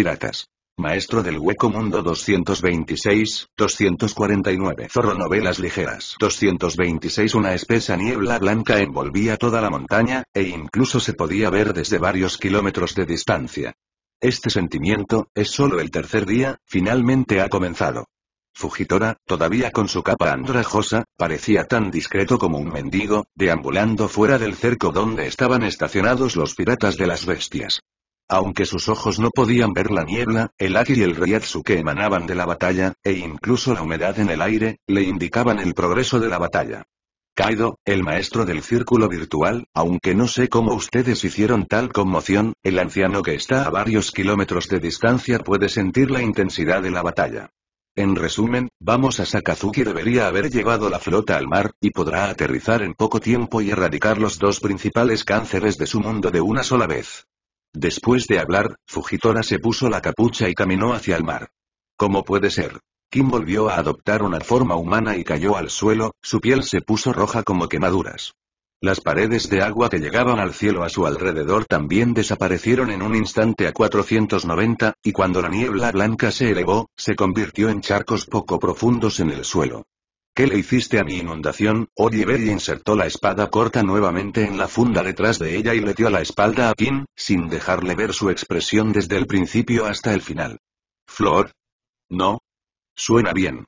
Piratas. Maestro del Hueco Mundo 226, 249 Zorro Novelas Ligeras 226 Una espesa niebla blanca envolvía toda la montaña, e incluso se podía ver desde varios kilómetros de distancia. Este sentimiento, es solo el tercer día, finalmente ha comenzado. Fugitora, todavía con su capa andrajosa, parecía tan discreto como un mendigo, deambulando fuera del cerco donde estaban estacionados los piratas de las bestias. Aunque sus ojos no podían ver la niebla, el Aki y el Reiatsu que emanaban de la batalla, e incluso la humedad en el aire, le indicaban el progreso de la batalla. Kaido, el maestro del círculo virtual, aunque no sé cómo ustedes hicieron tal conmoción, el anciano que está a varios kilómetros de distancia puede sentir la intensidad de la batalla. En resumen, vamos a Sakazuki debería haber llevado la flota al mar, y podrá aterrizar en poco tiempo y erradicar los dos principales cánceres de su mundo de una sola vez. Después de hablar, Fujitora se puso la capucha y caminó hacia el mar. ¿Cómo puede ser? Kim volvió a adoptar una forma humana y cayó al suelo, su piel se puso roja como quemaduras. Las paredes de agua que llegaban al cielo a su alrededor también desaparecieron en un instante a 490, y cuando la niebla blanca se elevó, se convirtió en charcos poco profundos en el suelo. ¿Qué le hiciste a mi inundación? Oliver insertó la espada corta nuevamente en la funda detrás de ella y le dio la espalda a Kim, sin dejarle ver su expresión desde el principio hasta el final. ¿Flor? No. Suena bien.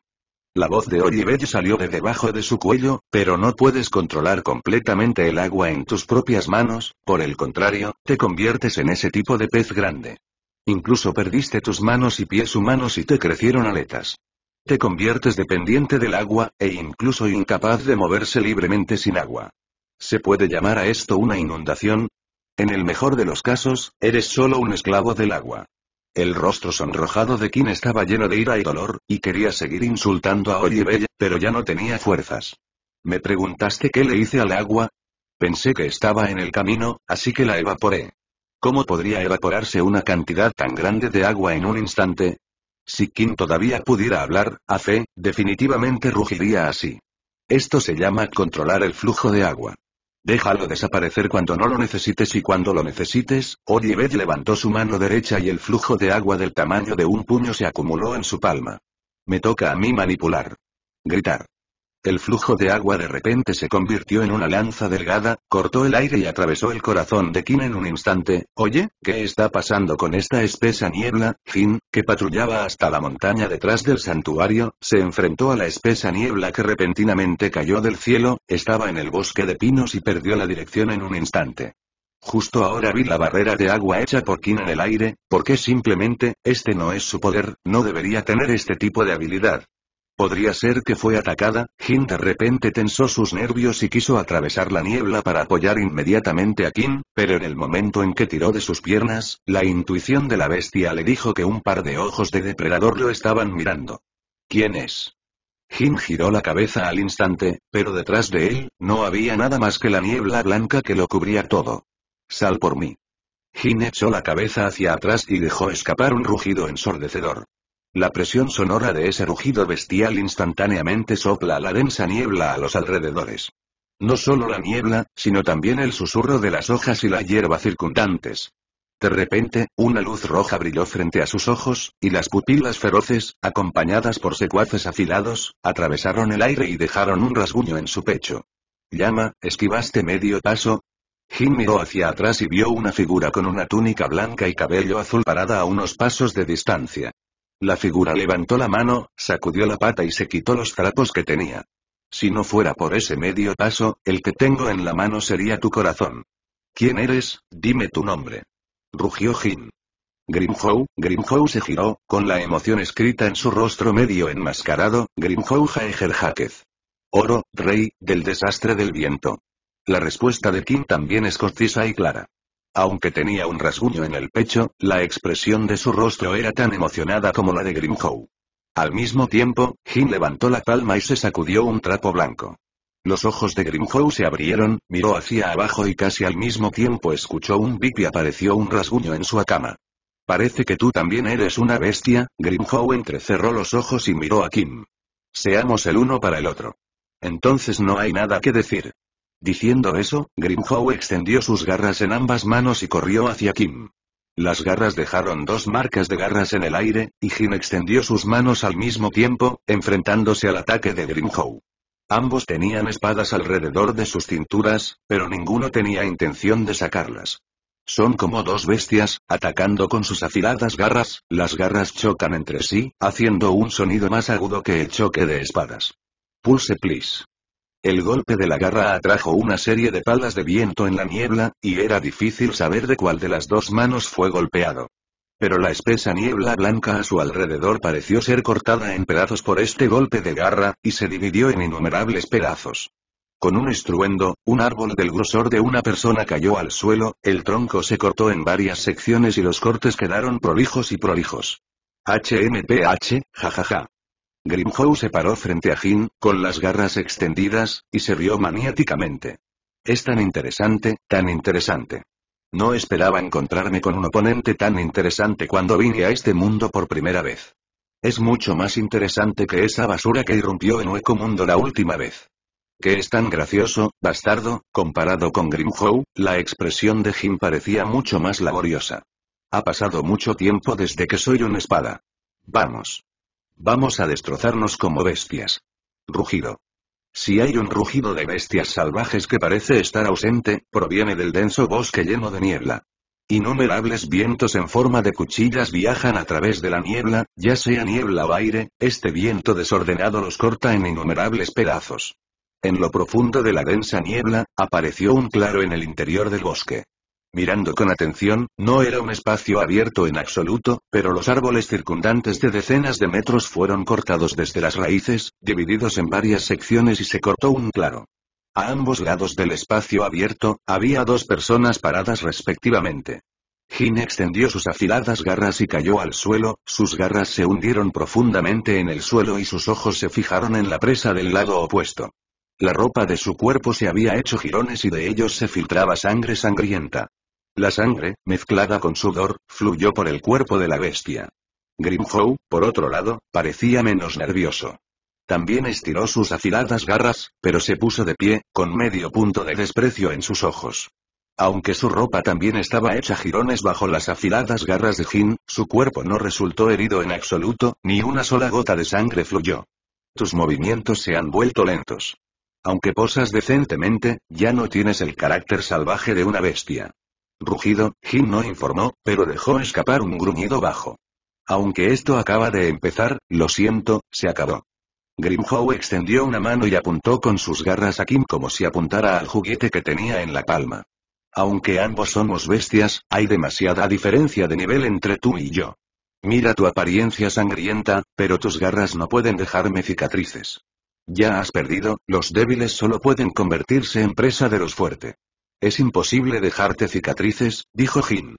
La voz de Oliver salió de debajo de su cuello, pero no puedes controlar completamente el agua en tus propias manos, por el contrario, te conviertes en ese tipo de pez grande. Incluso perdiste tus manos y pies humanos y te crecieron aletas. Te conviertes dependiente del agua, e incluso incapaz de moverse libremente sin agua. ¿Se puede llamar a esto una inundación? En el mejor de los casos, eres solo un esclavo del agua. El rostro sonrojado de Kim estaba lleno de ira y dolor, y quería seguir insultando a Oribeya, pero ya no tenía fuerzas. ¿Me preguntaste qué le hice al agua? Pensé que estaba en el camino, así que la evaporé. ¿Cómo podría evaporarse una cantidad tan grande de agua en un instante? Si Kim todavía pudiera hablar, a fe, definitivamente rugiría así. Esto se llama controlar el flujo de agua. Déjalo desaparecer cuando no lo necesites y cuando lo necesites, Orived levantó su mano derecha y el flujo de agua del tamaño de un puño se acumuló en su palma. Me toca a mí manipular. Gritar. El flujo de agua de repente se convirtió en una lanza delgada, cortó el aire y atravesó el corazón de Kim en un instante. Oye, ¿qué está pasando con esta espesa niebla? Finn, que patrullaba hasta la montaña detrás del santuario, se enfrentó a la espesa niebla que repentinamente cayó del cielo, estaba en el bosque de pinos y perdió la dirección en un instante. Justo ahora vi la barrera de agua hecha por Kin en el aire, porque simplemente, este no es su poder, no debería tener este tipo de habilidad. Podría ser que fue atacada, Jin de repente tensó sus nervios y quiso atravesar la niebla para apoyar inmediatamente a Kim, pero en el momento en que tiró de sus piernas, la intuición de la bestia le dijo que un par de ojos de depredador lo estaban mirando. ¿Quién es? Jin giró la cabeza al instante, pero detrás de él, no había nada más que la niebla blanca que lo cubría todo. Sal por mí. Jin echó la cabeza hacia atrás y dejó escapar un rugido ensordecedor. La presión sonora de ese rugido bestial instantáneamente sopla la densa niebla a los alrededores. No solo la niebla, sino también el susurro de las hojas y la hierba circundantes. De repente, una luz roja brilló frente a sus ojos, y las pupilas feroces, acompañadas por secuaces afilados, atravesaron el aire y dejaron un rasguño en su pecho. Llama, esquivaste medio paso. Jim miró hacia atrás y vio una figura con una túnica blanca y cabello azul parada a unos pasos de distancia. La figura levantó la mano, sacudió la pata y se quitó los trapos que tenía. Si no fuera por ese medio paso, el que tengo en la mano sería tu corazón. ¿Quién eres? Dime tu nombre. Rugió Jim. Grimhow, Grimhow se giró, con la emoción escrita en su rostro medio enmascarado, Grimhow Jaeger Jaquez. Oro, rey, del desastre del viento. La respuesta de Kim también es concisa y clara. Aunque tenía un rasguño en el pecho, la expresión de su rostro era tan emocionada como la de Grimhow. Al mismo tiempo, Jin levantó la palma y se sacudió un trapo blanco. Los ojos de Grimhow se abrieron, miró hacia abajo y casi al mismo tiempo escuchó un bip y apareció un rasguño en su cama. Parece que tú también eres una bestia, Grimhow entrecerró los ojos y miró a Kim. Seamos el uno para el otro. Entonces no hay nada que decir. Diciendo eso, Grimhow extendió sus garras en ambas manos y corrió hacia Kim. Las garras dejaron dos marcas de garras en el aire, y Kim extendió sus manos al mismo tiempo, enfrentándose al ataque de Grimhow. Ambos tenían espadas alrededor de sus cinturas, pero ninguno tenía intención de sacarlas. Son como dos bestias, atacando con sus afiladas garras, las garras chocan entre sí, haciendo un sonido más agudo que el choque de espadas. Pulse please. El golpe de la garra atrajo una serie de palas de viento en la niebla, y era difícil saber de cuál de las dos manos fue golpeado. Pero la espesa niebla blanca a su alrededor pareció ser cortada en pedazos por este golpe de garra, y se dividió en innumerables pedazos. Con un estruendo, un árbol del grosor de una persona cayó al suelo, el tronco se cortó en varias secciones y los cortes quedaron prolijos y prolijos. HMPH, jajaja. Grimhow se paró frente a Jin, con las garras extendidas, y se rió maniáticamente. Es tan interesante, tan interesante. No esperaba encontrarme con un oponente tan interesante cuando vine a este mundo por primera vez. Es mucho más interesante que esa basura que irrumpió en Hueco Mundo la última vez. Que es tan gracioso, bastardo, comparado con Grimhow, la expresión de Jim parecía mucho más laboriosa. Ha pasado mucho tiempo desde que soy una espada. Vamos. Vamos a destrozarnos como bestias. Rugido. Si hay un rugido de bestias salvajes que parece estar ausente, proviene del denso bosque lleno de niebla. Innumerables vientos en forma de cuchillas viajan a través de la niebla, ya sea niebla o aire, este viento desordenado los corta en innumerables pedazos. En lo profundo de la densa niebla, apareció un claro en el interior del bosque. Mirando con atención, no era un espacio abierto en absoluto, pero los árboles circundantes de decenas de metros fueron cortados desde las raíces, divididos en varias secciones y se cortó un claro. A ambos lados del espacio abierto, había dos personas paradas respectivamente. Jin extendió sus afiladas garras y cayó al suelo, sus garras se hundieron profundamente en el suelo y sus ojos se fijaron en la presa del lado opuesto. La ropa de su cuerpo se había hecho jirones y de ellos se filtraba sangre sangrienta. La sangre, mezclada con sudor, fluyó por el cuerpo de la bestia. Grimhow, por otro lado, parecía menos nervioso. También estiró sus afiladas garras, pero se puso de pie, con medio punto de desprecio en sus ojos. Aunque su ropa también estaba hecha jirones bajo las afiladas garras de Jin, su cuerpo no resultó herido en absoluto, ni una sola gota de sangre fluyó. Tus movimientos se han vuelto lentos. Aunque posas decentemente, ya no tienes el carácter salvaje de una bestia. Rugido, Jim no informó, pero dejó escapar un gruñido bajo. Aunque esto acaba de empezar, lo siento, se acabó. Grimhow extendió una mano y apuntó con sus garras a Kim como si apuntara al juguete que tenía en la palma. Aunque ambos somos bestias, hay demasiada diferencia de nivel entre tú y yo. Mira tu apariencia sangrienta, pero tus garras no pueden dejarme cicatrices. Ya has perdido, los débiles solo pueden convertirse en presa de los fuertes. Es imposible dejarte cicatrices, dijo Jin.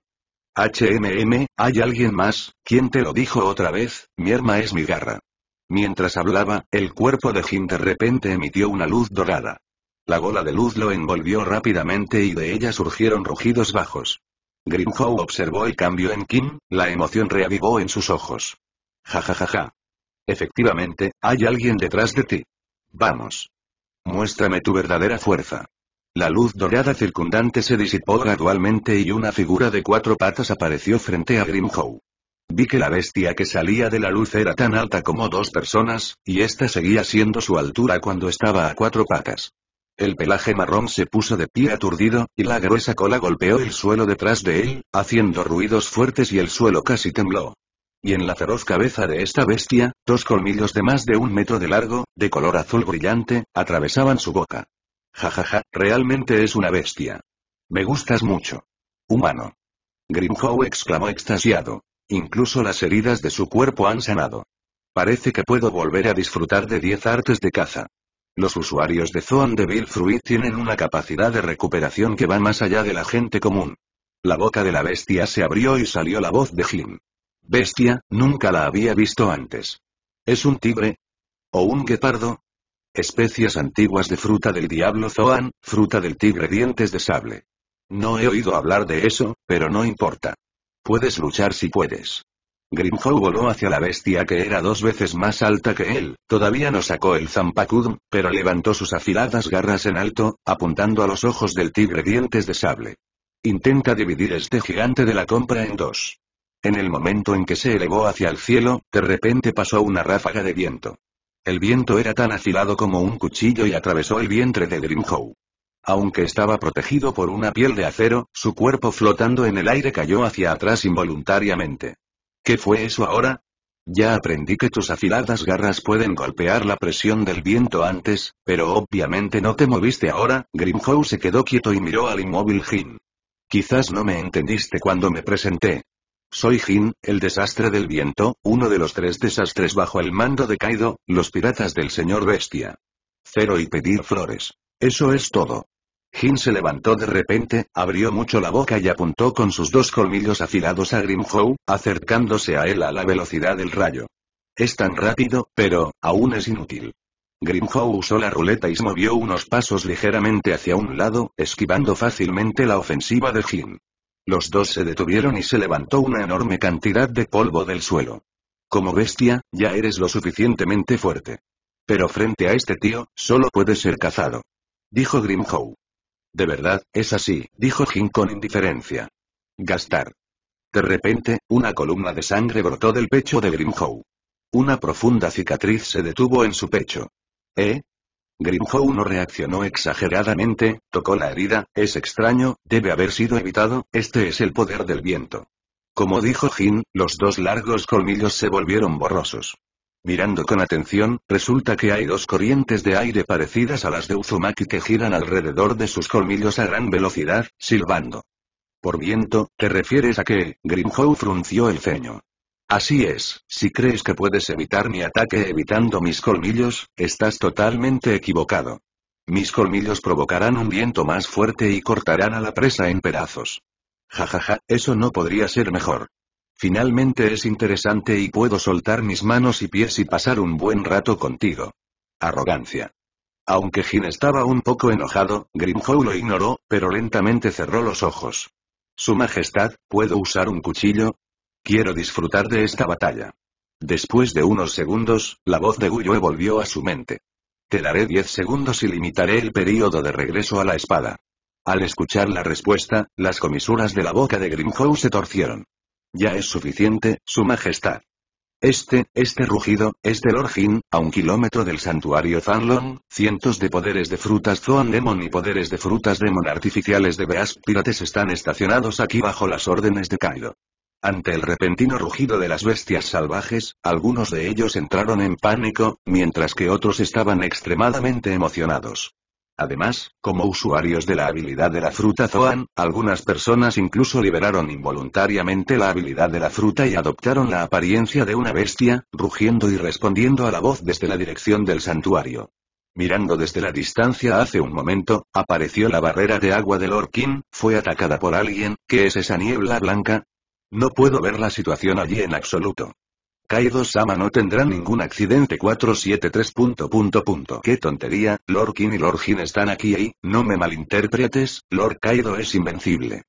HMM, ¿hay alguien más? ¿Quién te lo dijo otra vez? mi Mierma es mi garra. Mientras hablaba, el cuerpo de Jin de repente emitió una luz dorada. La gola de luz lo envolvió rápidamente y de ella surgieron rugidos bajos. Grimhow observó el cambio en Kim, la emoción reavivó en sus ojos. Ja ja ja ja. Efectivamente, hay alguien detrás de ti. Vamos. Muéstrame tu verdadera fuerza. La luz dorada circundante se disipó gradualmente y una figura de cuatro patas apareció frente a Grimhow. Vi que la bestia que salía de la luz era tan alta como dos personas, y esta seguía siendo su altura cuando estaba a cuatro patas. El pelaje marrón se puso de pie aturdido, y la gruesa cola golpeó el suelo detrás de él, haciendo ruidos fuertes y el suelo casi tembló. Y en la feroz cabeza de esta bestia, dos colmillos de más de un metro de largo, de color azul brillante, atravesaban su boca. Jajaja, realmente es una bestia. Me gustas mucho. Humano. Grimhow exclamó extasiado. Incluso las heridas de su cuerpo han sanado. Parece que puedo volver a disfrutar de 10 artes de caza. Los usuarios de Zoan de Fruit tienen una capacidad de recuperación que va más allá de la gente común. La boca de la bestia se abrió y salió la voz de Jim. Bestia, nunca la había visto antes. ¿Es un tigre? ¿O un guepardo? Especies antiguas de fruta del diablo Zoan, fruta del tigre dientes de sable. No he oído hablar de eso, pero no importa. Puedes luchar si puedes. Grimhow voló hacia la bestia que era dos veces más alta que él, todavía no sacó el zampacudm, pero levantó sus afiladas garras en alto, apuntando a los ojos del tigre dientes de sable. Intenta dividir este gigante de la compra en dos. En el momento en que se elevó hacia el cielo, de repente pasó una ráfaga de viento. El viento era tan afilado como un cuchillo y atravesó el vientre de Grimhow. Aunque estaba protegido por una piel de acero, su cuerpo flotando en el aire cayó hacia atrás involuntariamente. ¿Qué fue eso ahora? Ya aprendí que tus afiladas garras pueden golpear la presión del viento antes, pero obviamente no te moviste ahora, Grimhow se quedó quieto y miró al inmóvil Jim. Quizás no me entendiste cuando me presenté. Soy Jin, el desastre del viento, uno de los tres desastres bajo el mando de Kaido, los piratas del señor Bestia. Cero y pedir flores. Eso es todo. Jin se levantó de repente, abrió mucho la boca y apuntó con sus dos colmillos afilados a Grimhow, acercándose a él a la velocidad del rayo. Es tan rápido, pero, aún es inútil. Grimhow usó la ruleta y se movió unos pasos ligeramente hacia un lado, esquivando fácilmente la ofensiva de Jin. Los dos se detuvieron y se levantó una enorme cantidad de polvo del suelo. Como bestia, ya eres lo suficientemente fuerte. Pero frente a este tío, solo puedes ser cazado. Dijo Grimhow. De verdad, es así, dijo Jim con indiferencia. Gastar. De repente, una columna de sangre brotó del pecho de Grimhow. Una profunda cicatriz se detuvo en su pecho. ¿Eh? Grimhow no reaccionó exageradamente, tocó la herida, es extraño, debe haber sido evitado, este es el poder del viento. Como dijo Jin, los dos largos colmillos se volvieron borrosos. Mirando con atención, resulta que hay dos corrientes de aire parecidas a las de Uzumaki que giran alrededor de sus colmillos a gran velocidad, silbando. Por viento, te refieres a que, Grimhow frunció el ceño. Así es, si crees que puedes evitar mi ataque evitando mis colmillos, estás totalmente equivocado. Mis colmillos provocarán un viento más fuerte y cortarán a la presa en pedazos. Jajaja, ja, ja, eso no podría ser mejor. Finalmente es interesante y puedo soltar mis manos y pies y pasar un buen rato contigo. Arrogancia. Aunque Jin estaba un poco enojado, Grimhow lo ignoró, pero lentamente cerró los ojos. Su Majestad, ¿puedo usar un cuchillo? Quiero disfrutar de esta batalla. Después de unos segundos, la voz de Guyue volvió a su mente. Te daré 10 segundos y limitaré el período de regreso a la espada. Al escuchar la respuesta, las comisuras de la boca de Grimhow se torcieron. Ya es suficiente, Su Majestad. Este, este rugido, es del a un kilómetro del santuario Zanlon, cientos de poderes de frutas Zoan Demon y poderes de frutas Demon artificiales de Beas Pirates están estacionados aquí bajo las órdenes de Kaido. Ante el repentino rugido de las bestias salvajes, algunos de ellos entraron en pánico, mientras que otros estaban extremadamente emocionados. Además, como usuarios de la habilidad de la fruta Zoan, algunas personas incluso liberaron involuntariamente la habilidad de la fruta y adoptaron la apariencia de una bestia, rugiendo y respondiendo a la voz desde la dirección del santuario. Mirando desde la distancia hace un momento, apareció la barrera de agua del Orkin, fue atacada por alguien, ¿qué es esa niebla blanca? No puedo ver la situación allí en absoluto. Kaido-sama no tendrá ningún accidente 473. Qué tontería, Lord y Lord están aquí y, no me malinterpretes, Lord Kaido es invencible.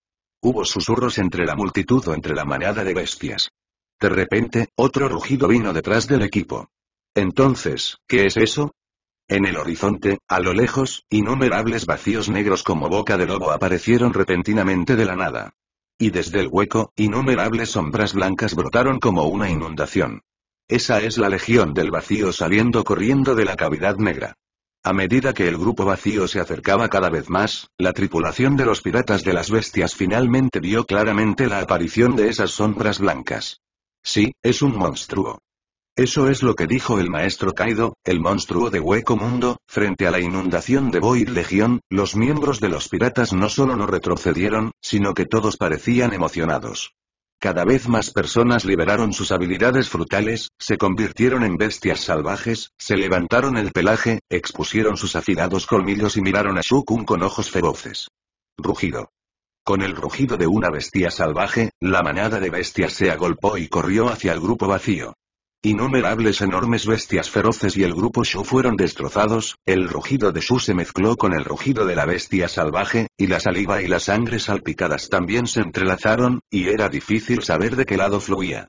Hubo susurros entre la multitud o entre la manada de bestias. De repente, otro rugido vino detrás del equipo. Entonces, ¿qué es eso? En el horizonte, a lo lejos, innumerables vacíos negros como boca de lobo aparecieron repentinamente de la nada. Y desde el hueco, innumerables sombras blancas brotaron como una inundación. Esa es la legión del vacío saliendo corriendo de la cavidad negra. A medida que el grupo vacío se acercaba cada vez más, la tripulación de los piratas de las bestias finalmente vio claramente la aparición de esas sombras blancas. Sí, es un monstruo. Eso es lo que dijo el maestro Kaido, el monstruo de Hueco Mundo, frente a la inundación de Void Legion, los miembros de los piratas no solo no retrocedieron, sino que todos parecían emocionados. Cada vez más personas liberaron sus habilidades frutales, se convirtieron en bestias salvajes, se levantaron el pelaje, expusieron sus afilados colmillos y miraron a Shukun con ojos feroces. Rugido. Con el rugido de una bestia salvaje, la manada de bestias se agolpó y corrió hacia el grupo vacío. Innumerables enormes bestias feroces y el grupo Shu fueron destrozados, el rugido de Shu se mezcló con el rugido de la bestia salvaje, y la saliva y la sangre salpicadas también se entrelazaron, y era difícil saber de qué lado fluía.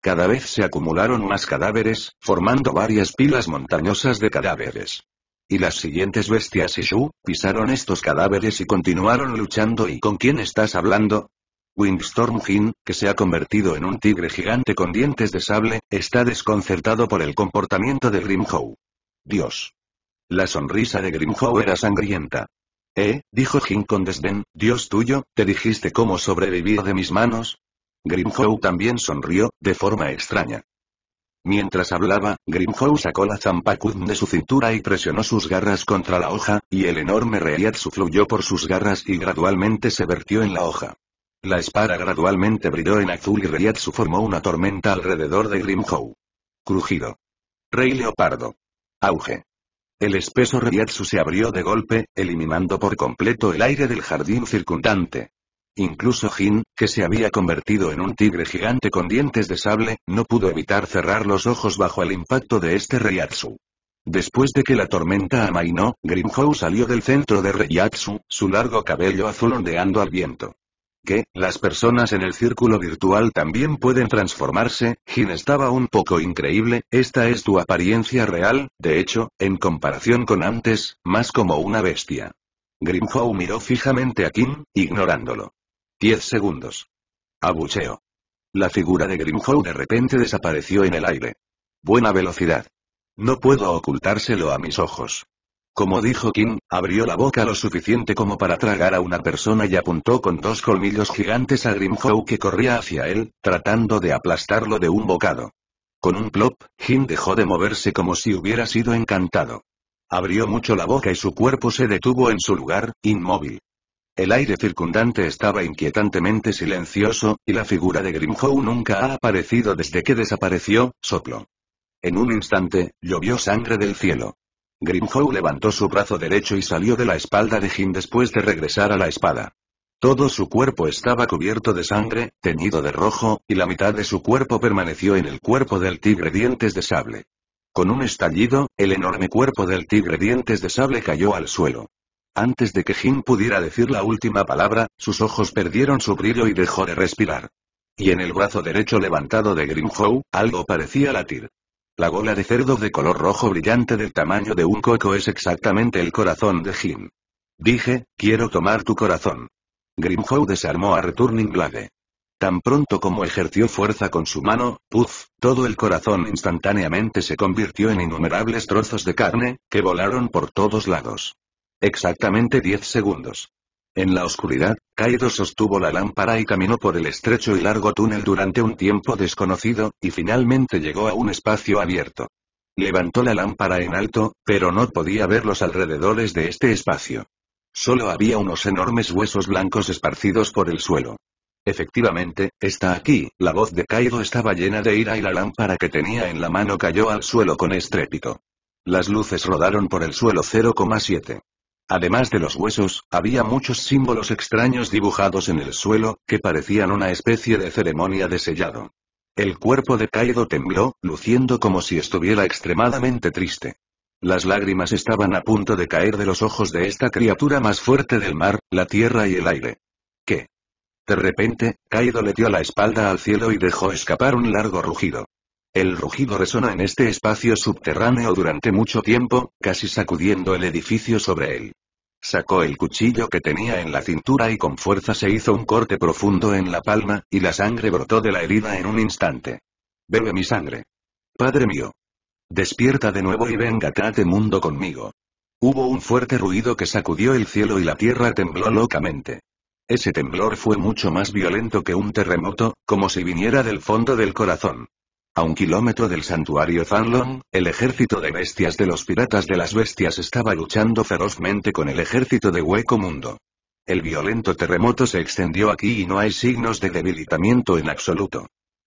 Cada vez se acumularon más cadáveres, formando varias pilas montañosas de cadáveres. Y las siguientes bestias y Shu, pisaron estos cadáveres y continuaron luchando. ¿Y con quién estás hablando? Windstorm Jin, que se ha convertido en un tigre gigante con dientes de sable, está desconcertado por el comportamiento de Grimhow. Dios. La sonrisa de Grimhow era sangrienta. Eh, dijo Jin con desdén, Dios tuyo, ¿te dijiste cómo sobrevivir de mis manos? Grimhow también sonrió, de forma extraña. Mientras hablaba, Grimhow sacó la zampacud de su cintura y presionó sus garras contra la hoja, y el enorme Reyatsu fluyó por sus garras y gradualmente se vertió en la hoja. La espada gradualmente brilló en azul y Ryatsu formó una tormenta alrededor de Grimhow. Crujido. Rey Leopardo. Auge. El espeso Ryatsu se abrió de golpe, eliminando por completo el aire del jardín circundante. Incluso Jin, que se había convertido en un tigre gigante con dientes de sable, no pudo evitar cerrar los ojos bajo el impacto de este Ryatsu. Después de que la tormenta amainó, Grimhow salió del centro de Ryatsu, su largo cabello azul ondeando al viento que, las personas en el círculo virtual también pueden transformarse, Jin estaba un poco increíble, esta es tu apariencia real, de hecho, en comparación con antes, más como una bestia. Grimhow miró fijamente a Kim, ignorándolo. Diez segundos. Abucheo. La figura de Grimhow de repente desapareció en el aire. Buena velocidad. No puedo ocultárselo a mis ojos. Como dijo Kim, abrió la boca lo suficiente como para tragar a una persona y apuntó con dos colmillos gigantes a Grimhoe que corría hacia él, tratando de aplastarlo de un bocado. Con un plop, Jim dejó de moverse como si hubiera sido encantado. Abrió mucho la boca y su cuerpo se detuvo en su lugar, inmóvil. El aire circundante estaba inquietantemente silencioso, y la figura de Grimhow nunca ha aparecido desde que desapareció, soplo. En un instante, llovió sangre del cielo. Grimhow levantó su brazo derecho y salió de la espalda de Jim después de regresar a la espada. Todo su cuerpo estaba cubierto de sangre, teñido de rojo, y la mitad de su cuerpo permaneció en el cuerpo del tigre dientes de sable. Con un estallido, el enorme cuerpo del tigre dientes de sable cayó al suelo. Antes de que Jim pudiera decir la última palabra, sus ojos perdieron su brillo y dejó de respirar. Y en el brazo derecho levantado de Grimhow, algo parecía latir. La gola de cerdo de color rojo brillante del tamaño de un coco es exactamente el corazón de Jim. Dije, quiero tomar tu corazón. Grimhow desarmó a Returning Blade. Tan pronto como ejerció fuerza con su mano, puf, todo el corazón instantáneamente se convirtió en innumerables trozos de carne, que volaron por todos lados. Exactamente 10 segundos. En la oscuridad, Kaido sostuvo la lámpara y caminó por el estrecho y largo túnel durante un tiempo desconocido, y finalmente llegó a un espacio abierto. Levantó la lámpara en alto, pero no podía ver los alrededores de este espacio. Solo había unos enormes huesos blancos esparcidos por el suelo. Efectivamente, está aquí, la voz de Kaido estaba llena de ira y la lámpara que tenía en la mano cayó al suelo con estrépito. Las luces rodaron por el suelo 0,7. Además de los huesos, había muchos símbolos extraños dibujados en el suelo, que parecían una especie de ceremonia de sellado. El cuerpo de Kaido tembló, luciendo como si estuviera extremadamente triste. Las lágrimas estaban a punto de caer de los ojos de esta criatura más fuerte del mar, la tierra y el aire. ¿Qué? De repente, Kaido le dio la espalda al cielo y dejó escapar un largo rugido. El rugido resona en este espacio subterráneo durante mucho tiempo, casi sacudiendo el edificio sobre él. Sacó el cuchillo que tenía en la cintura y con fuerza se hizo un corte profundo en la palma, y la sangre brotó de la herida en un instante. Bebe mi sangre. Padre mío. Despierta de nuevo y venga trate mundo conmigo. Hubo un fuerte ruido que sacudió el cielo y la tierra tembló locamente. Ese temblor fue mucho más violento que un terremoto, como si viniera del fondo del corazón. A un kilómetro del santuario Zanlon, el ejército de bestias de los piratas de las bestias estaba luchando ferozmente con el ejército de Hueco Mundo. El violento terremoto se extendió aquí y no hay signos de debilitamiento en absoluto.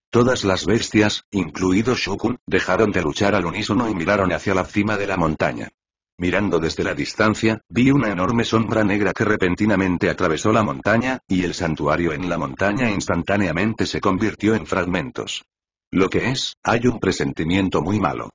Todas las bestias, incluido Shukun, dejaron de luchar al unísono y miraron hacia la cima de la montaña. Mirando desde la distancia, vi una enorme sombra negra que repentinamente atravesó la montaña, y el santuario en la montaña instantáneamente se convirtió en fragmentos. Lo que es, hay un presentimiento muy malo.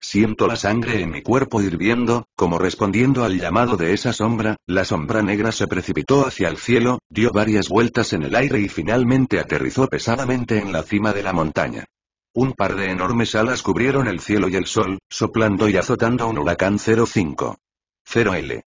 Siento la sangre en mi cuerpo hirviendo, como respondiendo al llamado de esa sombra, la sombra negra se precipitó hacia el cielo, dio varias vueltas en el aire y finalmente aterrizó pesadamente en la cima de la montaña. Un par de enormes alas cubrieron el cielo y el sol, soplando y azotando un huracán 05. l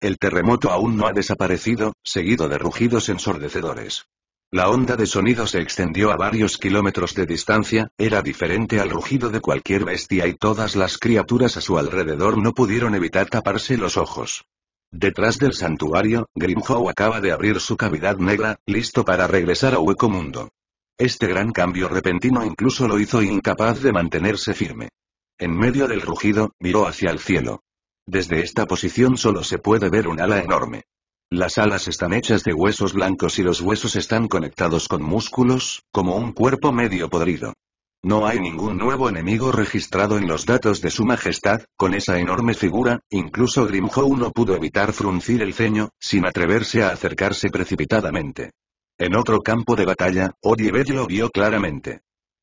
El terremoto aún no ha desaparecido, seguido de rugidos ensordecedores. La onda de sonido se extendió a varios kilómetros de distancia, era diferente al rugido de cualquier bestia y todas las criaturas a su alrededor no pudieron evitar taparse los ojos. Detrás del santuario, Grimhow acaba de abrir su cavidad negra, listo para regresar a Hueco Mundo. Este gran cambio repentino incluso lo hizo incapaz de mantenerse firme. En medio del rugido, miró hacia el cielo. Desde esta posición solo se puede ver un ala enorme. Las alas están hechas de huesos blancos y los huesos están conectados con músculos, como un cuerpo medio podrido. No hay ningún nuevo enemigo registrado en los datos de su majestad, con esa enorme figura, incluso Grimhow no pudo evitar fruncir el ceño, sin atreverse a acercarse precipitadamente. En otro campo de batalla, Odie lo vio claramente.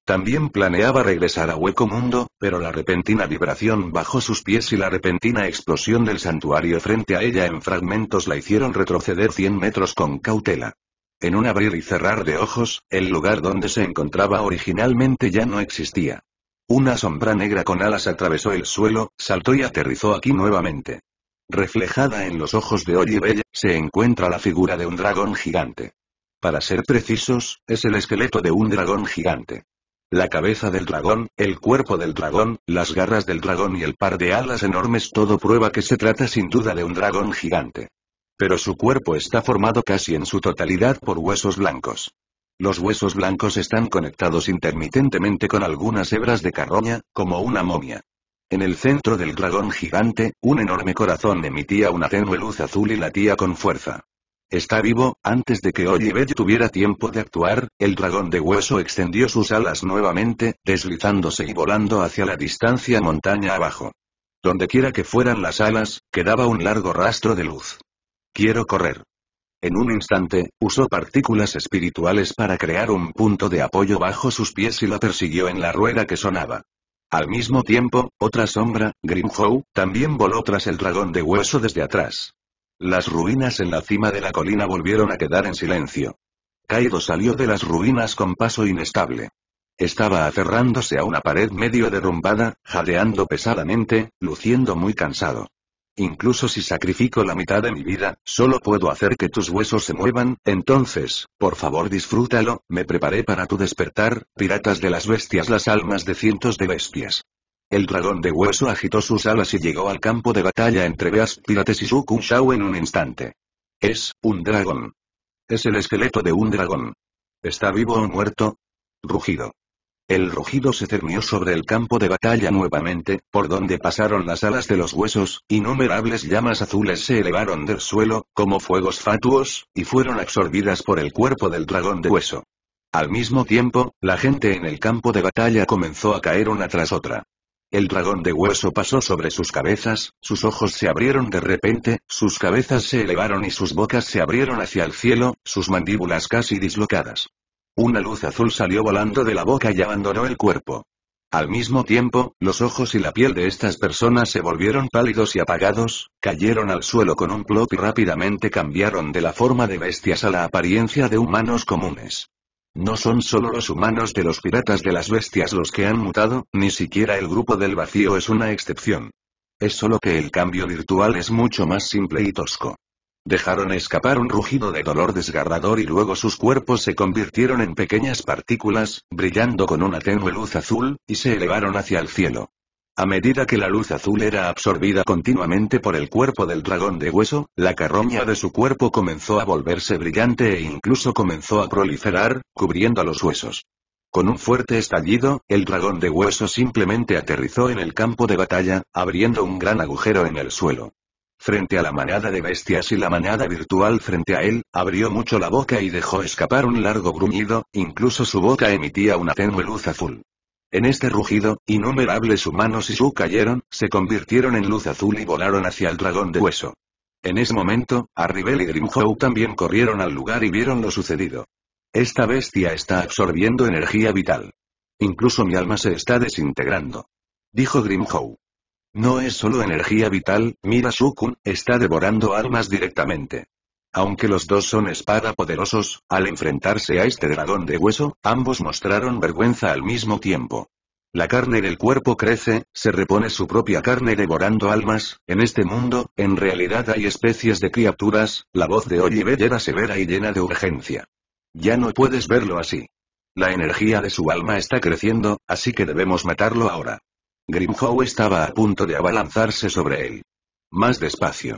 También planeaba regresar a Hueco Mundo, pero la repentina vibración bajo sus pies y la repentina explosión del santuario frente a ella en fragmentos la hicieron retroceder 100 metros con cautela. En un abrir y cerrar de ojos, el lugar donde se encontraba originalmente ya no existía. Una sombra negra con alas atravesó el suelo, saltó y aterrizó aquí nuevamente. Reflejada en los ojos de Bella, se encuentra la figura de un dragón gigante. Para ser precisos, es el esqueleto de un dragón gigante. La cabeza del dragón, el cuerpo del dragón, las garras del dragón y el par de alas enormes todo prueba que se trata sin duda de un dragón gigante. Pero su cuerpo está formado casi en su totalidad por huesos blancos. Los huesos blancos están conectados intermitentemente con algunas hebras de carroña, como una momia. En el centro del dragón gigante, un enorme corazón emitía una tenue luz azul y latía con fuerza. Está vivo, antes de que Olivet tuviera tiempo de actuar, el dragón de hueso extendió sus alas nuevamente, deslizándose y volando hacia la distancia montaña abajo. Donde quiera que fueran las alas, quedaba un largo rastro de luz. Quiero correr. En un instante, usó partículas espirituales para crear un punto de apoyo bajo sus pies y la persiguió en la rueda que sonaba. Al mismo tiempo, otra sombra, Grimhow, también voló tras el dragón de hueso desde atrás. Las ruinas en la cima de la colina volvieron a quedar en silencio. Kaido salió de las ruinas con paso inestable. Estaba aferrándose a una pared medio derrumbada, jadeando pesadamente, luciendo muy cansado. Incluso si sacrifico la mitad de mi vida, solo puedo hacer que tus huesos se muevan, entonces, por favor disfrútalo, me preparé para tu despertar, piratas de las bestias las almas de cientos de bestias. El dragón de hueso agitó sus alas y llegó al campo de batalla entre Beast Pirates y Su Shao en un instante. Es, un dragón. Es el esqueleto de un dragón. ¿Está vivo o muerto? Rugido. El rugido se cernió sobre el campo de batalla nuevamente, por donde pasaron las alas de los huesos, innumerables llamas azules se elevaron del suelo, como fuegos fatuos, y fueron absorbidas por el cuerpo del dragón de hueso. Al mismo tiempo, la gente en el campo de batalla comenzó a caer una tras otra. El dragón de hueso pasó sobre sus cabezas, sus ojos se abrieron de repente, sus cabezas se elevaron y sus bocas se abrieron hacia el cielo, sus mandíbulas casi dislocadas. Una luz azul salió volando de la boca y abandonó el cuerpo. Al mismo tiempo, los ojos y la piel de estas personas se volvieron pálidos y apagados, cayeron al suelo con un plop y rápidamente cambiaron de la forma de bestias a la apariencia de humanos comunes. No son solo los humanos de los piratas de las bestias los que han mutado, ni siquiera el grupo del vacío es una excepción. Es solo que el cambio virtual es mucho más simple y tosco. Dejaron escapar un rugido de dolor desgarrador y luego sus cuerpos se convirtieron en pequeñas partículas, brillando con una tenue luz azul, y se elevaron hacia el cielo. A medida que la luz azul era absorbida continuamente por el cuerpo del dragón de hueso, la carroña de su cuerpo comenzó a volverse brillante e incluso comenzó a proliferar, cubriendo los huesos. Con un fuerte estallido, el dragón de hueso simplemente aterrizó en el campo de batalla, abriendo un gran agujero en el suelo. Frente a la manada de bestias y la manada virtual frente a él, abrió mucho la boca y dejó escapar un largo gruñido, incluso su boca emitía una tenue luz azul. En este rugido, innumerables humanos y su cayeron, se convirtieron en luz azul y volaron hacia el dragón de hueso. En ese momento, Arribel y Grimhow también corrieron al lugar y vieron lo sucedido. Esta bestia está absorbiendo energía vital. Incluso mi alma se está desintegrando. Dijo Grimhow. No es solo energía vital, mira Sukun, está devorando almas directamente. Aunque los dos son espada poderosos, al enfrentarse a este dragón de hueso, ambos mostraron vergüenza al mismo tiempo. La carne del cuerpo crece, se repone su propia carne devorando almas, en este mundo, en realidad hay especies de criaturas, la voz de Olive era severa y llena de urgencia. Ya no puedes verlo así. La energía de su alma está creciendo, así que debemos matarlo ahora. Grimhow estaba a punto de abalanzarse sobre él. Más despacio.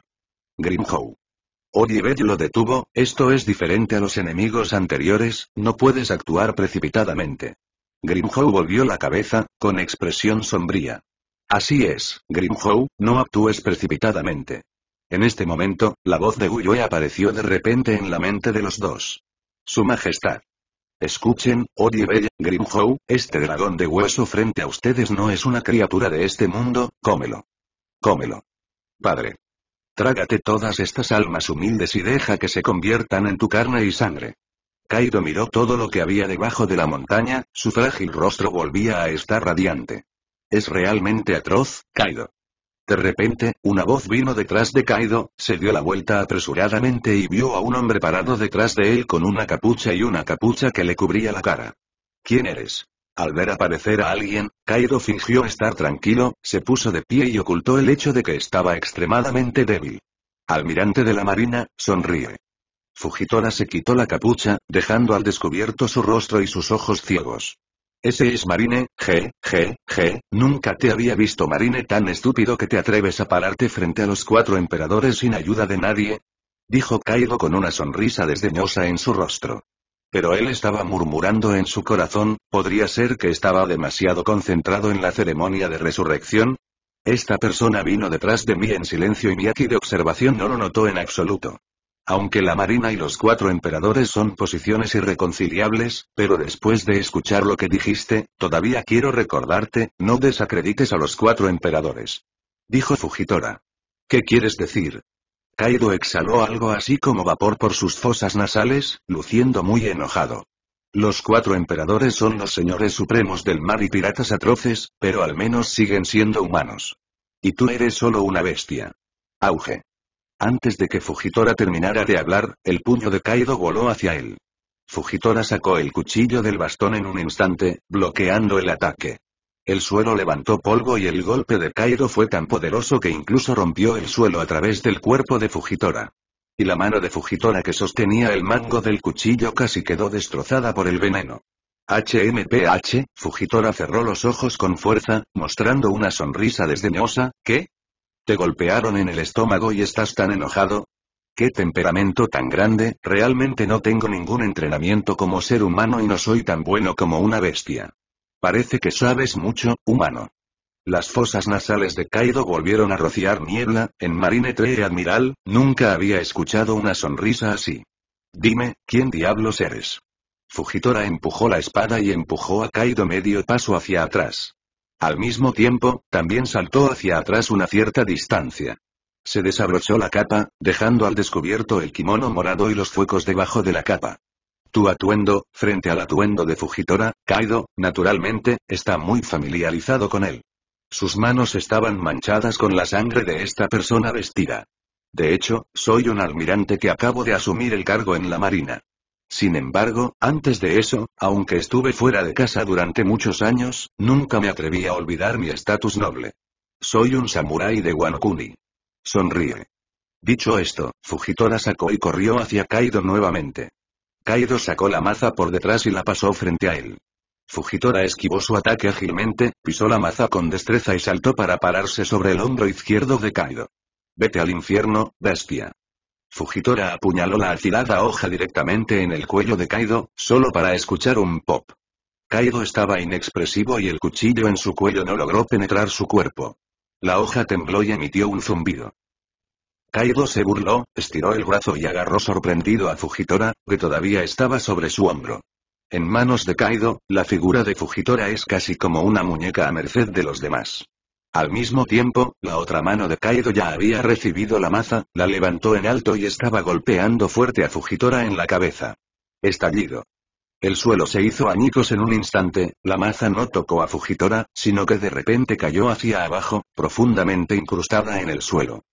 Grimhow. Olivet lo detuvo, esto es diferente a los enemigos anteriores, no puedes actuar precipitadamente. Grimhow volvió la cabeza, con expresión sombría. Así es, Grimhow, no actúes precipitadamente. En este momento, la voz de Guyue apareció de repente en la mente de los dos. Su Majestad. Escuchen, Oliver, Grimhow, este dragón de hueso frente a ustedes no es una criatura de este mundo, cómelo. Cómelo. Padre. Trágate todas estas almas humildes y deja que se conviertan en tu carne y sangre. Kaido miró todo lo que había debajo de la montaña, su frágil rostro volvía a estar radiante. Es realmente atroz, Kaido. De repente, una voz vino detrás de Kaido, se dio la vuelta apresuradamente y vio a un hombre parado detrás de él con una capucha y una capucha que le cubría la cara. ¿Quién eres? Al ver aparecer a alguien, Kaido fingió estar tranquilo, se puso de pie y ocultó el hecho de que estaba extremadamente débil. Almirante de la Marina, sonríe. Fujitora se quitó la capucha, dejando al descubierto su rostro y sus ojos ciegos. Ese es Marine, je, je, je, nunca te había visto Marine tan estúpido que te atreves a pararte frente a los cuatro emperadores sin ayuda de nadie. Dijo Kaido con una sonrisa desdeñosa en su rostro. Pero él estaba murmurando en su corazón, ¿podría ser que estaba demasiado concentrado en la ceremonia de resurrección? Esta persona vino detrás de mí en silencio y mi aquí de observación no lo notó en absoluto. Aunque la Marina y los cuatro emperadores son posiciones irreconciliables, pero después de escuchar lo que dijiste, todavía quiero recordarte, no desacredites a los cuatro emperadores. Dijo Fujitora. ¿Qué quieres decir? Kaido exhaló algo así como vapor por sus fosas nasales, luciendo muy enojado. Los cuatro emperadores son los señores supremos del mar y piratas atroces, pero al menos siguen siendo humanos. Y tú eres solo una bestia. Auge. Antes de que Fujitora terminara de hablar, el puño de Kaido voló hacia él. Fujitora sacó el cuchillo del bastón en un instante, bloqueando el ataque. El suelo levantó polvo y el golpe de Cairo fue tan poderoso que incluso rompió el suelo a través del cuerpo de Fujitora. Y la mano de Fujitora que sostenía el mango del cuchillo casi quedó destrozada por el veneno. HMPH, Fujitora cerró los ojos con fuerza, mostrando una sonrisa desdeñosa, ¿qué? Te golpearon en el estómago y estás tan enojado, ¡Qué temperamento tan grande! Realmente no tengo ningún entrenamiento como ser humano y no soy tan bueno como una bestia. Parece que sabes mucho, humano. Las fosas nasales de Kaido volvieron a rociar niebla, en Marine y Admiral, nunca había escuchado una sonrisa así. Dime, ¿quién diablos eres? Fujitora empujó la espada y empujó a Kaido medio paso hacia atrás. Al mismo tiempo, también saltó hacia atrás una cierta distancia. Se desabrochó la capa, dejando al descubierto el kimono morado y los fuecos debajo de la capa. Tu atuendo, frente al atuendo de Fujitora, Kaido, naturalmente, está muy familiarizado con él. Sus manos estaban manchadas con la sangre de esta persona vestida. De hecho, soy un almirante que acabo de asumir el cargo en la Marina. Sin embargo, antes de eso, aunque estuve fuera de casa durante muchos años, nunca me atreví a olvidar mi estatus noble. Soy un samurái de Wanokuni. Sonríe. Dicho esto, Fujitora sacó y corrió hacia Kaido nuevamente. Kaido sacó la maza por detrás y la pasó frente a él. Fujitora esquivó su ataque ágilmente, pisó la maza con destreza y saltó para pararse sobre el hombro izquierdo de Kaido. Vete al infierno, bestia. Fujitora apuñaló la afilada hoja directamente en el cuello de Kaido, solo para escuchar un pop. Kaido estaba inexpresivo y el cuchillo en su cuello no logró penetrar su cuerpo. La hoja tembló y emitió un zumbido. Kaido se burló, estiró el brazo y agarró sorprendido a Fujitora, que todavía estaba sobre su hombro. En manos de Kaido, la figura de Fujitora es casi como una muñeca a merced de los demás. Al mismo tiempo, la otra mano de Kaido ya había recibido la maza, la levantó en alto y estaba golpeando fuerte a Fujitora en la cabeza. Estallido. El suelo se hizo añicos en un instante, la maza no tocó a Fujitora, sino que de repente cayó hacia abajo, profundamente incrustada en el suelo.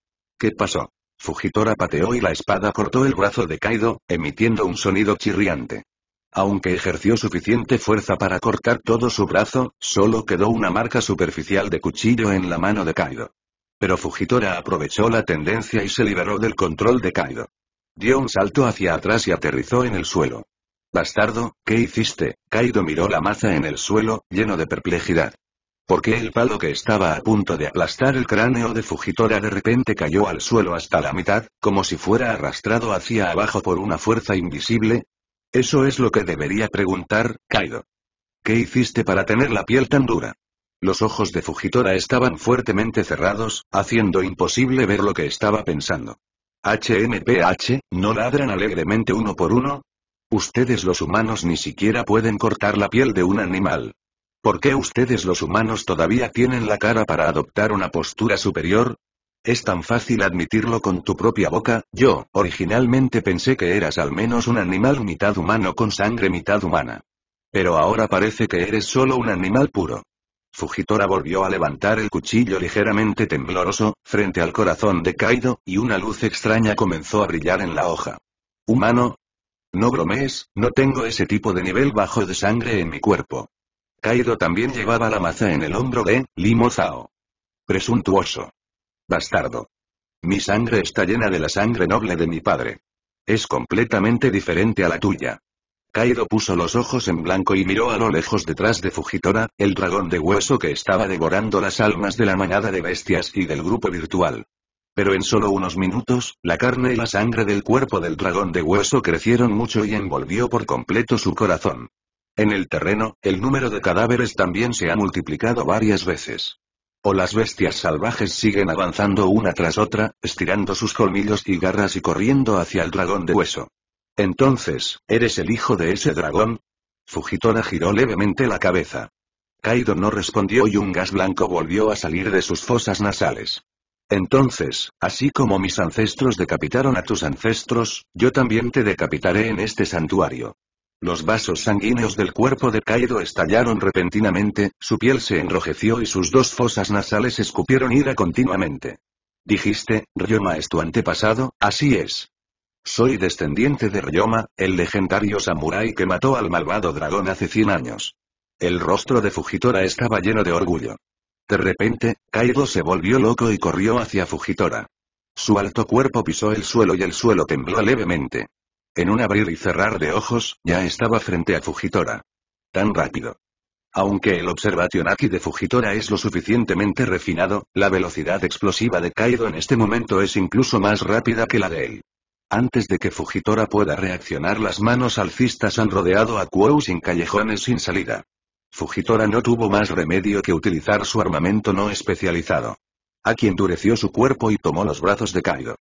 ¿Qué pasó? Fujitora pateó y la espada cortó el brazo de Kaido, emitiendo un sonido chirriante. Aunque ejerció suficiente fuerza para cortar todo su brazo, solo quedó una marca superficial de cuchillo en la mano de Kaido. Pero Fujitora aprovechó la tendencia y se liberó del control de Kaido. Dio un salto hacia atrás y aterrizó en el suelo. Bastardo, ¿qué hiciste? Kaido miró la maza en el suelo, lleno de perplejidad qué el palo que estaba a punto de aplastar el cráneo de Fujitora de repente cayó al suelo hasta la mitad, como si fuera arrastrado hacia abajo por una fuerza invisible? Eso es lo que debería preguntar, Kaido. ¿Qué hiciste para tener la piel tan dura? Los ojos de Fujitora estaban fuertemente cerrados, haciendo imposible ver lo que estaba pensando. HMPH, ¿no ladran alegremente uno por uno? Ustedes los humanos ni siquiera pueden cortar la piel de un animal. ¿Por qué ustedes los humanos todavía tienen la cara para adoptar una postura superior? Es tan fácil admitirlo con tu propia boca, yo, originalmente pensé que eras al menos un animal mitad humano con sangre mitad humana. Pero ahora parece que eres solo un animal puro. Fujitora volvió a levantar el cuchillo ligeramente tembloroso, frente al corazón de Kaido, y una luz extraña comenzó a brillar en la hoja. ¿Humano? No bromees, no tengo ese tipo de nivel bajo de sangre en mi cuerpo. Kaido también llevaba la maza en el hombro de Limo Presuntuoso. Bastardo. Mi sangre está llena de la sangre noble de mi padre. Es completamente diferente a la tuya. Kaido puso los ojos en blanco y miró a lo lejos detrás de Fujitora, el dragón de hueso que estaba devorando las almas de la manada de bestias y del grupo virtual. Pero en solo unos minutos, la carne y la sangre del cuerpo del dragón de hueso crecieron mucho y envolvió por completo su corazón. En el terreno, el número de cadáveres también se ha multiplicado varias veces. O las bestias salvajes siguen avanzando una tras otra, estirando sus colmillos y garras y corriendo hacia el dragón de hueso. Entonces, ¿eres el hijo de ese dragón? Fujitora giró levemente la cabeza. Kaido no respondió y un gas blanco volvió a salir de sus fosas nasales. Entonces, así como mis ancestros decapitaron a tus ancestros, yo también te decapitaré en este santuario. Los vasos sanguíneos del cuerpo de Kaido estallaron repentinamente, su piel se enrojeció y sus dos fosas nasales escupieron ira continuamente. Dijiste, Ryoma es tu antepasado, así es. Soy descendiente de Ryoma, el legendario samurái que mató al malvado dragón hace 100 años. El rostro de Fujitora estaba lleno de orgullo. De repente, Kaido se volvió loco y corrió hacia Fujitora. Su alto cuerpo pisó el suelo y el suelo tembló levemente. En un abrir y cerrar de ojos, ya estaba frente a Fujitora. Tan rápido. Aunque el observationaki de Fujitora es lo suficientemente refinado, la velocidad explosiva de Kaido en este momento es incluso más rápida que la de él. Antes de que Fujitora pueda reaccionar las manos alcistas han rodeado a Kuo sin callejones sin salida. Fujitora no tuvo más remedio que utilizar su armamento no especializado. Aki endureció su cuerpo y tomó los brazos de Kaido.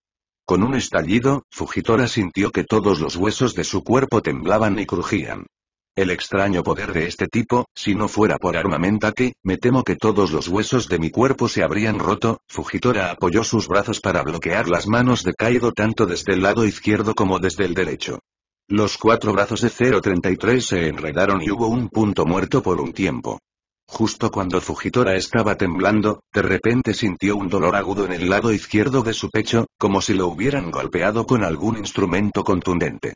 Con un estallido, Fujitora sintió que todos los huesos de su cuerpo temblaban y crujían. El extraño poder de este tipo, si no fuera por armamenta que, me temo que todos los huesos de mi cuerpo se habrían roto, Fujitora apoyó sus brazos para bloquear las manos de Kaido tanto desde el lado izquierdo como desde el derecho. Los cuatro brazos de 033 se enredaron y hubo un punto muerto por un tiempo. Justo cuando Fujitora estaba temblando, de repente sintió un dolor agudo en el lado izquierdo de su pecho, como si lo hubieran golpeado con algún instrumento contundente.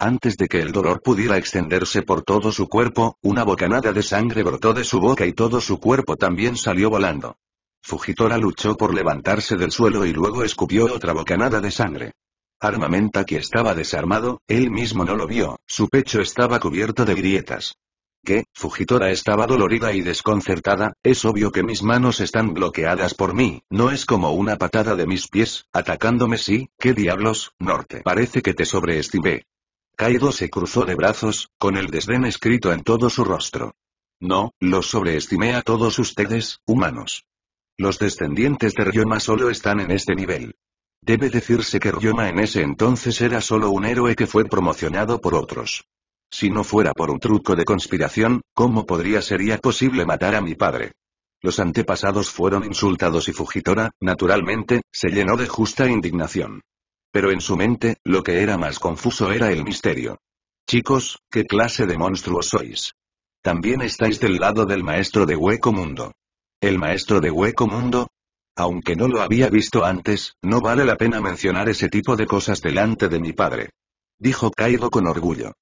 Antes de que el dolor pudiera extenderse por todo su cuerpo, una bocanada de sangre brotó de su boca y todo su cuerpo también salió volando. Fujitora luchó por levantarse del suelo y luego escupió otra bocanada de sangre. Armamenta que estaba desarmado, él mismo no lo vio, su pecho estaba cubierto de grietas que, Fujitora estaba dolorida y desconcertada, es obvio que mis manos están bloqueadas por mí, no es como una patada de mis pies, atacándome sí, qué diablos, norte. Parece que te sobreestimé. Kaido se cruzó de brazos, con el desdén escrito en todo su rostro. No, los sobreestimé a todos ustedes, humanos. Los descendientes de Ryoma solo están en este nivel. Debe decirse que Ryoma en ese entonces era solo un héroe que fue promocionado por otros. Si no fuera por un truco de conspiración, ¿cómo podría sería posible matar a mi padre? Los antepasados fueron insultados y Fujitora, naturalmente, se llenó de justa indignación. Pero en su mente, lo que era más confuso era el misterio. Chicos, ¿qué clase de monstruos sois? También estáis del lado del maestro de Hueco Mundo. ¿El maestro de Hueco Mundo? Aunque no lo había visto antes, no vale la pena mencionar ese tipo de cosas delante de mi padre. Dijo Kaido con orgullo.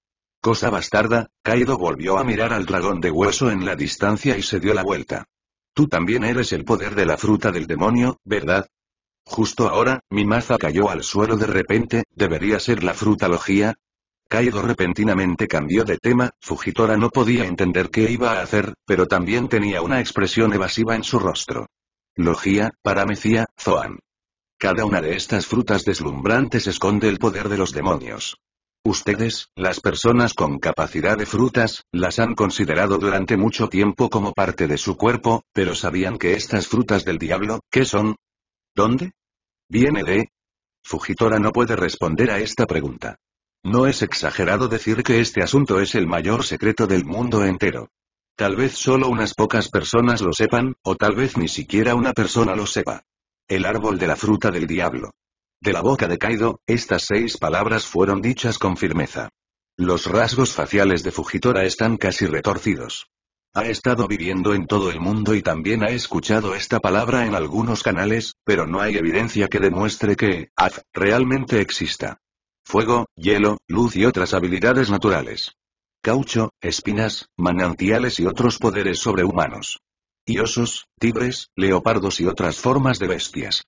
Cosa bastarda, Kaido volvió a mirar al dragón de hueso en la distancia y se dio la vuelta. Tú también eres el poder de la fruta del demonio, ¿verdad? Justo ahora, mi maza cayó al suelo de repente, ¿debería ser la fruta Logía?» Kaido repentinamente cambió de tema, Fujitora no podía entender qué iba a hacer, pero también tenía una expresión evasiva en su rostro. Logía, Paramecia, Zoan. Cada una de estas frutas deslumbrantes esconde el poder de los demonios. Ustedes, las personas con capacidad de frutas, las han considerado durante mucho tiempo como parte de su cuerpo, pero ¿sabían que estas frutas del diablo, qué son? ¿Dónde? ¿Viene de? Fujitora no puede responder a esta pregunta. No es exagerado decir que este asunto es el mayor secreto del mundo entero. Tal vez solo unas pocas personas lo sepan, o tal vez ni siquiera una persona lo sepa. El árbol de la fruta del diablo. De la boca de Kaido, estas seis palabras fueron dichas con firmeza. Los rasgos faciales de Fujitora están casi retorcidos. Ha estado viviendo en todo el mundo y también ha escuchado esta palabra en algunos canales, pero no hay evidencia que demuestre que, haz, realmente exista. Fuego, hielo, luz y otras habilidades naturales. Caucho, espinas, manantiales y otros poderes sobrehumanos. Y osos, tigres, leopardos y otras formas de bestias.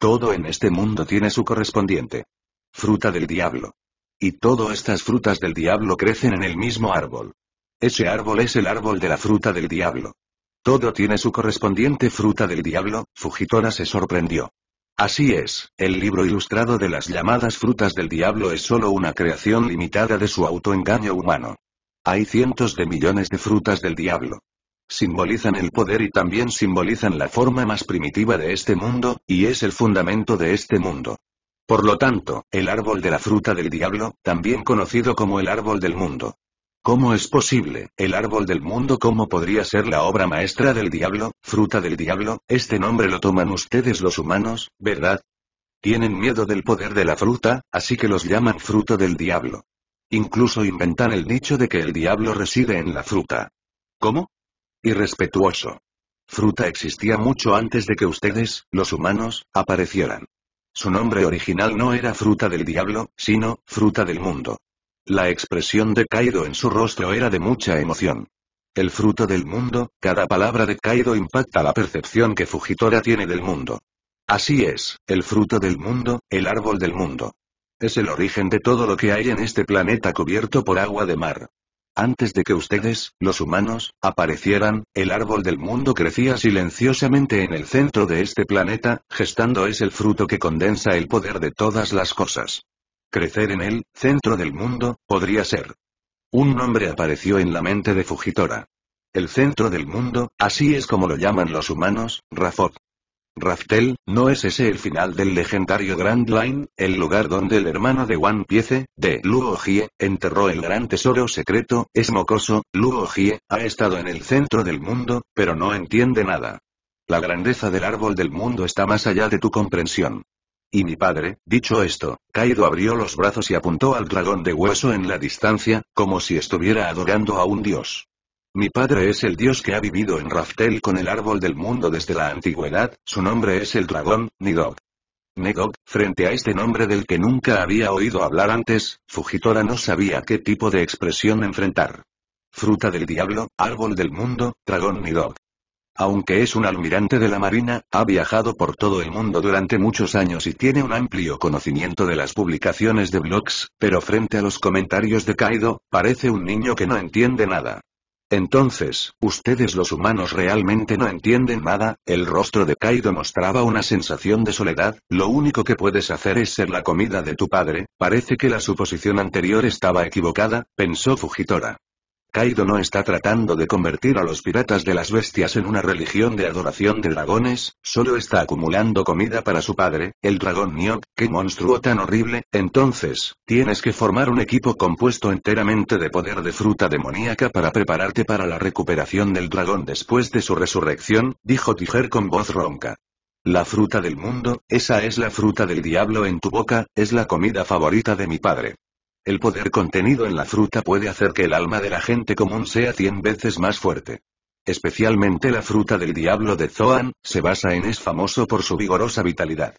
Todo en este mundo tiene su correspondiente. Fruta del diablo. Y todas estas frutas del diablo crecen en el mismo árbol. Ese árbol es el árbol de la fruta del diablo. Todo tiene su correspondiente fruta del diablo, Fujitora se sorprendió. Así es, el libro ilustrado de las llamadas frutas del diablo es solo una creación limitada de su autoengaño humano. Hay cientos de millones de frutas del diablo. Simbolizan el poder y también simbolizan la forma más primitiva de este mundo, y es el fundamento de este mundo. Por lo tanto, el árbol de la fruta del diablo, también conocido como el árbol del mundo. ¿Cómo es posible, el árbol del mundo cómo podría ser la obra maestra del diablo, fruta del diablo, este nombre lo toman ustedes los humanos, ¿verdad? Tienen miedo del poder de la fruta, así que los llaman fruto del diablo. Incluso inventan el dicho de que el diablo reside en la fruta. ¿Cómo? respetuoso. Fruta existía mucho antes de que ustedes, los humanos, aparecieran. Su nombre original no era fruta del diablo, sino fruta del mundo. La expresión de Kaido en su rostro era de mucha emoción. El fruto del mundo, cada palabra de Kaido impacta la percepción que Fujitora tiene del mundo. Así es, el fruto del mundo, el árbol del mundo. Es el origen de todo lo que hay en este planeta cubierto por agua de mar. Antes de que ustedes, los humanos, aparecieran, el árbol del mundo crecía silenciosamente en el centro de este planeta, gestando es el fruto que condensa el poder de todas las cosas. Crecer en él, centro del mundo, podría ser. Un nombre apareció en la mente de Fujitora. El centro del mundo, así es como lo llaman los humanos, Rafot. Raftel, ¿no es ese el final del legendario Grand Line, el lugar donde el hermano de One Piece, de Luo enterró el gran tesoro secreto? Es mocoso, Luo ha estado en el centro del mundo, pero no entiende nada. La grandeza del árbol del mundo está más allá de tu comprensión. Y mi padre, dicho esto, Kaido abrió los brazos y apuntó al dragón de hueso en la distancia, como si estuviera adorando a un dios. Mi padre es el dios que ha vivido en Raftel con el árbol del mundo desde la antigüedad, su nombre es el dragón, Nidog. Nidog, frente a este nombre del que nunca había oído hablar antes, Fujitora no sabía qué tipo de expresión enfrentar. Fruta del diablo, árbol del mundo, dragón Nidog. Aunque es un almirante de la Marina, ha viajado por todo el mundo durante muchos años y tiene un amplio conocimiento de las publicaciones de blogs, pero frente a los comentarios de Kaido, parece un niño que no entiende nada. Entonces, ustedes los humanos realmente no entienden nada, el rostro de Kaido mostraba una sensación de soledad, lo único que puedes hacer es ser la comida de tu padre, parece que la suposición anterior estaba equivocada, pensó Fujitora. Kaido no está tratando de convertir a los piratas de las bestias en una religión de adoración de dragones, solo está acumulando comida para su padre, el dragón Nyok, qué monstruo tan horrible, entonces, tienes que formar un equipo compuesto enteramente de poder de fruta demoníaca para prepararte para la recuperación del dragón después de su resurrección, dijo Tiger con voz ronca. La fruta del mundo, esa es la fruta del diablo en tu boca, es la comida favorita de mi padre. El poder contenido en la fruta puede hacer que el alma de la gente común sea cien veces más fuerte. Especialmente la fruta del diablo de Zoan, se basa en es famoso por su vigorosa vitalidad.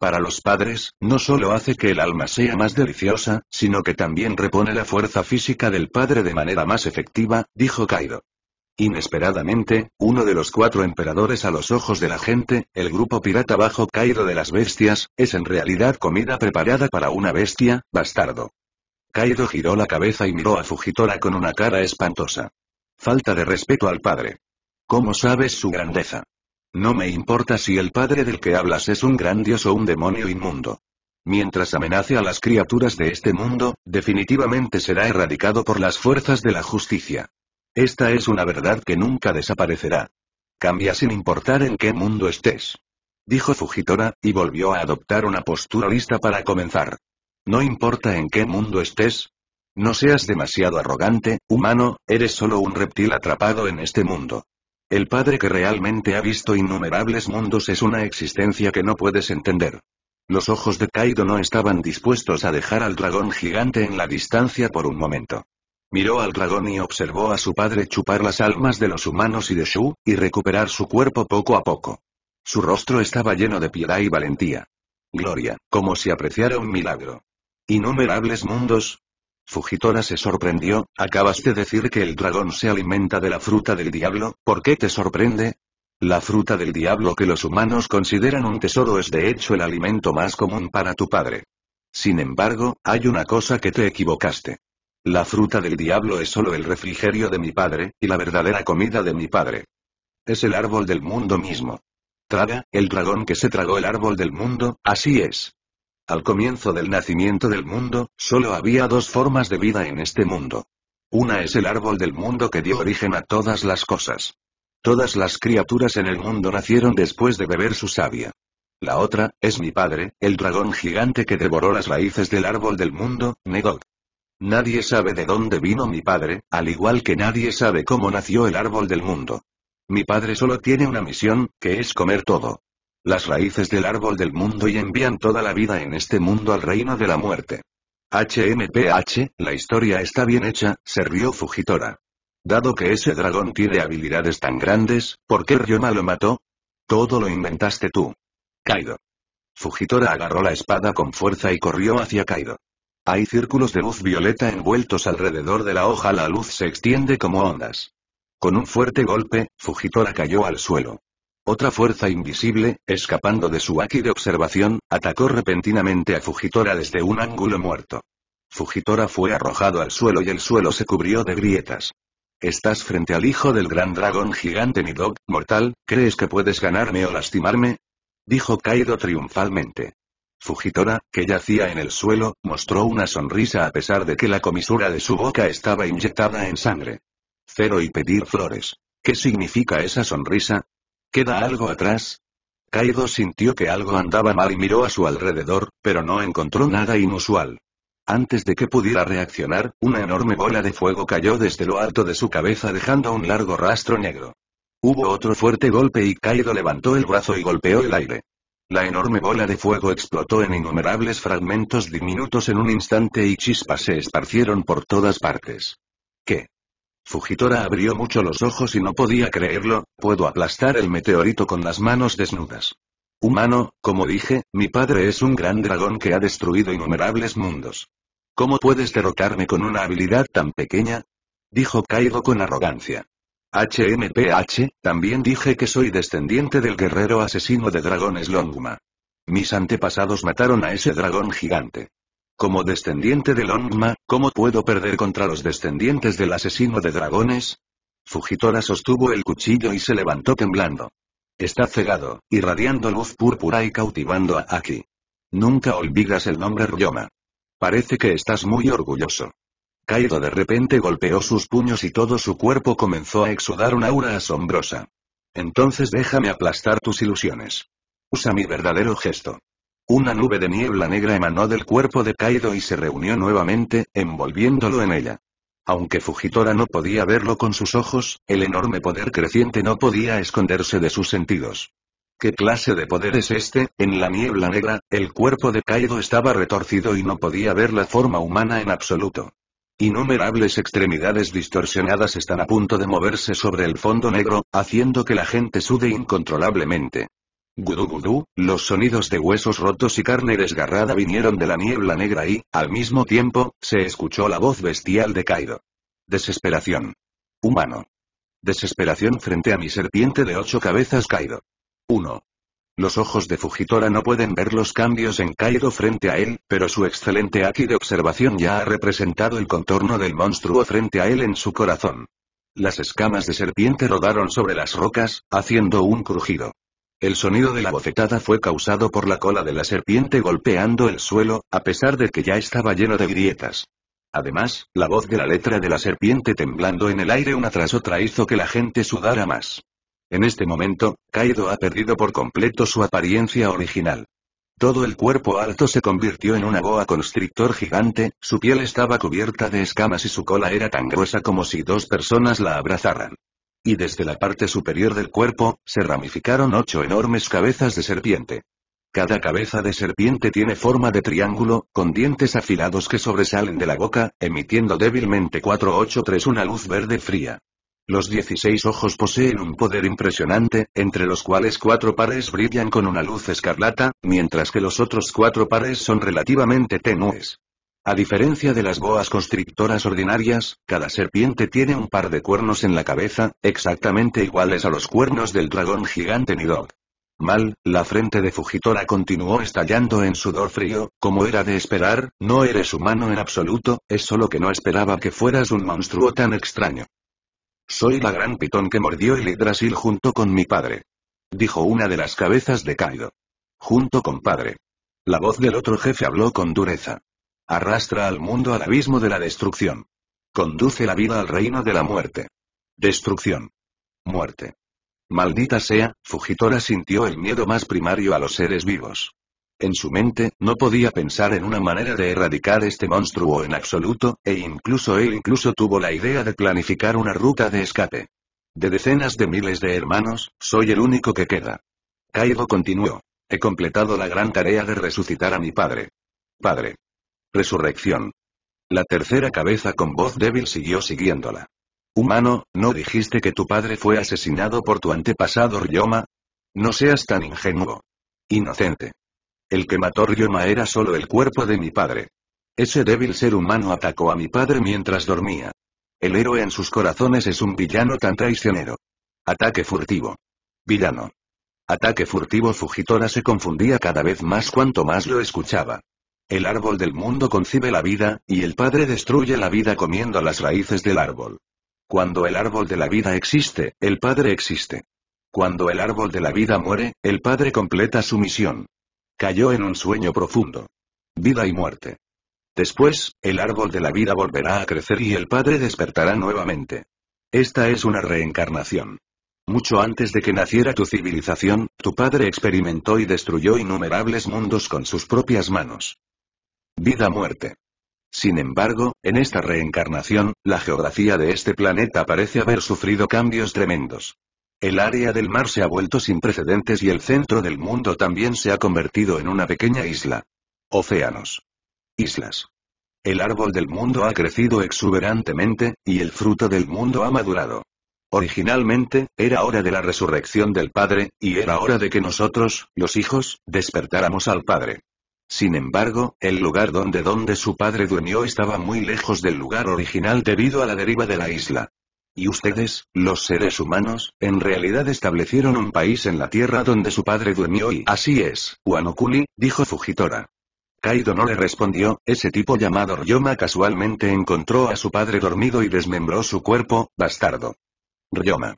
Para los padres, no solo hace que el alma sea más deliciosa, sino que también repone la fuerza física del padre de manera más efectiva, dijo Cairo. Inesperadamente, uno de los cuatro emperadores a los ojos de la gente, el grupo pirata bajo Cairo de las bestias, es en realidad comida preparada para una bestia, bastardo. Kaido giró la cabeza y miró a Fujitora con una cara espantosa. Falta de respeto al padre. ¿Cómo sabes su grandeza? No me importa si el padre del que hablas es un gran dios o un demonio inmundo. Mientras amenace a las criaturas de este mundo, definitivamente será erradicado por las fuerzas de la justicia. Esta es una verdad que nunca desaparecerá. Cambia sin importar en qué mundo estés. Dijo Fujitora, y volvió a adoptar una postura lista para comenzar. No importa en qué mundo estés. No seas demasiado arrogante, humano, eres solo un reptil atrapado en este mundo. El padre que realmente ha visto innumerables mundos es una existencia que no puedes entender. Los ojos de Kaido no estaban dispuestos a dejar al dragón gigante en la distancia por un momento. Miró al dragón y observó a su padre chupar las almas de los humanos y de Shu, y recuperar su cuerpo poco a poco. Su rostro estaba lleno de piedad y valentía. Gloria, como si apreciara un milagro. Innumerables mundos. Fujitora se sorprendió, acabas de decir que el dragón se alimenta de la fruta del diablo, ¿por qué te sorprende? La fruta del diablo que los humanos consideran un tesoro es de hecho el alimento más común para tu padre. Sin embargo, hay una cosa que te equivocaste. La fruta del diablo es solo el refrigerio de mi padre, y la verdadera comida de mi padre. Es el árbol del mundo mismo. Traga, el dragón que se tragó el árbol del mundo, así es. Al comienzo del nacimiento del mundo, solo había dos formas de vida en este mundo. Una es el árbol del mundo que dio origen a todas las cosas. Todas las criaturas en el mundo nacieron después de beber su savia. La otra, es mi padre, el dragón gigante que devoró las raíces del árbol del mundo, Negok. Nadie sabe de dónde vino mi padre, al igual que nadie sabe cómo nació el árbol del mundo. Mi padre solo tiene una misión, que es comer todo las raíces del árbol del mundo y envían toda la vida en este mundo al reino de la muerte. HMPH, la historia está bien hecha, se rió Fujitora. Dado que ese dragón tiene habilidades tan grandes, ¿por qué Ryoma lo mató? Todo lo inventaste tú. Kaido. Fujitora agarró la espada con fuerza y corrió hacia Kaido. Hay círculos de luz violeta envueltos alrededor de la hoja, la luz se extiende como ondas. Con un fuerte golpe, Fujitora cayó al suelo. Otra fuerza invisible, escapando de su aquí de observación, atacó repentinamente a Fujitora desde un ángulo muerto. Fujitora fue arrojado al suelo y el suelo se cubrió de grietas. Estás frente al hijo del gran dragón gigante Nidog, mortal, ¿crees que puedes ganarme o lastimarme? Dijo Kaido triunfalmente. Fujitora, que yacía en el suelo, mostró una sonrisa a pesar de que la comisura de su boca estaba inyectada en sangre. Cero y pedir flores. ¿Qué significa esa sonrisa? ¿Queda algo atrás? Kaido sintió que algo andaba mal y miró a su alrededor, pero no encontró nada inusual. Antes de que pudiera reaccionar, una enorme bola de fuego cayó desde lo alto de su cabeza dejando un largo rastro negro. Hubo otro fuerte golpe y Kaido levantó el brazo y golpeó el aire. La enorme bola de fuego explotó en innumerables fragmentos diminutos en un instante y chispas se esparcieron por todas partes. ¿Qué? Fujitora abrió mucho los ojos y no podía creerlo, puedo aplastar el meteorito con las manos desnudas. Humano, como dije, mi padre es un gran dragón que ha destruido innumerables mundos. ¿Cómo puedes derrotarme con una habilidad tan pequeña? Dijo Kaido con arrogancia. HMPH, también dije que soy descendiente del guerrero asesino de dragones Longuma. Mis antepasados mataron a ese dragón gigante. Como descendiente del Longma, ¿cómo puedo perder contra los descendientes del asesino de dragones? Fujitora sostuvo el cuchillo y se levantó temblando. Está cegado, irradiando luz púrpura y cautivando a Aki. Nunca olvidas el nombre Ryoma. Parece que estás muy orgulloso. Kaido de repente golpeó sus puños y todo su cuerpo comenzó a exudar una aura asombrosa. Entonces déjame aplastar tus ilusiones. Usa mi verdadero gesto. Una nube de niebla negra emanó del cuerpo de Kaido y se reunió nuevamente, envolviéndolo en ella. Aunque Fujitora no podía verlo con sus ojos, el enorme poder creciente no podía esconderse de sus sentidos. ¿Qué clase de poder es este? En la niebla negra, el cuerpo de Kaido estaba retorcido y no podía ver la forma humana en absoluto. Innumerables extremidades distorsionadas están a punto de moverse sobre el fondo negro, haciendo que la gente sude incontrolablemente. Gudu los sonidos de huesos rotos y carne desgarrada vinieron de la niebla negra y, al mismo tiempo, se escuchó la voz bestial de Kaido. Desesperación. Humano. Desesperación frente a mi serpiente de ocho cabezas Kaido. 1. Los ojos de Fujitora no pueden ver los cambios en Kaido frente a él, pero su excelente aquí de observación ya ha representado el contorno del monstruo frente a él en su corazón. Las escamas de serpiente rodaron sobre las rocas, haciendo un crujido. El sonido de la bofetada fue causado por la cola de la serpiente golpeando el suelo, a pesar de que ya estaba lleno de grietas. Además, la voz de la letra de la serpiente temblando en el aire una tras otra hizo que la gente sudara más. En este momento, Kaido ha perdido por completo su apariencia original. Todo el cuerpo alto se convirtió en una boa constrictor gigante, su piel estaba cubierta de escamas y su cola era tan gruesa como si dos personas la abrazaran y desde la parte superior del cuerpo, se ramificaron ocho enormes cabezas de serpiente. Cada cabeza de serpiente tiene forma de triángulo, con dientes afilados que sobresalen de la boca, emitiendo débilmente 483 una luz verde fría. Los 16 ojos poseen un poder impresionante, entre los cuales cuatro pares brillan con una luz escarlata, mientras que los otros cuatro pares son relativamente tenues. A diferencia de las boas constrictoras ordinarias, cada serpiente tiene un par de cuernos en la cabeza, exactamente iguales a los cuernos del dragón gigante Nidog. Mal, la frente de Fujitora continuó estallando en sudor frío, como era de esperar, no eres humano en absoluto, es solo que no esperaba que fueras un monstruo tan extraño. Soy la gran pitón que mordió el hidrasil junto con mi padre. Dijo una de las cabezas de Kaido. Junto con padre. La voz del otro jefe habló con dureza. Arrastra al mundo al abismo de la destrucción. Conduce la vida al reino de la muerte. Destrucción. Muerte. Maldita sea, Fujitora sintió el miedo más primario a los seres vivos. En su mente, no podía pensar en una manera de erradicar este monstruo en absoluto, e incluso él incluso tuvo la idea de planificar una ruta de escape. De decenas de miles de hermanos, soy el único que queda. Kaido continuó. He completado la gran tarea de resucitar a mi padre. Padre. Resurrección. La tercera cabeza con voz débil siguió siguiéndola. Humano, ¿no dijiste que tu padre fue asesinado por tu antepasado Ryoma? No seas tan ingenuo. Inocente. El que mató Ryoma era solo el cuerpo de mi padre. Ese débil ser humano atacó a mi padre mientras dormía. El héroe en sus corazones es un villano tan traicionero. Ataque furtivo. Villano. Ataque furtivo Fugitora se confundía cada vez más cuanto más lo escuchaba. El árbol del mundo concibe la vida, y el Padre destruye la vida comiendo las raíces del árbol. Cuando el árbol de la vida existe, el Padre existe. Cuando el árbol de la vida muere, el Padre completa su misión. Cayó en un sueño profundo. Vida y muerte. Después, el árbol de la vida volverá a crecer y el Padre despertará nuevamente. Esta es una reencarnación. Mucho antes de que naciera tu civilización, tu padre experimentó y destruyó innumerables mundos con sus propias manos. Vida-muerte. Sin embargo, en esta reencarnación, la geografía de este planeta parece haber sufrido cambios tremendos. El área del mar se ha vuelto sin precedentes y el centro del mundo también se ha convertido en una pequeña isla. Océanos. Islas. El árbol del mundo ha crecido exuberantemente, y el fruto del mundo ha madurado. Originalmente, era hora de la resurrección del Padre, y era hora de que nosotros, los hijos, despertáramos al Padre. Sin embargo, el lugar donde donde su padre durmió estaba muy lejos del lugar original debido a la deriva de la isla. Y ustedes, los seres humanos, en realidad establecieron un país en la tierra donde su padre durmió y así es, Wanokuli, dijo Fujitora. Kaido no le respondió, ese tipo llamado Ryoma casualmente encontró a su padre dormido y desmembró su cuerpo, bastardo. Ryoma.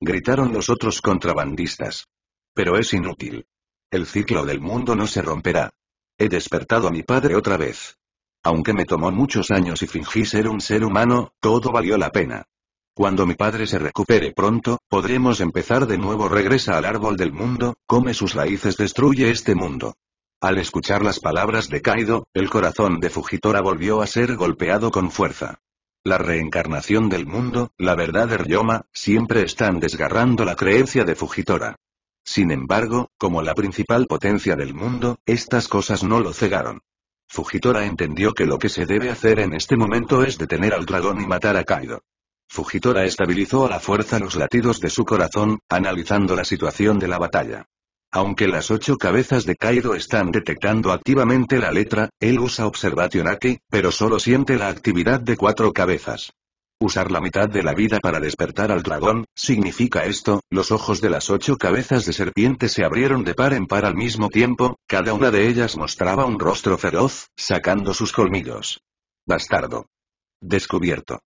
Gritaron los otros contrabandistas. Pero es inútil. El ciclo del mundo no se romperá. He despertado a mi padre otra vez. Aunque me tomó muchos años y fingí ser un ser humano, todo valió la pena. Cuando mi padre se recupere pronto, podremos empezar de nuevo. Regresa al árbol del mundo, come sus raíces, destruye este mundo. Al escuchar las palabras de Kaido, el corazón de Fujitora volvió a ser golpeado con fuerza. La reencarnación del mundo, la verdad de Ryoma, siempre están desgarrando la creencia de Fujitora. Sin embargo, como la principal potencia del mundo, estas cosas no lo cegaron. Fujitora entendió que lo que se debe hacer en este momento es detener al dragón y matar a Kaido. Fujitora estabilizó a la fuerza los latidos de su corazón, analizando la situación de la batalla. Aunque las ocho cabezas de Kaido están detectando activamente la letra, él usa Observation Aki, pero solo siente la actividad de cuatro cabezas. Usar la mitad de la vida para despertar al dragón, significa esto, los ojos de las ocho cabezas de serpiente se abrieron de par en par al mismo tiempo, cada una de ellas mostraba un rostro feroz, sacando sus colmillos. Bastardo. Descubierto.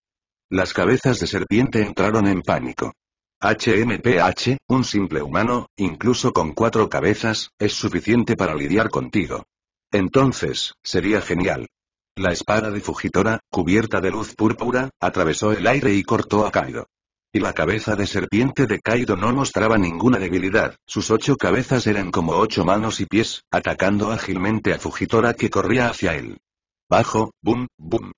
Las cabezas de serpiente entraron en pánico. HMPH, un simple humano, incluso con cuatro cabezas, es suficiente para lidiar contigo. Entonces, sería genial. La espada de Fujitora, cubierta de luz púrpura, atravesó el aire y cortó a Kaido. Y la cabeza de serpiente de Kaido no mostraba ninguna debilidad, sus ocho cabezas eran como ocho manos y pies, atacando ágilmente a Fujitora que corría hacia él. Bajo, boom, boom.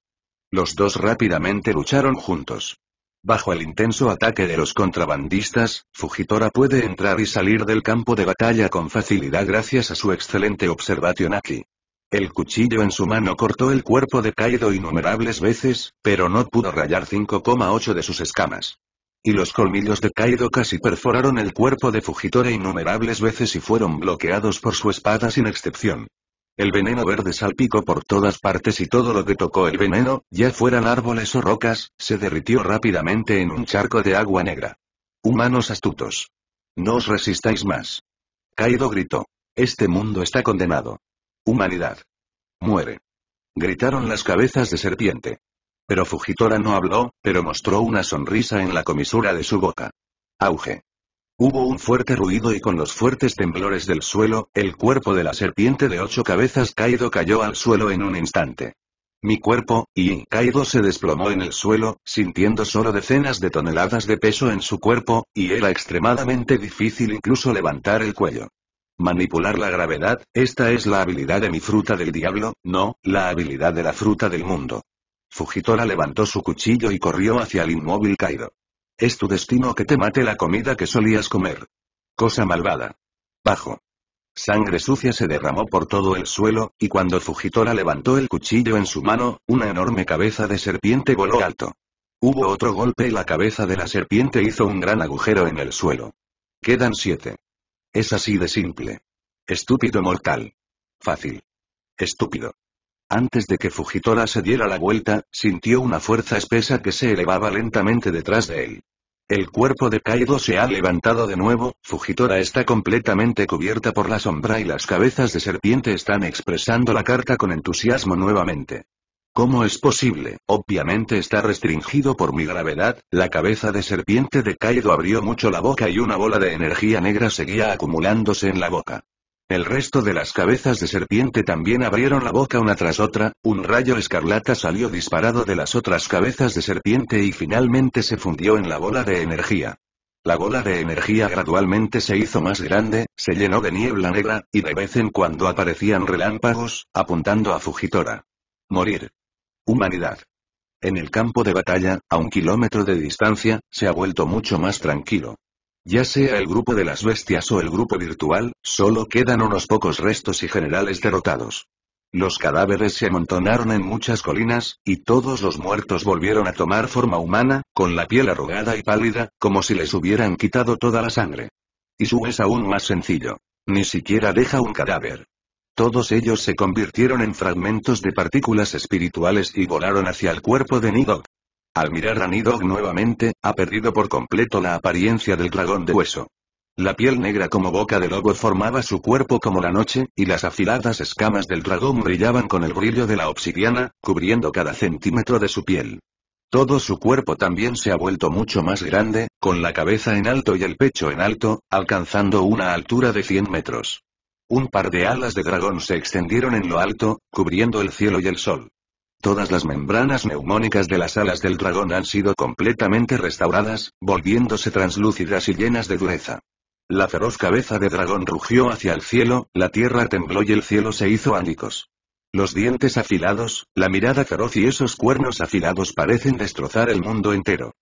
Los dos rápidamente lucharon juntos. Bajo el intenso ataque de los contrabandistas, Fujitora puede entrar y salir del campo de batalla con facilidad gracias a su excelente observación aquí. El cuchillo en su mano cortó el cuerpo de Kaido innumerables veces, pero no pudo rayar 5,8 de sus escamas. Y los colmillos de Kaido casi perforaron el cuerpo de Fujitora innumerables veces y fueron bloqueados por su espada sin excepción. El veneno verde salpicó por todas partes y todo lo que tocó el veneno, ya fueran árboles o rocas, se derritió rápidamente en un charco de agua negra. Humanos astutos. No os resistáis más. Kaido gritó. Este mundo está condenado. Humanidad. Muere. Gritaron las cabezas de serpiente. Pero Fujitora no habló, pero mostró una sonrisa en la comisura de su boca. Auge. Hubo un fuerte ruido y con los fuertes temblores del suelo, el cuerpo de la serpiente de ocho cabezas caído cayó al suelo en un instante. Mi cuerpo, y caído se desplomó en el suelo, sintiendo solo decenas de toneladas de peso en su cuerpo, y era extremadamente difícil incluso levantar el cuello. Manipular la gravedad, esta es la habilidad de mi fruta del diablo, no, la habilidad de la fruta del mundo. Fujitora levantó su cuchillo y corrió hacia el inmóvil Kaido. Es tu destino que te mate la comida que solías comer. Cosa malvada. Bajo. Sangre sucia se derramó por todo el suelo, y cuando Fujitora levantó el cuchillo en su mano, una enorme cabeza de serpiente voló alto. Hubo otro golpe y la cabeza de la serpiente hizo un gran agujero en el suelo. Quedan siete. Es así de simple. Estúpido mortal. Fácil. Estúpido. Antes de que Fujitora se diera la vuelta, sintió una fuerza espesa que se elevaba lentamente detrás de él. El cuerpo de Kaido se ha levantado de nuevo, Fujitora está completamente cubierta por la sombra y las cabezas de serpiente están expresando la carta con entusiasmo nuevamente. ¿Cómo es posible? Obviamente está restringido por mi gravedad, la cabeza de serpiente de Kaido abrió mucho la boca y una bola de energía negra seguía acumulándose en la boca. El resto de las cabezas de serpiente también abrieron la boca una tras otra, un rayo escarlata salió disparado de las otras cabezas de serpiente y finalmente se fundió en la bola de energía. La bola de energía gradualmente se hizo más grande, se llenó de niebla negra, y de vez en cuando aparecían relámpagos, apuntando a Fujitora. Morir. Humanidad. En el campo de batalla, a un kilómetro de distancia, se ha vuelto mucho más tranquilo. Ya sea el grupo de las bestias o el grupo virtual, solo quedan unos pocos restos y generales derrotados. Los cadáveres se amontonaron en muchas colinas, y todos los muertos volvieron a tomar forma humana, con la piel arrugada y pálida, como si les hubieran quitado toda la sangre. Y su es aún más sencillo. Ni siquiera deja un cadáver. Todos ellos se convirtieron en fragmentos de partículas espirituales y volaron hacia el cuerpo de Nidog. Al mirar a Nidog nuevamente, ha perdido por completo la apariencia del dragón de hueso. La piel negra como boca de lobo formaba su cuerpo como la noche, y las afiladas escamas del dragón brillaban con el brillo de la obsidiana, cubriendo cada centímetro de su piel. Todo su cuerpo también se ha vuelto mucho más grande, con la cabeza en alto y el pecho en alto, alcanzando una altura de 100 metros. Un par de alas de dragón se extendieron en lo alto, cubriendo el cielo y el sol. Todas las membranas neumónicas de las alas del dragón han sido completamente restauradas, volviéndose translúcidas y llenas de dureza. La feroz cabeza de dragón rugió hacia el cielo, la tierra tembló y el cielo se hizo ánicos. Los dientes afilados, la mirada feroz y esos cuernos afilados parecen destrozar el mundo entero.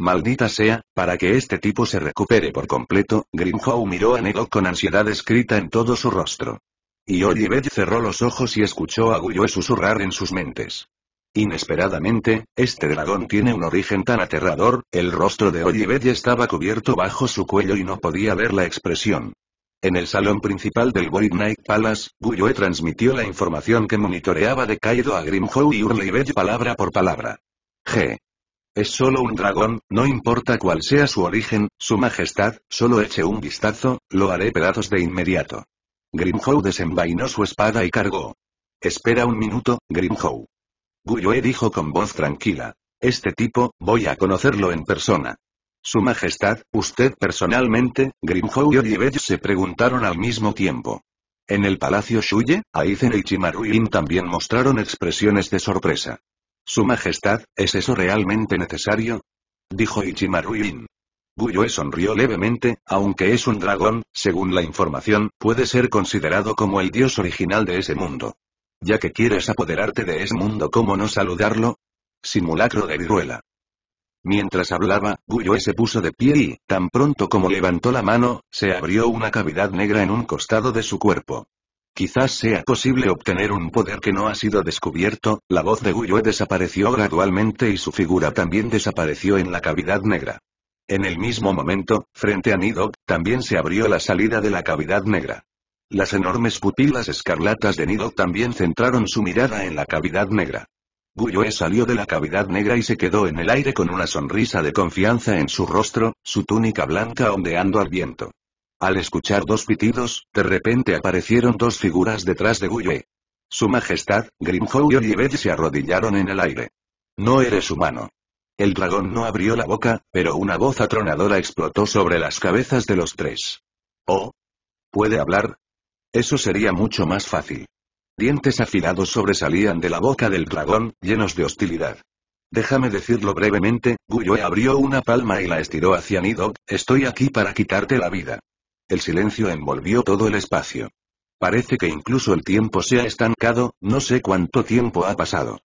Maldita sea, para que este tipo se recupere por completo, Grimhow miró a Nego con ansiedad escrita en todo su rostro. Y Olivet cerró los ojos y escuchó a Guyue susurrar en sus mentes. Inesperadamente, este dragón tiene un origen tan aterrador, el rostro de Olivet estaba cubierto bajo su cuello y no podía ver la expresión. En el salón principal del Void Night Palace, Guyue transmitió la información que monitoreaba de Kaido a Grimhow y Urlivet palabra por palabra. G. Es solo un dragón, no importa cuál sea su origen, su majestad, solo eche un vistazo, lo haré pedazos de inmediato. Grimhow desenvainó su espada y cargó. Espera un minuto, Grimhow. Guyue dijo con voz tranquila. Este tipo, voy a conocerlo en persona. Su Majestad, usted personalmente, Grimhow y se preguntaron al mismo tiempo. En el Palacio Shuye, Aizen y Chimaruin también mostraron expresiones de sorpresa. Su Majestad, ¿es eso realmente necesario? Dijo Ichimaru Yin. sonrió levemente, aunque es un dragón, según la información, puede ser considerado como el dios original de ese mundo. Ya que quieres apoderarte de ese mundo, ¿cómo no saludarlo? Simulacro de viruela. Mientras hablaba, Guyue se puso de pie y, tan pronto como levantó la mano, se abrió una cavidad negra en un costado de su cuerpo. Quizás sea posible obtener un poder que no ha sido descubierto, la voz de Guyue desapareció gradualmente y su figura también desapareció en la cavidad negra. En el mismo momento, frente a Nidok, también se abrió la salida de la cavidad negra. Las enormes pupilas escarlatas de Nidok también centraron su mirada en la cavidad negra. Guyue salió de la cavidad negra y se quedó en el aire con una sonrisa de confianza en su rostro, su túnica blanca ondeando al viento. Al escuchar dos pitidos, de repente aparecieron dos figuras detrás de Guye. Su Majestad, Grimhou y Olivet se arrodillaron en el aire. No eres humano. El dragón no abrió la boca, pero una voz atronadora explotó sobre las cabezas de los tres. ¿Oh? ¿Puede hablar? Eso sería mucho más fácil. Dientes afilados sobresalían de la boca del dragón, llenos de hostilidad. Déjame decirlo brevemente, Guyoe abrió una palma y la estiró hacia Nidok, estoy aquí para quitarte la vida. El silencio envolvió todo el espacio. Parece que incluso el tiempo se ha estancado, no sé cuánto tiempo ha pasado.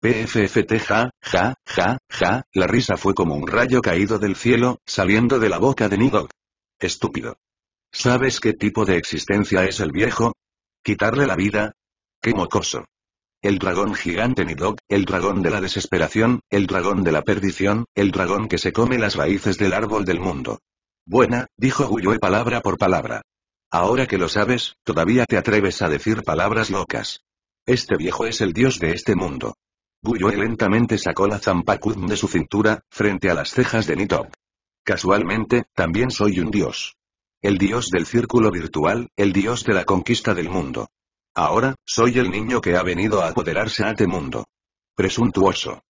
PFFT ja, ja, ja, ja, la risa fue como un rayo caído del cielo, saliendo de la boca de Nidok. Estúpido. ¿Sabes qué tipo de existencia es el viejo? ¿Quitarle la vida? ¡Qué mocoso! El dragón gigante Nidog, el dragón de la desesperación, el dragón de la perdición, el dragón que se come las raíces del árbol del mundo. Buena, dijo Guyue palabra por palabra. Ahora que lo sabes, todavía te atreves a decir palabras locas. Este viejo es el dios de este mundo. Guyue lentamente sacó la zampacudm de su cintura, frente a las cejas de Nitok. Casualmente, también soy un dios. El dios del círculo virtual, el dios de la conquista del mundo. Ahora, soy el niño que ha venido a apoderarse a este mundo. Presuntuoso.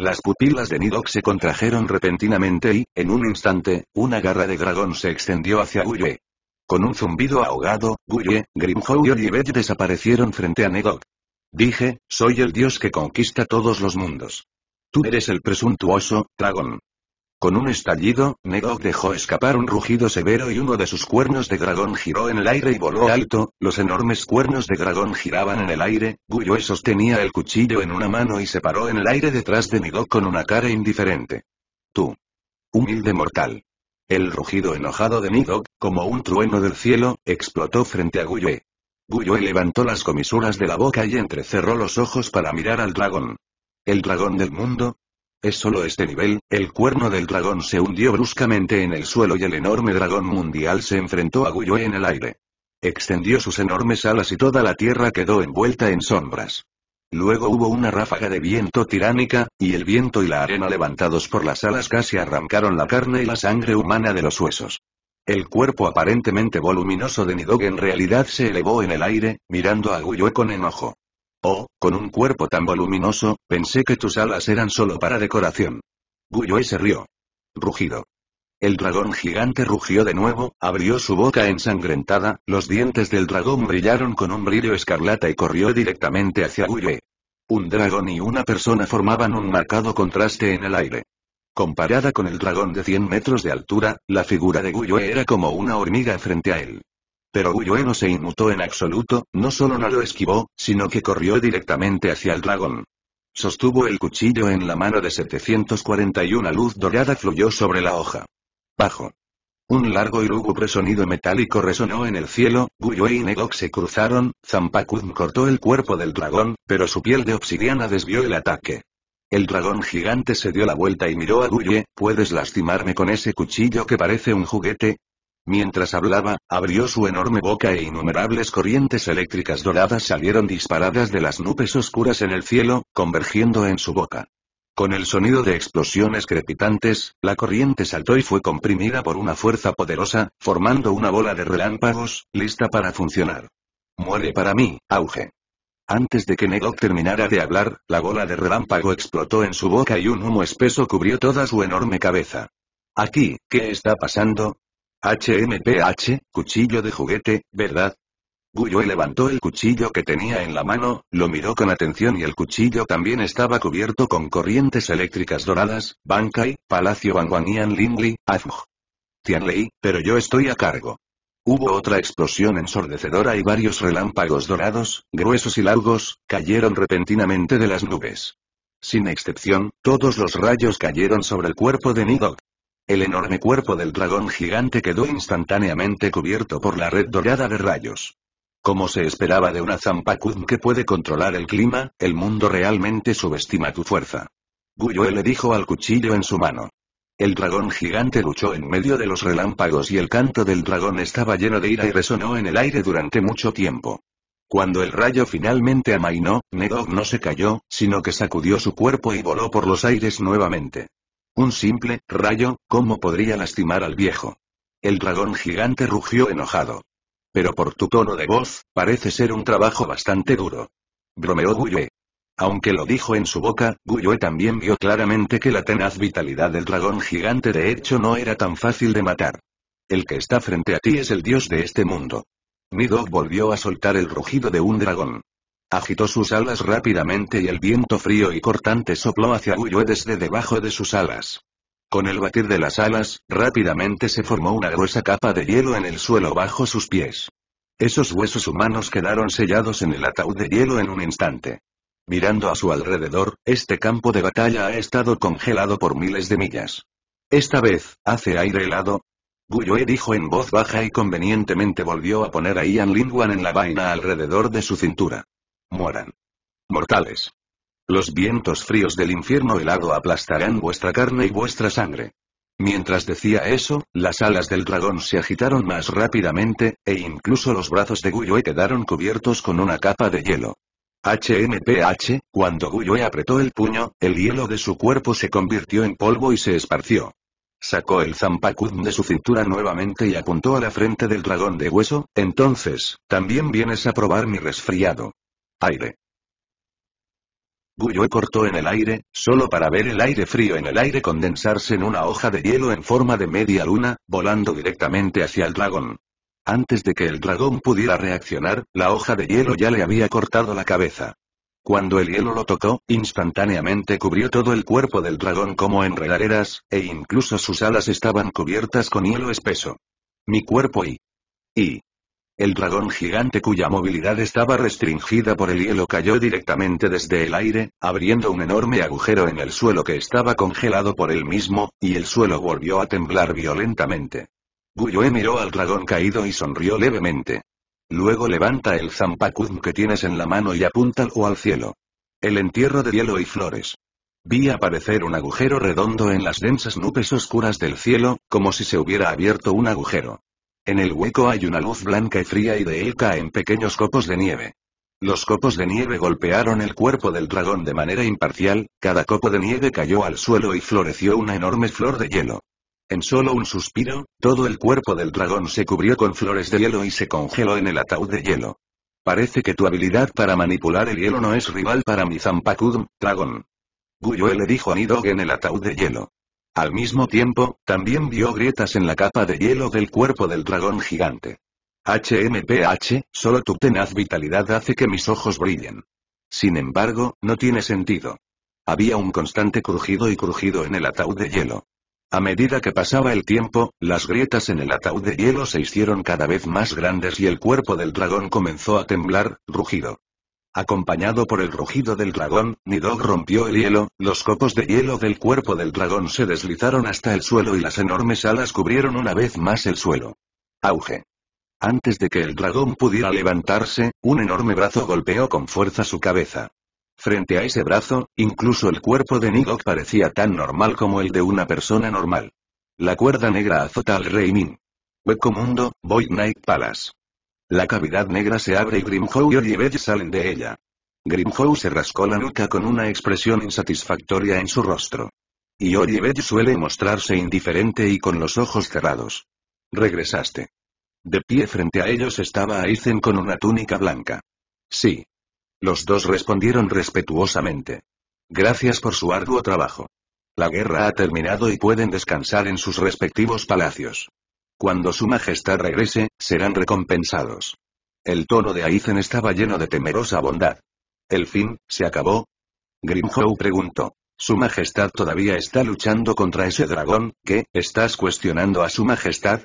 Las pupilas de Nidok se contrajeron repentinamente y, en un instante, una garra de dragón se extendió hacia Guye. Con un zumbido ahogado, Guye, Grimhow y Olivet desaparecieron frente a Nidok. Dije, soy el dios que conquista todos los mundos. Tú eres el presuntuoso, dragón. Con un estallido, Negok dejó escapar un rugido severo y uno de sus cuernos de dragón giró en el aire y voló alto, los enormes cuernos de dragón giraban en el aire, Guyue sostenía el cuchillo en una mano y se paró en el aire detrás de Nidok con una cara indiferente. Tú. Humilde mortal. El rugido enojado de Nidok, como un trueno del cielo, explotó frente a Guyue. Guyue levantó las comisuras de la boca y entrecerró los ojos para mirar al dragón. El dragón del mundo, es solo este nivel, el cuerno del dragón se hundió bruscamente en el suelo y el enorme dragón mundial se enfrentó a Guyue en el aire. Extendió sus enormes alas y toda la tierra quedó envuelta en sombras. Luego hubo una ráfaga de viento tiránica, y el viento y la arena levantados por las alas casi arrancaron la carne y la sangre humana de los huesos. El cuerpo aparentemente voluminoso de Nidog en realidad se elevó en el aire, mirando a Guyue con enojo. Oh, con un cuerpo tan voluminoso, pensé que tus alas eran solo para decoración. Guyue se rió. Rugido. El dragón gigante rugió de nuevo, abrió su boca ensangrentada, los dientes del dragón brillaron con un brillo escarlata y corrió directamente hacia Guyue. Un dragón y una persona formaban un marcado contraste en el aire. Comparada con el dragón de 100 metros de altura, la figura de Guyue era como una hormiga frente a él. Pero Guyue no se inmutó en absoluto, no solo no lo esquivó, sino que corrió directamente hacia el dragón. Sostuvo el cuchillo en la mano de 741 luz dorada fluyó sobre la hoja. Bajo. Un largo y lúgubre sonido metálico resonó en el cielo, Guyue y Negok se cruzaron, Zampakun cortó el cuerpo del dragón, pero su piel de obsidiana desvió el ataque. El dragón gigante se dio la vuelta y miró a Guye, ¿puedes lastimarme con ese cuchillo que parece un juguete? Mientras hablaba, abrió su enorme boca e innumerables corrientes eléctricas doradas salieron disparadas de las nubes oscuras en el cielo, convergiendo en su boca. Con el sonido de explosiones crepitantes, la corriente saltó y fue comprimida por una fuerza poderosa, formando una bola de relámpagos, lista para funcionar. Muere para mí, auge. Antes de que Negok terminara de hablar, la bola de relámpago explotó en su boca y un humo espeso cubrió toda su enorme cabeza. Aquí, ¿qué está pasando? HMPH, cuchillo de juguete, ¿verdad? Guyue levantó el cuchillo que tenía en la mano, lo miró con atención y el cuchillo también estaba cubierto con corrientes eléctricas doradas, Bankai, Palacio Banguanian Lingli, Azmog. Tianlei, pero yo estoy a cargo. Hubo otra explosión ensordecedora y varios relámpagos dorados, gruesos y largos, cayeron repentinamente de las nubes. Sin excepción, todos los rayos cayeron sobre el cuerpo de Nidok. El enorme cuerpo del dragón gigante quedó instantáneamente cubierto por la red dorada de rayos. Como se esperaba de una Zampacud que puede controlar el clima, el mundo realmente subestima tu fuerza. Guyue le dijo al cuchillo en su mano. El dragón gigante luchó en medio de los relámpagos y el canto del dragón estaba lleno de ira y resonó en el aire durante mucho tiempo. Cuando el rayo finalmente amainó, Nedog no se cayó, sino que sacudió su cuerpo y voló por los aires nuevamente. Un simple rayo, ¿cómo podría lastimar al viejo? El dragón gigante rugió enojado. Pero por tu tono de voz, parece ser un trabajo bastante duro. Bromeó Guyue. Aunque lo dijo en su boca, Guyue también vio claramente que la tenaz vitalidad del dragón gigante de hecho no era tan fácil de matar. El que está frente a ti es el dios de este mundo. Nidok volvió a soltar el rugido de un dragón. Agitó sus alas rápidamente y el viento frío y cortante sopló hacia Guyue desde debajo de sus alas. Con el batir de las alas, rápidamente se formó una gruesa capa de hielo en el suelo bajo sus pies. Esos huesos humanos quedaron sellados en el ataúd de hielo en un instante. Mirando a su alrededor, este campo de batalla ha estado congelado por miles de millas. Esta vez, ¿hace aire helado? Guyue dijo en voz baja y convenientemente volvió a poner a Ian Lingwan en la vaina alrededor de su cintura mueran. Mortales. Los vientos fríos del infierno helado aplastarán vuestra carne y vuestra sangre. Mientras decía eso, las alas del dragón se agitaron más rápidamente, e incluso los brazos de Guyue quedaron cubiertos con una capa de hielo. HMPH, cuando Guyue apretó el puño, el hielo de su cuerpo se convirtió en polvo y se esparció. Sacó el zampacud de su cintura nuevamente y apuntó a la frente del dragón de hueso, entonces, ¿también vienes a probar mi resfriado? aire. Guyo cortó en el aire, solo para ver el aire frío en el aire condensarse en una hoja de hielo en forma de media luna, volando directamente hacia el dragón. Antes de que el dragón pudiera reaccionar, la hoja de hielo ya le había cortado la cabeza. Cuando el hielo lo tocó, instantáneamente cubrió todo el cuerpo del dragón como enredaderas, e incluso sus alas estaban cubiertas con hielo espeso. Mi cuerpo y... y... El dragón gigante cuya movilidad estaba restringida por el hielo cayó directamente desde el aire, abriendo un enorme agujero en el suelo que estaba congelado por él mismo, y el suelo volvió a temblar violentamente. Guyue miró al dragón caído y sonrió levemente. Luego levanta el zampakun que tienes en la mano y apúntalo al cielo. El entierro de hielo y flores. Vi aparecer un agujero redondo en las densas nubes oscuras del cielo, como si se hubiera abierto un agujero. En el hueco hay una luz blanca y fría y de él caen pequeños copos de nieve. Los copos de nieve golpearon el cuerpo del dragón de manera imparcial, cada copo de nieve cayó al suelo y floreció una enorme flor de hielo. En solo un suspiro, todo el cuerpo del dragón se cubrió con flores de hielo y se congeló en el ataúd de hielo. Parece que tu habilidad para manipular el hielo no es rival para mi Zampakudum, dragón. Guyue le dijo a Nidog en el ataúd de hielo. Al mismo tiempo, también vio grietas en la capa de hielo del cuerpo del dragón gigante. HMPH, solo tu tenaz vitalidad hace que mis ojos brillen. Sin embargo, no tiene sentido. Había un constante crujido y crujido en el ataúd de hielo. A medida que pasaba el tiempo, las grietas en el ataúd de hielo se hicieron cada vez más grandes y el cuerpo del dragón comenzó a temblar, rugido. Acompañado por el rugido del dragón, Nidog rompió el hielo, los copos de hielo del cuerpo del dragón se deslizaron hasta el suelo y las enormes alas cubrieron una vez más el suelo. Auge. Antes de que el dragón pudiera levantarse, un enorme brazo golpeó con fuerza su cabeza. Frente a ese brazo, incluso el cuerpo de Nidog parecía tan normal como el de una persona normal. La cuerda negra azota al rey Min. Hueco mundo, Void Knight Palace. La cavidad negra se abre y Grimhow y Olivet salen de ella. Grimhow se rascó la nuca con una expresión insatisfactoria en su rostro. Y Olivet suele mostrarse indiferente y con los ojos cerrados. Regresaste. De pie frente a ellos estaba Aizen con una túnica blanca. Sí. Los dos respondieron respetuosamente. Gracias por su arduo trabajo. La guerra ha terminado y pueden descansar en sus respectivos palacios. Cuando su majestad regrese, serán recompensados. El tono de Aizen estaba lleno de temerosa bondad. ¿El fin, se acabó? Grimhow preguntó. Su Majestad todavía está luchando contra ese dragón, ¿qué? ¿Estás cuestionando a Su Majestad?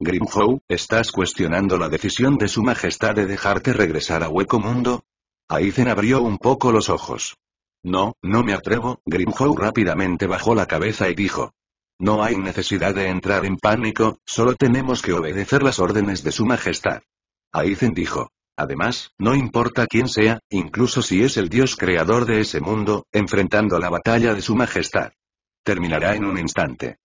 Grimhow, ¿estás cuestionando la decisión de Su Majestad de dejarte regresar a Hueco Mundo? Aizen abrió un poco los ojos. No, no me atrevo, Grimhow rápidamente bajó la cabeza y dijo. No hay necesidad de entrar en pánico, solo tenemos que obedecer las órdenes de su majestad. Aizen dijo. Además, no importa quién sea, incluso si es el dios creador de ese mundo, enfrentando la batalla de su majestad. Terminará en un instante.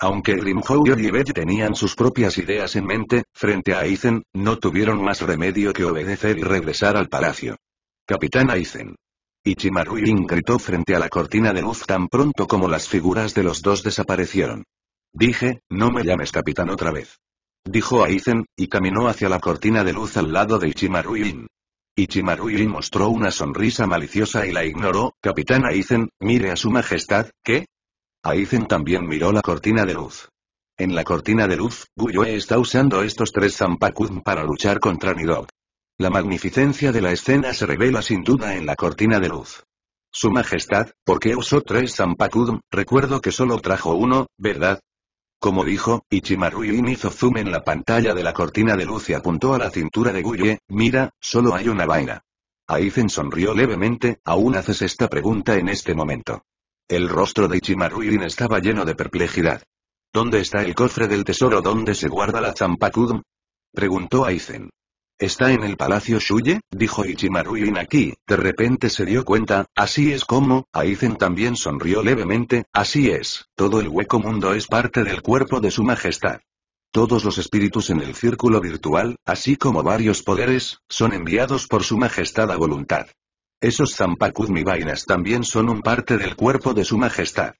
Aunque Grimhou y Olivet tenían sus propias ideas en mente, frente a Aizen, no tuvieron más remedio que obedecer y regresar al palacio. Capitán Aizen, ichimaru gritó frente a la cortina de luz tan pronto como las figuras de los dos desaparecieron. Dije, no me llames capitán otra vez. Dijo Aizen, y caminó hacia la cortina de luz al lado de ichimaru Rin. ichimaru mostró una sonrisa maliciosa y la ignoró, capitán Aizen, mire a su majestad, ¿qué? Aizen también miró la cortina de luz. En la cortina de luz, Guyue está usando estos tres Zampakun para luchar contra Nidok. La magnificencia de la escena se revela sin duda en la cortina de luz. Su Majestad, ¿por qué usó tres Zampacudum? Recuerdo que solo trajo uno, ¿verdad? Como dijo, Ichimaruin hizo zoom en la pantalla de la cortina de luz y apuntó a la cintura de Guye, mira, solo hay una vaina. Aizen sonrió levemente, aún haces esta pregunta en este momento. El rostro de Ichimaruin estaba lleno de perplejidad. ¿Dónde está el cofre del tesoro ¿Dónde se guarda la Zampacudum? Preguntó Aizen. Está en el palacio Shuye, dijo Ichimaru aquí, de repente se dio cuenta, así es como, Aizen también sonrió levemente, así es, todo el hueco mundo es parte del cuerpo de su majestad. Todos los espíritus en el círculo virtual, así como varios poderes, son enviados por su majestad a voluntad. Esos Zampakudmi vainas también son un parte del cuerpo de su majestad.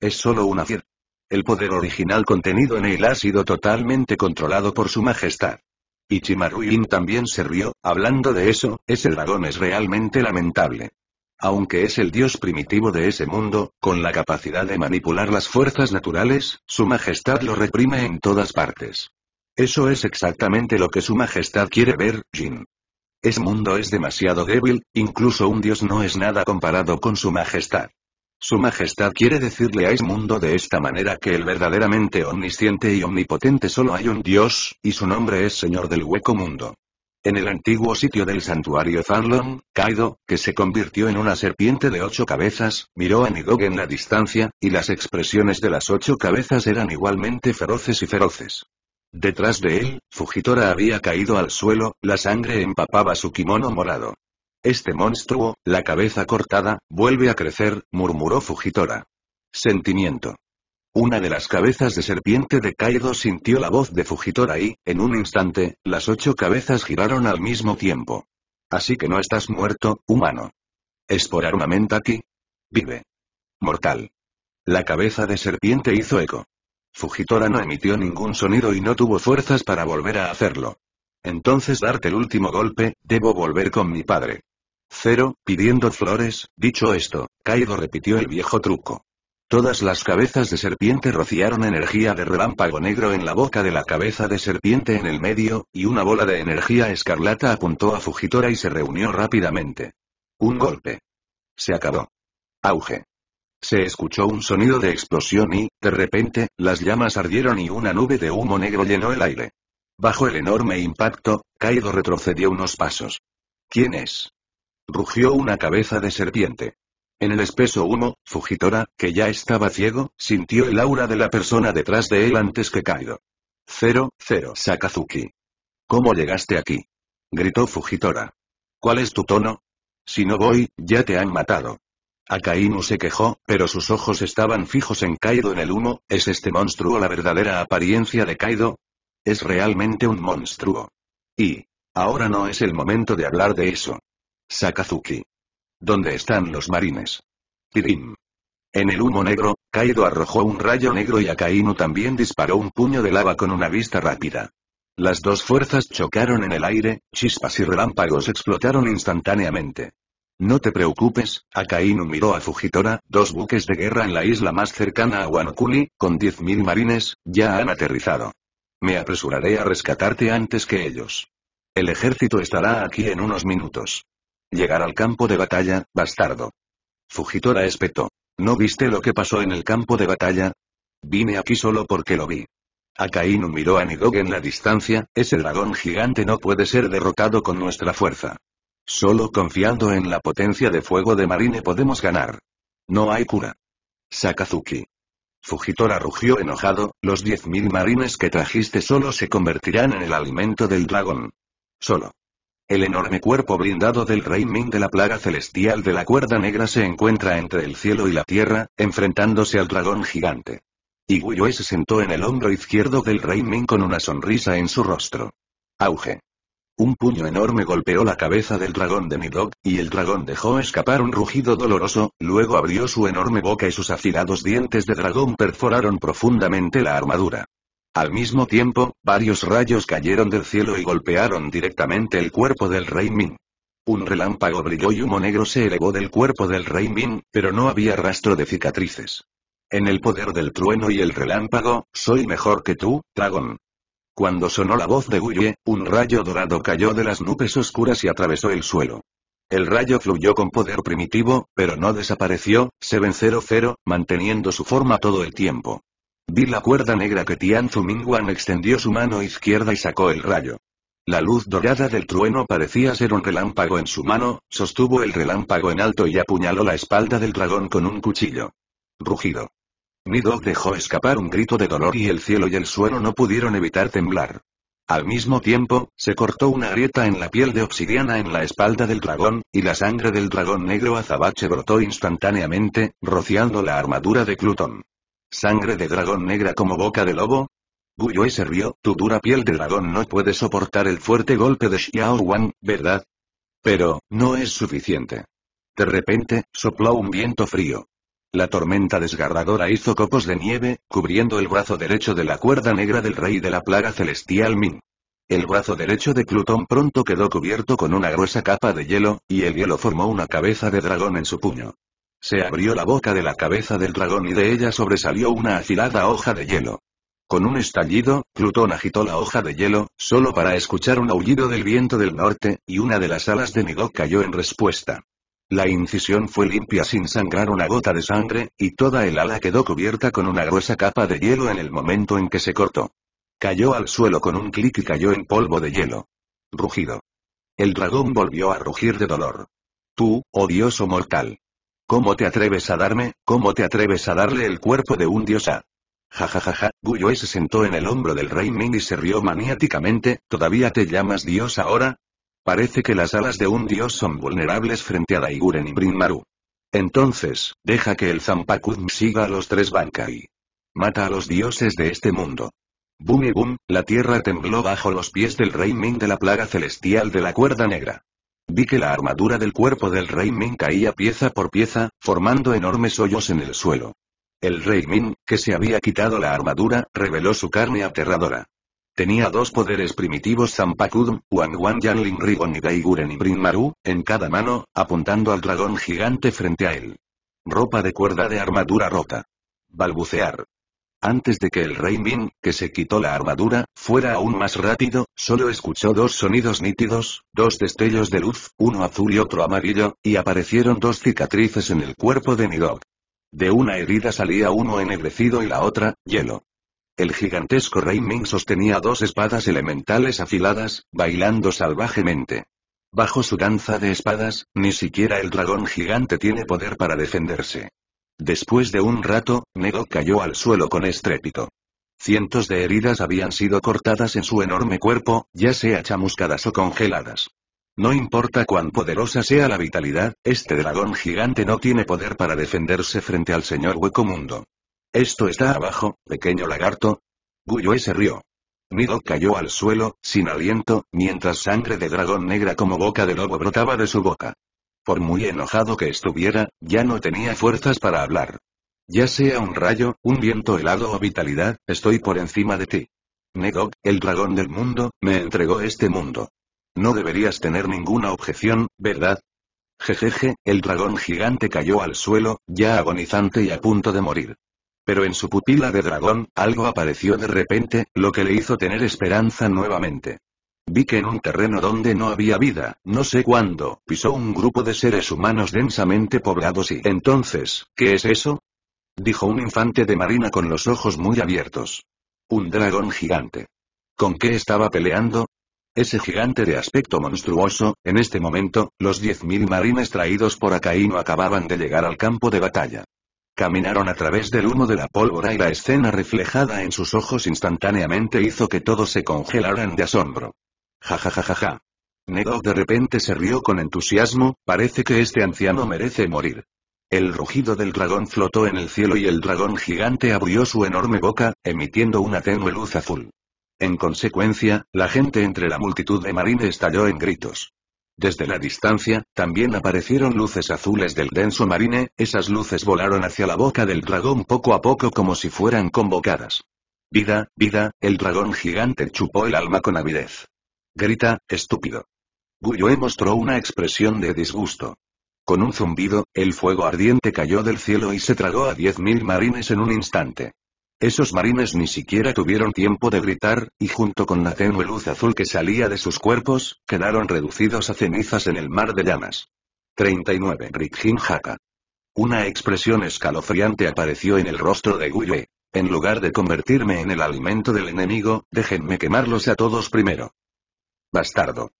Es solo una fiel. El poder original contenido en él ha sido totalmente controlado por su majestad. Y Chimaruin también se rió, hablando de eso, ese dragón es realmente lamentable. Aunque es el dios primitivo de ese mundo, con la capacidad de manipular las fuerzas naturales, su majestad lo reprime en todas partes. Eso es exactamente lo que su majestad quiere ver, Jin. Ese mundo es demasiado débil, incluso un dios no es nada comparado con su majestad. Su Majestad quiere decirle a Ismundo este de esta manera que el verdaderamente omnisciente y omnipotente solo hay un Dios, y su nombre es Señor del Hueco Mundo. En el antiguo sitio del santuario Farlon, Kaido, que se convirtió en una serpiente de ocho cabezas, miró a Nidog en la distancia, y las expresiones de las ocho cabezas eran igualmente feroces y feroces. Detrás de él, Fujitora había caído al suelo, la sangre empapaba su kimono morado. Este monstruo, la cabeza cortada, vuelve a crecer, murmuró Fujitora. Sentimiento. Una de las cabezas de serpiente de Kaido sintió la voz de Fujitora y, en un instante, las ocho cabezas giraron al mismo tiempo. Así que no estás muerto, humano. ¿Es por aquí? Vive. Mortal. La cabeza de serpiente hizo eco. Fujitora no emitió ningún sonido y no tuvo fuerzas para volver a hacerlo. Entonces darte el último golpe, debo volver con mi padre. Cero, pidiendo flores, dicho esto, Kaido repitió el viejo truco. Todas las cabezas de serpiente rociaron energía de relámpago negro en la boca de la cabeza de serpiente en el medio, y una bola de energía escarlata apuntó a Fujitora y se reunió rápidamente. Un golpe. Se acabó. Auge. Se escuchó un sonido de explosión y, de repente, las llamas ardieron y una nube de humo negro llenó el aire. Bajo el enorme impacto, Kaido retrocedió unos pasos. ¿Quién es? Rugió una cabeza de serpiente. En el espeso humo, Fujitora, que ya estaba ciego, sintió el aura de la persona detrás de él antes que Kaido. Cero, cero. Sakazuki. ¿Cómo llegaste aquí? Gritó Fujitora. ¿Cuál es tu tono? Si no voy, ya te han matado. Akainu se quejó, pero sus ojos estaban fijos en Kaido en el humo, ¿es este monstruo la verdadera apariencia de Kaido? Es realmente un monstruo. Y, ahora no es el momento de hablar de eso. Sakazuki. ¿Dónde están los marines? Pirin. En el humo negro, Kaido arrojó un rayo negro y Akainu también disparó un puño de lava con una vista rápida. Las dos fuerzas chocaron en el aire, chispas y relámpagos explotaron instantáneamente. No te preocupes, Akainu miró a Fujitora, dos buques de guerra en la isla más cercana a Wanokuni, con 10.000 marines, ya han aterrizado. Me apresuraré a rescatarte antes que ellos. El ejército estará aquí en unos minutos. Llegar al campo de batalla, bastardo. Fujitora espetó. ¿No viste lo que pasó en el campo de batalla? Vine aquí solo porque lo vi. Akainu miró a Nidog en la distancia, ese dragón gigante no puede ser derrotado con nuestra fuerza. Solo confiando en la potencia de fuego de Marine podemos ganar. No hay cura. Sakazuki. Fujitora rugió enojado, los diez mil marines que trajiste solo se convertirán en el alimento del dragón. Solo. El enorme cuerpo blindado del rey Ming de la plaga celestial de la cuerda negra se encuentra entre el cielo y la tierra, enfrentándose al dragón gigante. Y Guyue se sentó en el hombro izquierdo del rey Ming con una sonrisa en su rostro. Auge. Un puño enorme golpeó la cabeza del dragón de Nidok, y el dragón dejó escapar un rugido doloroso, luego abrió su enorme boca y sus afilados dientes de dragón perforaron profundamente la armadura. Al mismo tiempo, varios rayos cayeron del cielo y golpearon directamente el cuerpo del rey Min. Un relámpago brilló y humo negro se elevó del cuerpo del rey Min, pero no había rastro de cicatrices. En el poder del trueno y el relámpago, soy mejor que tú, dragón. Cuando sonó la voz de Guye, un rayo dorado cayó de las nubes oscuras y atravesó el suelo. El rayo fluyó con poder primitivo, pero no desapareció, se ven cero, cero manteniendo su forma todo el tiempo. Vi la cuerda negra que Tian extendió su mano izquierda y sacó el rayo. La luz dorada del trueno parecía ser un relámpago en su mano, sostuvo el relámpago en alto y apuñaló la espalda del dragón con un cuchillo. Rugido. Midok dejó escapar un grito de dolor y el cielo y el suelo no pudieron evitar temblar. Al mismo tiempo, se cortó una grieta en la piel de obsidiana en la espalda del dragón, y la sangre del dragón negro azabache brotó instantáneamente, rociando la armadura de Plutón. ¿Sangre de dragón negra como boca de lobo? Guyue y tu dura piel de dragón no puede soportar el fuerte golpe de Xiao Wang, ¿verdad? Pero, no es suficiente. De repente, sopló un viento frío. La tormenta desgarradora hizo copos de nieve, cubriendo el brazo derecho de la cuerda negra del rey de la plaga celestial Min. El brazo derecho de Plutón pronto quedó cubierto con una gruesa capa de hielo, y el hielo formó una cabeza de dragón en su puño. Se abrió la boca de la cabeza del dragón y de ella sobresalió una afilada hoja de hielo. Con un estallido, Plutón agitó la hoja de hielo, solo para escuchar un aullido del viento del norte, y una de las alas de Nidok cayó en respuesta. La incisión fue limpia sin sangrar una gota de sangre, y toda el ala quedó cubierta con una gruesa capa de hielo en el momento en que se cortó. Cayó al suelo con un clic y cayó en polvo de hielo. Rugido. El dragón volvió a rugir de dolor. Tú, odioso mortal. ¿Cómo te atreves a darme, cómo te atreves a darle el cuerpo de un diosa? Ja ja ja e se sentó en el hombro del rey Ming y se rió maniáticamente, ¿todavía te llamas dios ahora? Parece que las alas de un dios son vulnerables frente a Daiguren y Brinmaru. Entonces, deja que el Zampakudm siga a los tres Bankai. Mata a los dioses de este mundo. Boom y boom, la tierra tembló bajo los pies del rey Ming de la plaga celestial de la cuerda negra. Vi que la armadura del cuerpo del rey Min caía pieza por pieza, formando enormes hoyos en el suelo. El rey Min, que se había quitado la armadura, reveló su carne aterradora. Tenía dos poderes primitivos Zampakudum, Wangwan Yanling Rigon y Gaiguren y Maru, en cada mano, apuntando al dragón gigante frente a él. Ropa de cuerda de armadura rota. Balbucear. Antes de que el rey Min, que se quitó la armadura, fuera aún más rápido, solo escuchó dos sonidos nítidos, dos destellos de luz, uno azul y otro amarillo, y aparecieron dos cicatrices en el cuerpo de Nidog. De una herida salía uno ennegrecido y la otra, hielo. El gigantesco rey Ming sostenía dos espadas elementales afiladas, bailando salvajemente. Bajo su danza de espadas, ni siquiera el dragón gigante tiene poder para defenderse. Después de un rato, Nego cayó al suelo con estrépito. Cientos de heridas habían sido cortadas en su enorme cuerpo, ya sea chamuscadas o congeladas. No importa cuán poderosa sea la vitalidad, este dragón gigante no tiene poder para defenderse frente al señor Hueco Mundo. Esto está abajo, pequeño lagarto. Guyue se rió. Nido cayó al suelo, sin aliento, mientras sangre de dragón negra como boca de lobo brotaba de su boca. Por muy enojado que estuviera, ya no tenía fuerzas para hablar. Ya sea un rayo, un viento helado o vitalidad, estoy por encima de ti. Negok, el dragón del mundo, me entregó este mundo. No deberías tener ninguna objeción, ¿verdad? Jejeje, el dragón gigante cayó al suelo, ya agonizante y a punto de morir. Pero en su pupila de dragón, algo apareció de repente, lo que le hizo tener esperanza nuevamente. Vi que en un terreno donde no había vida, no sé cuándo, pisó un grupo de seres humanos densamente poblados y... Entonces, ¿qué es eso? Dijo un infante de marina con los ojos muy abiertos. Un dragón gigante. ¿Con qué estaba peleando? Ese gigante de aspecto monstruoso, en este momento, los diez mil marines traídos por Acaíno acababan de llegar al campo de batalla. Caminaron a través del humo de la pólvora y la escena reflejada en sus ojos instantáneamente hizo que todos se congelaran de asombro. Ja ja de repente se rió con entusiasmo, parece que este anciano merece morir. El rugido del dragón flotó en el cielo y el dragón gigante abrió su enorme boca, emitiendo una tenue luz azul. En consecuencia, la gente entre la multitud de marines estalló en gritos. Desde la distancia, también aparecieron luces azules del denso marine, esas luces volaron hacia la boca del dragón poco a poco como si fueran convocadas. Vida, vida, el dragón gigante chupó el alma con avidez. Grita, estúpido. Guyue mostró una expresión de disgusto. Con un zumbido, el fuego ardiente cayó del cielo y se tragó a diez mil marines en un instante. Esos marines ni siquiera tuvieron tiempo de gritar, y junto con la tenue luz azul que salía de sus cuerpos, quedaron reducidos a cenizas en el mar de llamas. 39. Rikjin Haka. Una expresión escalofriante apareció en el rostro de Guye. En lugar de convertirme en el alimento del enemigo, déjenme quemarlos a todos primero bastardo.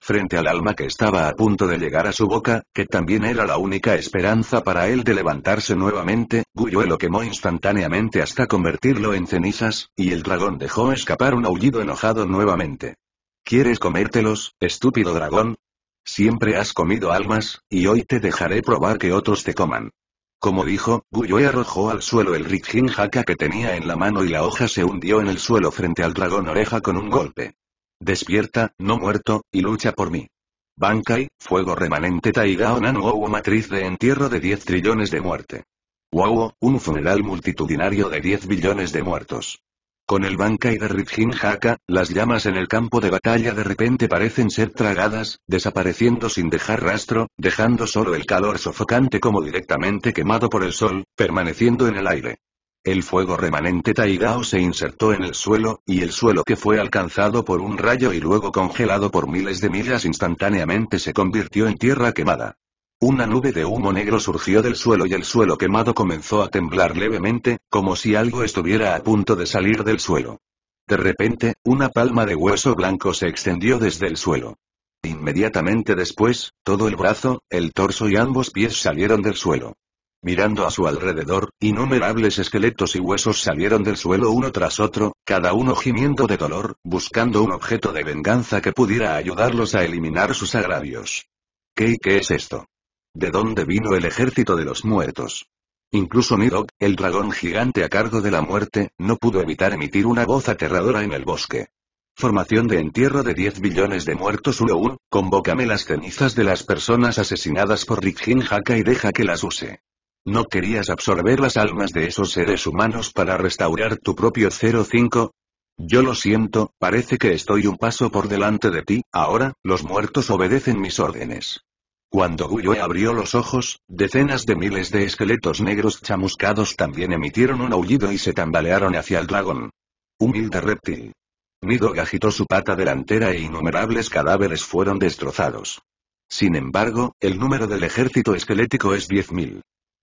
Frente al alma que estaba a punto de llegar a su boca, que también era la única esperanza para él de levantarse nuevamente, Guyue lo quemó instantáneamente hasta convertirlo en cenizas, y el dragón dejó escapar un aullido enojado nuevamente. ¿Quieres comértelos, estúpido dragón? Siempre has comido almas, y hoy te dejaré probar que otros te coman. Como dijo, Guyue arrojó al suelo el Jin Haka que tenía en la mano y la hoja se hundió en el suelo frente al dragón oreja con un golpe. Despierta, no muerto, y lucha por mí. Bankai, fuego remanente Taigao Wauo matriz de entierro de 10 trillones de muerte. Wow, un funeral multitudinario de 10 billones de muertos. Con el Bankai de Ritjin Haka, las llamas en el campo de batalla de repente parecen ser tragadas, desapareciendo sin dejar rastro, dejando solo el calor sofocante como directamente quemado por el sol, permaneciendo en el aire. El fuego remanente Taigao se insertó en el suelo, y el suelo que fue alcanzado por un rayo y luego congelado por miles de millas instantáneamente se convirtió en tierra quemada. Una nube de humo negro surgió del suelo y el suelo quemado comenzó a temblar levemente, como si algo estuviera a punto de salir del suelo. De repente, una palma de hueso blanco se extendió desde el suelo. Inmediatamente después, todo el brazo, el torso y ambos pies salieron del suelo. Mirando a su alrededor, innumerables esqueletos y huesos salieron del suelo uno tras otro, cada uno gimiendo de dolor, buscando un objeto de venganza que pudiera ayudarlos a eliminar sus agravios. ¿Qué qué es esto? ¿De dónde vino el ejército de los muertos? Incluso Nirok, el dragón gigante a cargo de la muerte, no pudo evitar emitir una voz aterradora en el bosque. Formación de entierro de 10 billones de muertos 1-1, convócame las cenizas de las personas asesinadas por Rikjin Haka y deja que las use. ¿No querías absorber las almas de esos seres humanos para restaurar tu propio 05? Yo lo siento, parece que estoy un paso por delante de ti, ahora, los muertos obedecen mis órdenes. Cuando Guyue abrió los ojos, decenas de miles de esqueletos negros chamuscados también emitieron un aullido y se tambalearon hacia el dragón. Humilde reptil. Nido agitó su pata delantera e innumerables cadáveres fueron destrozados. Sin embargo, el número del ejército esquelético es 10.000.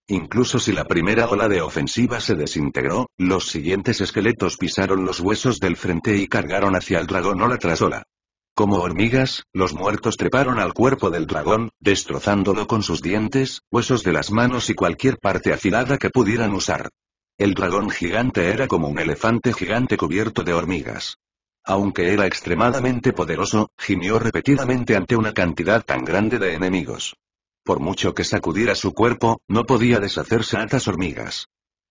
Incluso si la primera ola de ofensiva se desintegró, los siguientes esqueletos pisaron los huesos del frente y cargaron hacia el dragón ola tras ola. Como hormigas, los muertos treparon al cuerpo del dragón, destrozándolo con sus dientes, huesos de las manos y cualquier parte afilada que pudieran usar. El dragón gigante era como un elefante gigante cubierto de hormigas. Aunque era extremadamente poderoso, gimió repetidamente ante una cantidad tan grande de enemigos. Por mucho que sacudiera su cuerpo, no podía deshacerse atas hormigas.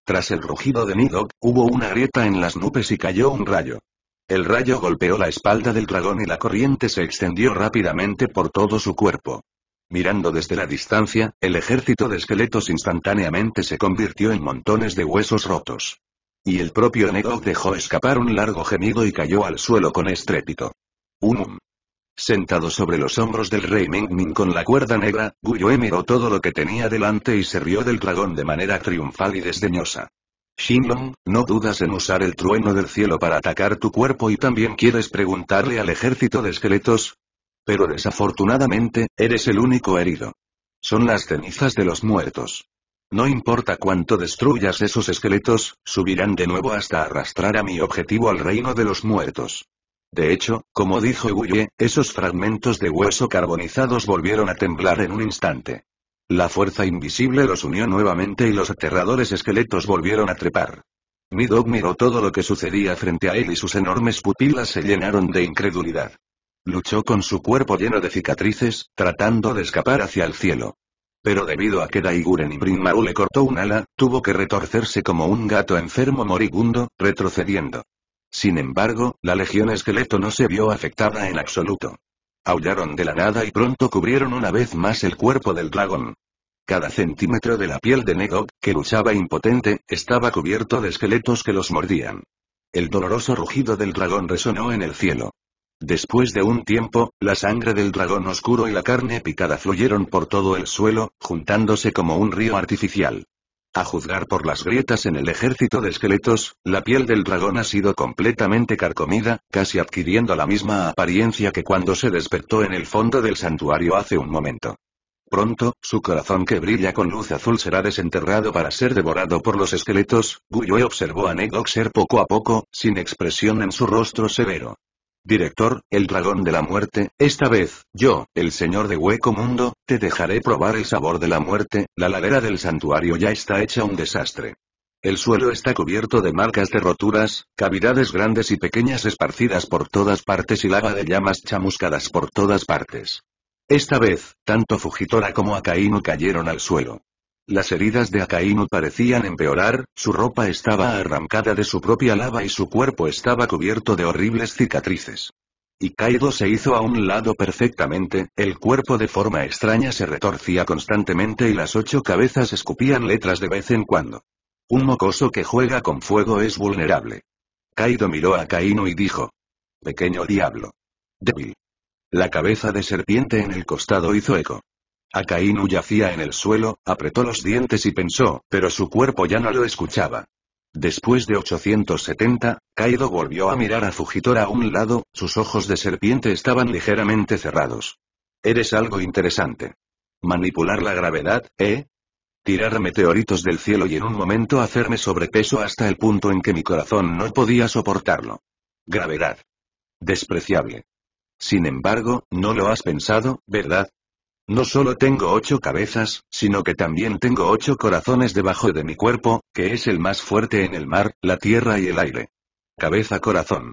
Tras el rugido de Nidok, hubo una grieta en las nubes y cayó un rayo. El rayo golpeó la espalda del dragón y la corriente se extendió rápidamente por todo su cuerpo. Mirando desde la distancia, el ejército de esqueletos instantáneamente se convirtió en montones de huesos rotos. Y el propio Nidok dejó escapar un largo gemido y cayó al suelo con estrépito. Un Sentado sobre los hombros del rey Mingming con la cuerda negra, Guyo miró todo lo que tenía delante y se rió del dragón de manera triunfal y desdeñosa. Shinlong, no dudas en usar el trueno del cielo para atacar tu cuerpo y también quieres preguntarle al ejército de esqueletos. Pero desafortunadamente, eres el único herido. Son las cenizas de los muertos. No importa cuánto destruyas esos esqueletos, subirán de nuevo hasta arrastrar a mi objetivo al reino de los muertos. De hecho, como dijo Guye, esos fragmentos de hueso carbonizados volvieron a temblar en un instante. La fuerza invisible los unió nuevamente y los aterradores esqueletos volvieron a trepar. Midog miró todo lo que sucedía frente a él y sus enormes pupilas se llenaron de incredulidad. Luchó con su cuerpo lleno de cicatrices, tratando de escapar hacia el cielo. Pero debido a que Daiguren y Brinmaru le cortó un ala, tuvo que retorcerse como un gato enfermo moribundo, retrocediendo. Sin embargo, la legión esqueleto no se vio afectada en absoluto. Aullaron de la nada y pronto cubrieron una vez más el cuerpo del dragón. Cada centímetro de la piel de Negok, que luchaba impotente, estaba cubierto de esqueletos que los mordían. El doloroso rugido del dragón resonó en el cielo. Después de un tiempo, la sangre del dragón oscuro y la carne picada fluyeron por todo el suelo, juntándose como un río artificial. A juzgar por las grietas en el ejército de esqueletos, la piel del dragón ha sido completamente carcomida, casi adquiriendo la misma apariencia que cuando se despertó en el fondo del santuario hace un momento. Pronto, su corazón que brilla con luz azul será desenterrado para ser devorado por los esqueletos, Guyue observó a Nedoxer poco a poco, sin expresión en su rostro severo. Director, el dragón de la muerte, esta vez, yo, el señor de Hueco Mundo, te dejaré probar el sabor de la muerte, la ladera del santuario ya está hecha un desastre. El suelo está cubierto de marcas de roturas, cavidades grandes y pequeñas esparcidas por todas partes y lava de llamas chamuscadas por todas partes. Esta vez, tanto Fujitora como Akainu cayeron al suelo. Las heridas de Akainu parecían empeorar, su ropa estaba arrancada de su propia lava y su cuerpo estaba cubierto de horribles cicatrices. Y Kaido se hizo a un lado perfectamente, el cuerpo de forma extraña se retorcía constantemente y las ocho cabezas escupían letras de vez en cuando. Un mocoso que juega con fuego es vulnerable. Kaido miró a Kaino y dijo. Pequeño diablo. Débil. La cabeza de serpiente en el costado hizo eco. Akainu yacía en el suelo, apretó los dientes y pensó, pero su cuerpo ya no lo escuchaba. Después de 870, Kaido volvió a mirar a Fujitora a un lado, sus ojos de serpiente estaban ligeramente cerrados. Eres algo interesante. Manipular la gravedad, ¿eh? Tirar meteoritos del cielo y en un momento hacerme sobrepeso hasta el punto en que mi corazón no podía soportarlo. Gravedad. Despreciable. Sin embargo, no lo has pensado, ¿verdad? No solo tengo ocho cabezas, sino que también tengo ocho corazones debajo de mi cuerpo, que es el más fuerte en el mar, la tierra y el aire. Cabeza corazón.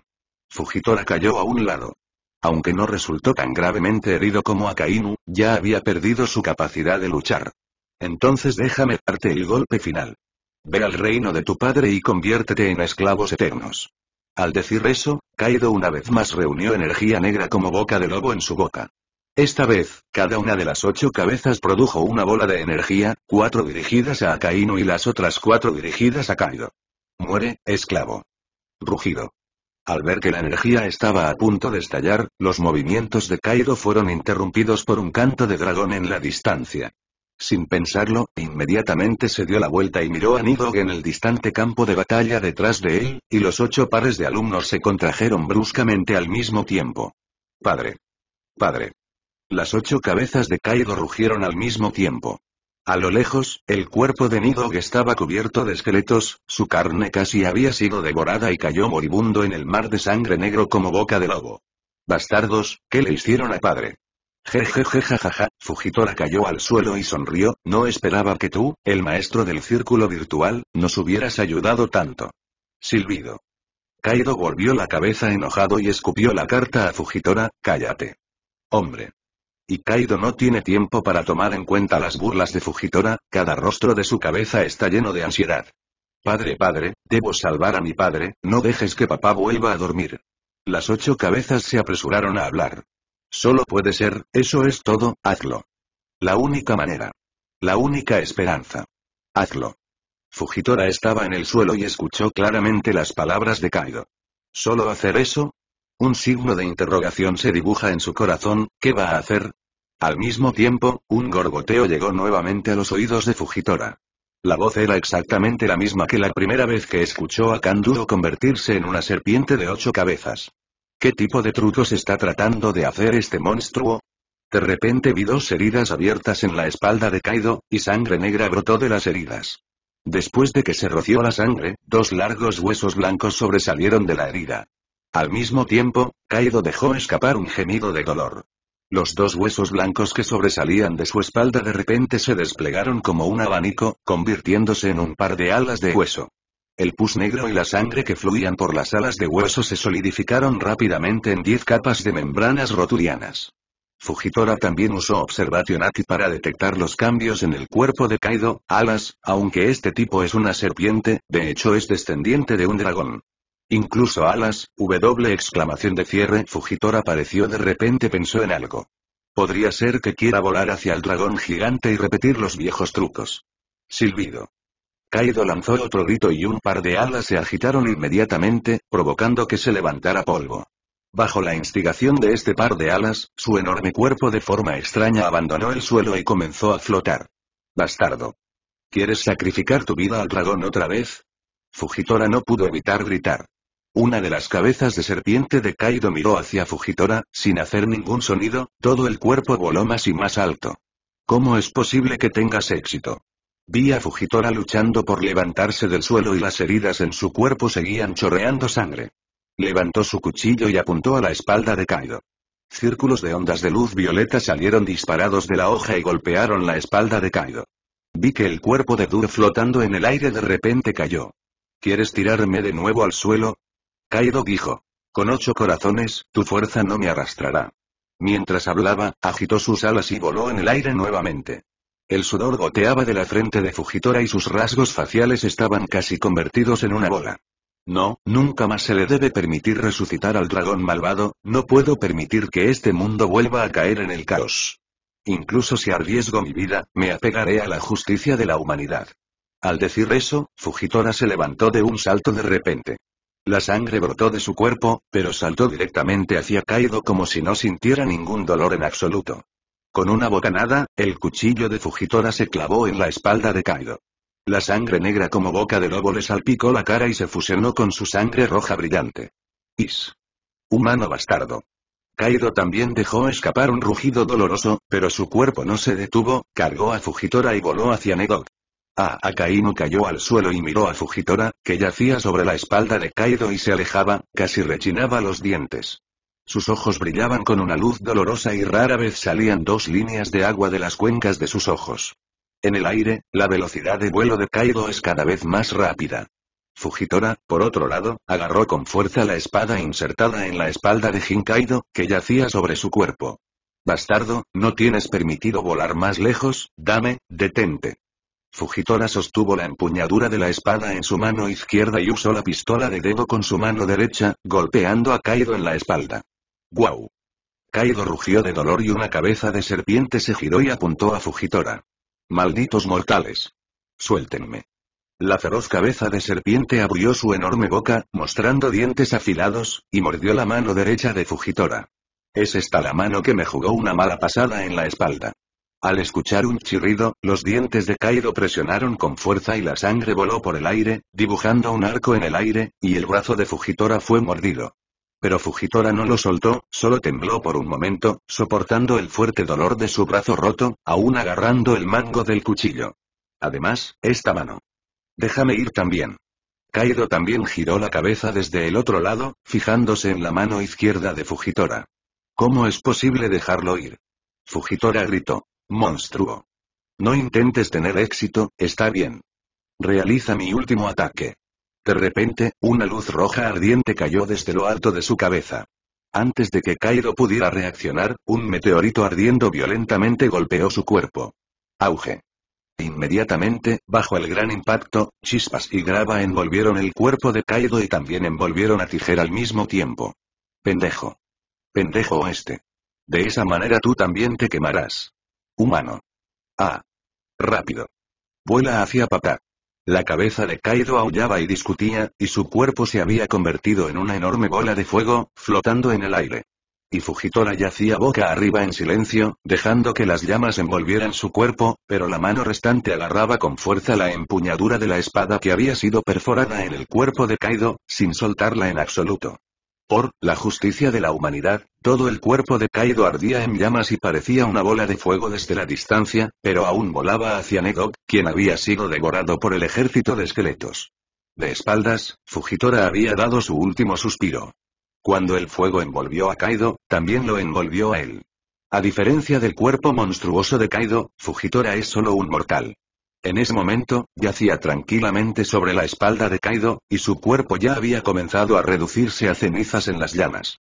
Fujitora cayó a un lado. Aunque no resultó tan gravemente herido como Akainu, ya había perdido su capacidad de luchar. Entonces déjame darte el golpe final. Ve al reino de tu padre y conviértete en esclavos eternos. Al decir eso, Kaido una vez más reunió energía negra como boca de lobo en su boca. Esta vez, cada una de las ocho cabezas produjo una bola de energía, cuatro dirigidas a Akainu y las otras cuatro dirigidas a Kaido. Muere, esclavo. Rugido. Al ver que la energía estaba a punto de estallar, los movimientos de Kaido fueron interrumpidos por un canto de dragón en la distancia. Sin pensarlo, inmediatamente se dio la vuelta y miró a Nidog en el distante campo de batalla detrás de él, y los ocho pares de alumnos se contrajeron bruscamente al mismo tiempo. Padre. Padre. Las ocho cabezas de Kaido rugieron al mismo tiempo. A lo lejos, el cuerpo de Nidog estaba cubierto de esqueletos, su carne casi había sido devorada y cayó moribundo en el mar de sangre negro como boca de lobo. Bastardos, ¿qué le hicieron a padre? Jejejejajaja, Fujitora cayó al suelo y sonrió, no esperaba que tú, el maestro del círculo virtual, nos hubieras ayudado tanto. Silbido. Kaido volvió la cabeza enojado y escupió la carta a Fujitora, cállate. Hombre y Kaido no tiene tiempo para tomar en cuenta las burlas de Fujitora, cada rostro de su cabeza está lleno de ansiedad. Padre, padre, debo salvar a mi padre, no dejes que papá vuelva a dormir. Las ocho cabezas se apresuraron a hablar. Solo puede ser, eso es todo, hazlo. La única manera. La única esperanza. Hazlo. Fujitora estaba en el suelo y escuchó claramente las palabras de Kaido. ¿Solo hacer eso? Un signo de interrogación se dibuja en su corazón, ¿qué va a hacer? Al mismo tiempo, un gorgoteo llegó nuevamente a los oídos de Fujitora. La voz era exactamente la misma que la primera vez que escuchó a Kanduro convertirse en una serpiente de ocho cabezas. ¿Qué tipo de trucos está tratando de hacer este monstruo? De repente vi dos heridas abiertas en la espalda de Kaido, y sangre negra brotó de las heridas. Después de que se roció la sangre, dos largos huesos blancos sobresalieron de la herida. Al mismo tiempo, Kaido dejó escapar un gemido de dolor. Los dos huesos blancos que sobresalían de su espalda de repente se desplegaron como un abanico, convirtiéndose en un par de alas de hueso. El pus negro y la sangre que fluían por las alas de hueso se solidificaron rápidamente en diez capas de membranas rotulianas. Fujitora también usó Observation para detectar los cambios en el cuerpo de Kaido, alas, aunque este tipo es una serpiente, de hecho es descendiente de un dragón. Incluso Alas, W exclamación de cierre Fujitora apareció de repente pensó en algo. Podría ser que quiera volar hacia el dragón gigante y repetir los viejos trucos. Silbido. Caído lanzó otro grito y un par de alas se agitaron inmediatamente, provocando que se levantara polvo. Bajo la instigación de este par de alas, su enorme cuerpo de forma extraña abandonó el suelo y comenzó a flotar. Bastardo. ¿Quieres sacrificar tu vida al dragón otra vez? Fujitora no pudo evitar gritar. Una de las cabezas de serpiente de Kaido miró hacia Fujitora, sin hacer ningún sonido, todo el cuerpo voló más y más alto. ¿Cómo es posible que tengas éxito? Vi a Fujitora luchando por levantarse del suelo y las heridas en su cuerpo seguían chorreando sangre. Levantó su cuchillo y apuntó a la espalda de Kaido. Círculos de ondas de luz violeta salieron disparados de la hoja y golpearon la espalda de Kaido. Vi que el cuerpo de Dur flotando en el aire de repente cayó. ¿Quieres tirarme de nuevo al suelo? Kaido dijo. Con ocho corazones, tu fuerza no me arrastrará. Mientras hablaba, agitó sus alas y voló en el aire nuevamente. El sudor goteaba de la frente de Fujitora y sus rasgos faciales estaban casi convertidos en una bola. No, nunca más se le debe permitir resucitar al dragón malvado, no puedo permitir que este mundo vuelva a caer en el caos. Incluso si arriesgo mi vida, me apegaré a la justicia de la humanidad. Al decir eso, Fujitora se levantó de un salto de repente. La sangre brotó de su cuerpo, pero saltó directamente hacia Kaido como si no sintiera ningún dolor en absoluto. Con una bocanada, el cuchillo de Fujitora se clavó en la espalda de Kaido. La sangre negra como boca de lobo le salpicó la cara y se fusionó con su sangre roja brillante. Is. Humano bastardo. Kaido también dejó escapar un rugido doloroso, pero su cuerpo no se detuvo, cargó a Fujitora y voló hacia Negok. Ah, Akainu cayó al suelo y miró a Fujitora, que yacía sobre la espalda de Kaido y se alejaba, casi rechinaba los dientes. Sus ojos brillaban con una luz dolorosa y rara vez salían dos líneas de agua de las cuencas de sus ojos. En el aire, la velocidad de vuelo de Kaido es cada vez más rápida. Fujitora, por otro lado, agarró con fuerza la espada insertada en la espalda de Kaido, que yacía sobre su cuerpo. Bastardo, no tienes permitido volar más lejos, dame, detente. Fujitora sostuvo la empuñadura de la espada en su mano izquierda y usó la pistola de dedo con su mano derecha, golpeando a Kaido en la espalda. ¡Guau! Kaido rugió de dolor y una cabeza de serpiente se giró y apuntó a Fujitora. ¡Malditos mortales! ¡Suéltenme! La feroz cabeza de serpiente abrió su enorme boca, mostrando dientes afilados, y mordió la mano derecha de Fujitora. Es esta la mano que me jugó una mala pasada en la espalda. Al escuchar un chirrido, los dientes de Kaido presionaron con fuerza y la sangre voló por el aire, dibujando un arco en el aire, y el brazo de Fujitora fue mordido. Pero Fujitora no lo soltó, solo tembló por un momento, soportando el fuerte dolor de su brazo roto, aún agarrando el mango del cuchillo. Además, esta mano. Déjame ir también. Kaido también giró la cabeza desde el otro lado, fijándose en la mano izquierda de Fujitora. ¿Cómo es posible dejarlo ir? Fujitora gritó. Monstruo. No intentes tener éxito, está bien. Realiza mi último ataque. De repente, una luz roja ardiente cayó desde lo alto de su cabeza. Antes de que Kaido pudiera reaccionar, un meteorito ardiendo violentamente golpeó su cuerpo. Auge. Inmediatamente, bajo el gran impacto, chispas y grava envolvieron el cuerpo de Kaido y también envolvieron a Tijera al mismo tiempo. Pendejo. Pendejo oeste. De esa manera tú también te quemarás. Humano. Ah. Rápido. Vuela hacia papá. La cabeza de Kaido aullaba y discutía, y su cuerpo se había convertido en una enorme bola de fuego, flotando en el aire. Y Fujitora yacía boca arriba en silencio, dejando que las llamas envolvieran su cuerpo, pero la mano restante agarraba con fuerza la empuñadura de la espada que había sido perforada en el cuerpo de Kaido, sin soltarla en absoluto por la justicia de la humanidad, todo el cuerpo de Kaido ardía en llamas y parecía una bola de fuego desde la distancia, pero aún volaba hacia Nedok, quien había sido devorado por el ejército de esqueletos. De espaldas, Fujitora había dado su último suspiro. Cuando el fuego envolvió a Kaido, también lo envolvió a él. A diferencia del cuerpo monstruoso de Kaido, Fujitora es solo un mortal. En ese momento, yacía tranquilamente sobre la espalda de Kaido, y su cuerpo ya había comenzado a reducirse a cenizas en las llamas.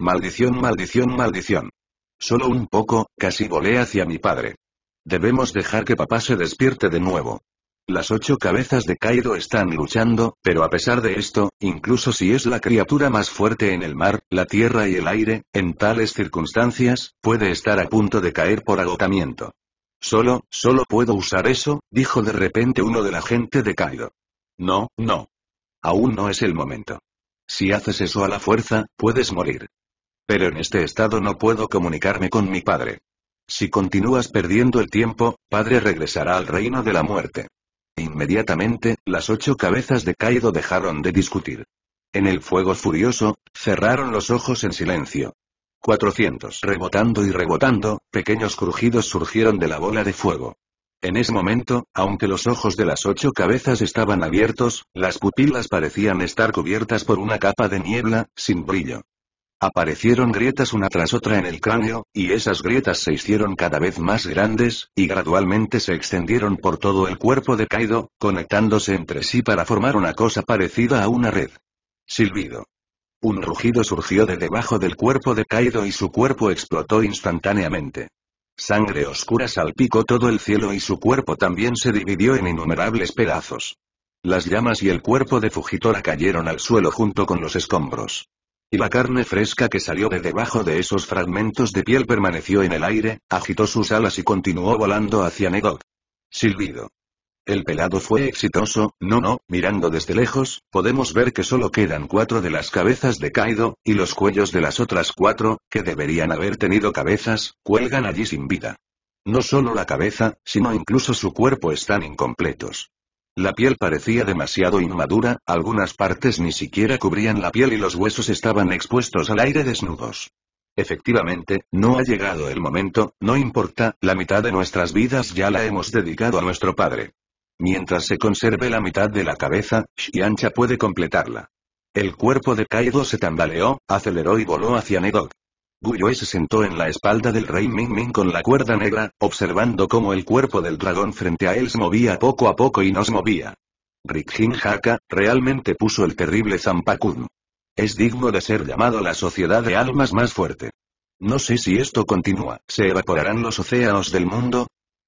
Maldición, maldición, maldición. Solo un poco, casi volé hacia mi padre. Debemos dejar que papá se despierte de nuevo. Las ocho cabezas de Kaido están luchando, pero a pesar de esto, incluso si es la criatura más fuerte en el mar, la tierra y el aire, en tales circunstancias, puede estar a punto de caer por agotamiento. Solo, solo puedo usar eso, dijo de repente uno de la gente de Kaido. No, no. Aún no es el momento. Si haces eso a la fuerza, puedes morir. Pero en este estado no puedo comunicarme con mi padre. Si continúas perdiendo el tiempo, padre regresará al reino de la muerte. Inmediatamente, las ocho cabezas de Kaido dejaron de discutir. En el fuego furioso, cerraron los ojos en silencio. 400. Rebotando y rebotando, pequeños crujidos surgieron de la bola de fuego. En ese momento, aunque los ojos de las ocho cabezas estaban abiertos, las pupilas parecían estar cubiertas por una capa de niebla, sin brillo. Aparecieron grietas una tras otra en el cráneo, y esas grietas se hicieron cada vez más grandes, y gradualmente se extendieron por todo el cuerpo de Kaido, conectándose entre sí para formar una cosa parecida a una red. Silbido. Un rugido surgió de debajo del cuerpo de Kaido y su cuerpo explotó instantáneamente. Sangre oscura salpicó todo el cielo y su cuerpo también se dividió en innumerables pedazos. Las llamas y el cuerpo de Fujitora cayeron al suelo junto con los escombros. Y la carne fresca que salió de debajo de esos fragmentos de piel permaneció en el aire, agitó sus alas y continuó volando hacia Nedok. Silbido. El pelado fue exitoso, no no, mirando desde lejos, podemos ver que solo quedan cuatro de las cabezas de Kaido, y los cuellos de las otras cuatro, que deberían haber tenido cabezas, cuelgan allí sin vida. No solo la cabeza, sino incluso su cuerpo están incompletos. La piel parecía demasiado inmadura, algunas partes ni siquiera cubrían la piel y los huesos estaban expuestos al aire desnudos. Efectivamente, no ha llegado el momento, no importa, la mitad de nuestras vidas ya la hemos dedicado a nuestro padre. Mientras se conserve la mitad de la cabeza, Xiancha puede completarla. El cuerpo de Kaido se tambaleó, aceleró y voló hacia Negok. Guyue se sentó en la espalda del rey Ming Ming con la cuerda negra, observando cómo el cuerpo del dragón frente a él se movía poco a poco y no se movía. Rikjin Haka, realmente puso el terrible Zampakun. Es digno de ser llamado la sociedad de almas más fuerte. No sé si esto continúa, ¿se evaporarán los océanos del mundo?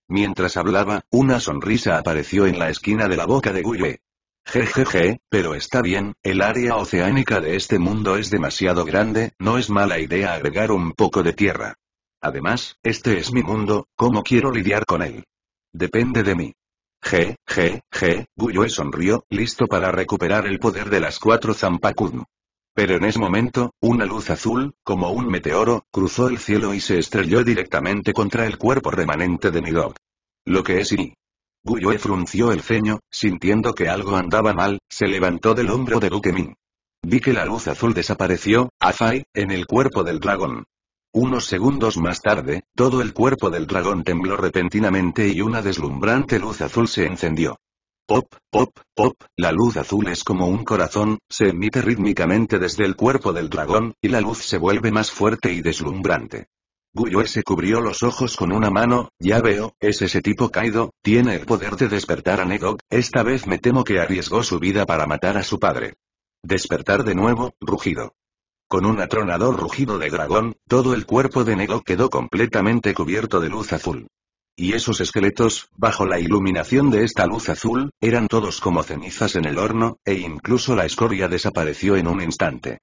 Mientras hablaba, una sonrisa apareció en la esquina de la boca de Guye. Jejeje, pero está bien, el área oceánica de este mundo es demasiado grande, no es mala idea agregar un poco de tierra. Además, este es mi mundo, ¿cómo quiero lidiar con él? Depende de mí. Je, je, je, Guyue sonrió, listo para recuperar el poder de las cuatro zampakudmu. Pero en ese momento, una luz azul, como un meteoro, cruzó el cielo y se estrelló directamente contra el cuerpo remanente de Midog. Lo que es y... Guyue frunció el ceño, sintiendo que algo andaba mal, se levantó del hombro de Min. Vi que la luz azul desapareció, Afai, en el cuerpo del dragón. Unos segundos más tarde, todo el cuerpo del dragón tembló repentinamente y una deslumbrante luz azul se encendió. Pop, pop, pop, la luz azul es como un corazón, se emite rítmicamente desde el cuerpo del dragón, y la luz se vuelve más fuerte y deslumbrante. Guyue se cubrió los ojos con una mano, ya veo, es ese tipo Kaido, tiene el poder de despertar a Nego, esta vez me temo que arriesgó su vida para matar a su padre. Despertar de nuevo, rugido. Con un atronador rugido de dragón, todo el cuerpo de Nego quedó completamente cubierto de luz azul y esos esqueletos, bajo la iluminación de esta luz azul, eran todos como cenizas en el horno, e incluso la escoria desapareció en un instante.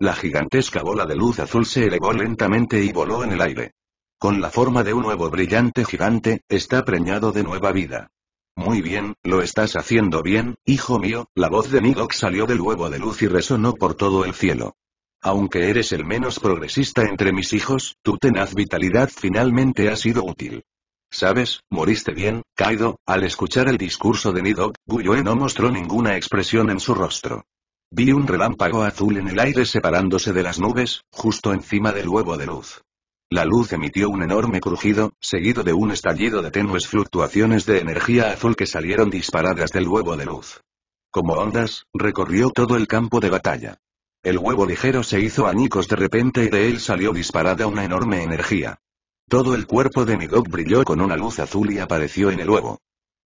La gigantesca bola de luz azul se elevó lentamente y voló en el aire. Con la forma de un nuevo brillante gigante, está preñado de nueva vida. Muy bien, lo estás haciendo bien, hijo mío, la voz de Nidok salió del huevo de luz y resonó por todo el cielo. Aunque eres el menos progresista entre mis hijos, tu tenaz vitalidad finalmente ha sido útil. ¿Sabes? Moriste bien, Kaido. Al escuchar el discurso de Nidok, Guyoe no mostró ninguna expresión en su rostro. Vi un relámpago azul en el aire separándose de las nubes, justo encima del huevo de luz. La luz emitió un enorme crujido, seguido de un estallido de tenues fluctuaciones de energía azul que salieron disparadas del huevo de luz. Como ondas, recorrió todo el campo de batalla. El huevo ligero se hizo añicos de repente y de él salió disparada una enorme energía. Todo el cuerpo de Midok brilló con una luz azul y apareció en el huevo.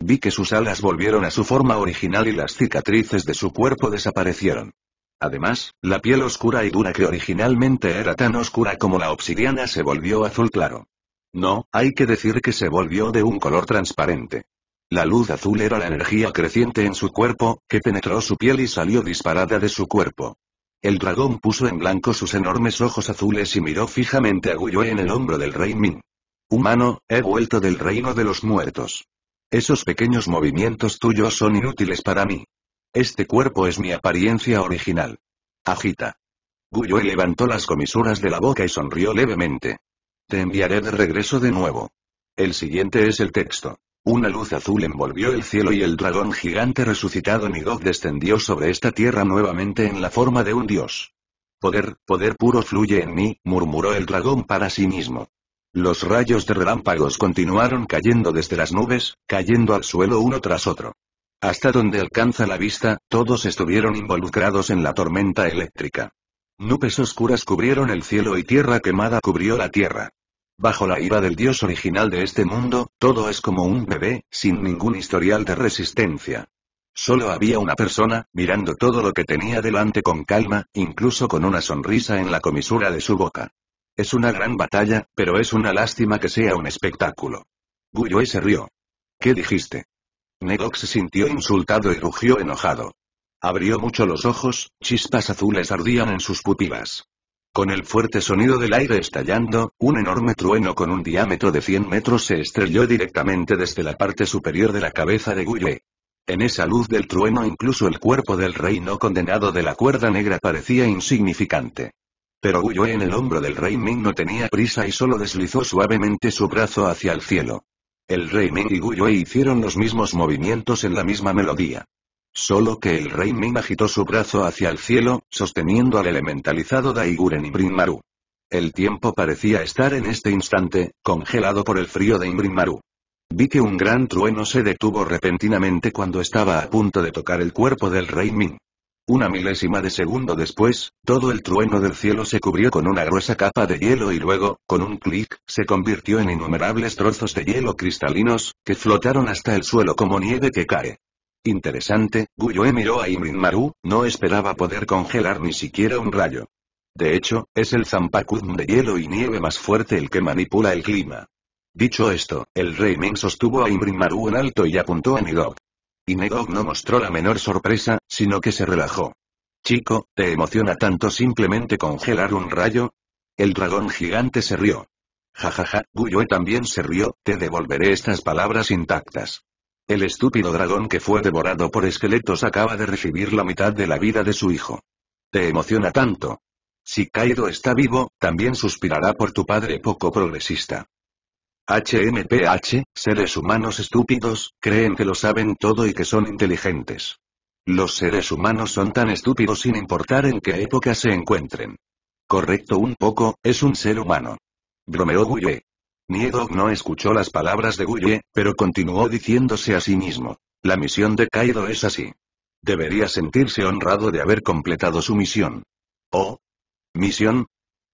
Vi que sus alas volvieron a su forma original y las cicatrices de su cuerpo desaparecieron. Además, la piel oscura y dura que originalmente era tan oscura como la obsidiana se volvió azul claro. No, hay que decir que se volvió de un color transparente. La luz azul era la energía creciente en su cuerpo, que penetró su piel y salió disparada de su cuerpo. El dragón puso en blanco sus enormes ojos azules y miró fijamente a Guyue en el hombro del rey Min. Humano, he vuelto del reino de los muertos. Esos pequeños movimientos tuyos son inútiles para mí. Este cuerpo es mi apariencia original. Agita. Guyue levantó las comisuras de la boca y sonrió levemente. Te enviaré de regreso de nuevo. El siguiente es el texto. Una luz azul envolvió el cielo y el dragón gigante resucitado Nidog descendió sobre esta tierra nuevamente en la forma de un dios. Poder, poder puro fluye en mí, murmuró el dragón para sí mismo. Los rayos de relámpagos continuaron cayendo desde las nubes, cayendo al suelo uno tras otro. Hasta donde alcanza la vista, todos estuvieron involucrados en la tormenta eléctrica. Nubes oscuras cubrieron el cielo y tierra quemada cubrió la tierra. Bajo la ira del dios original de este mundo, todo es como un bebé, sin ningún historial de resistencia. Solo había una persona, mirando todo lo que tenía delante con calma, incluso con una sonrisa en la comisura de su boca. Es una gran batalla, pero es una lástima que sea un espectáculo. Guyue se rió. ¿Qué dijiste? Negok se sintió insultado y rugió enojado. Abrió mucho los ojos, chispas azules ardían en sus pupilas. Con el fuerte sonido del aire estallando, un enorme trueno con un diámetro de 100 metros se estrelló directamente desde la parte superior de la cabeza de Yue. En esa luz del trueno incluso el cuerpo del rey no condenado de la cuerda negra parecía insignificante. Pero Yue en el hombro del rey Ming no tenía prisa y solo deslizó suavemente su brazo hacia el cielo. El rey Ming y Guyue hicieron los mismos movimientos en la misma melodía. Solo que el rey Min agitó su brazo hacia el cielo, sosteniendo al elementalizado Daiguren Maru. El tiempo parecía estar en este instante, congelado por el frío de Maru. Vi que un gran trueno se detuvo repentinamente cuando estaba a punto de tocar el cuerpo del rey Min. Una milésima de segundo después, todo el trueno del cielo se cubrió con una gruesa capa de hielo y luego, con un clic, se convirtió en innumerables trozos de hielo cristalinos, que flotaron hasta el suelo como nieve que cae. Interesante, Guyue miró a maru no esperaba poder congelar ni siquiera un rayo. De hecho, es el Zampacudm de hielo y nieve más fuerte el que manipula el clima. Dicho esto, el rey Ming sostuvo a maru en alto y apuntó a nedog Y Nidog no mostró la menor sorpresa, sino que se relajó. Chico, ¿te emociona tanto simplemente congelar un rayo? El dragón gigante se rió. Jajaja, ja, ja, también se rió, te devolveré estas palabras intactas. El estúpido dragón que fue devorado por esqueletos acaba de recibir la mitad de la vida de su hijo. Te emociona tanto. Si Kaido está vivo, también suspirará por tu padre poco progresista. HMPH, seres humanos estúpidos, creen que lo saben todo y que son inteligentes. Los seres humanos son tan estúpidos sin importar en qué época se encuentren. Correcto un poco, es un ser humano. Bromeó Guye. Niedog no escuchó las palabras de Guye, pero continuó diciéndose a sí mismo. La misión de Kaido es así. Debería sentirse honrado de haber completado su misión. ¿Oh? ¿Misión?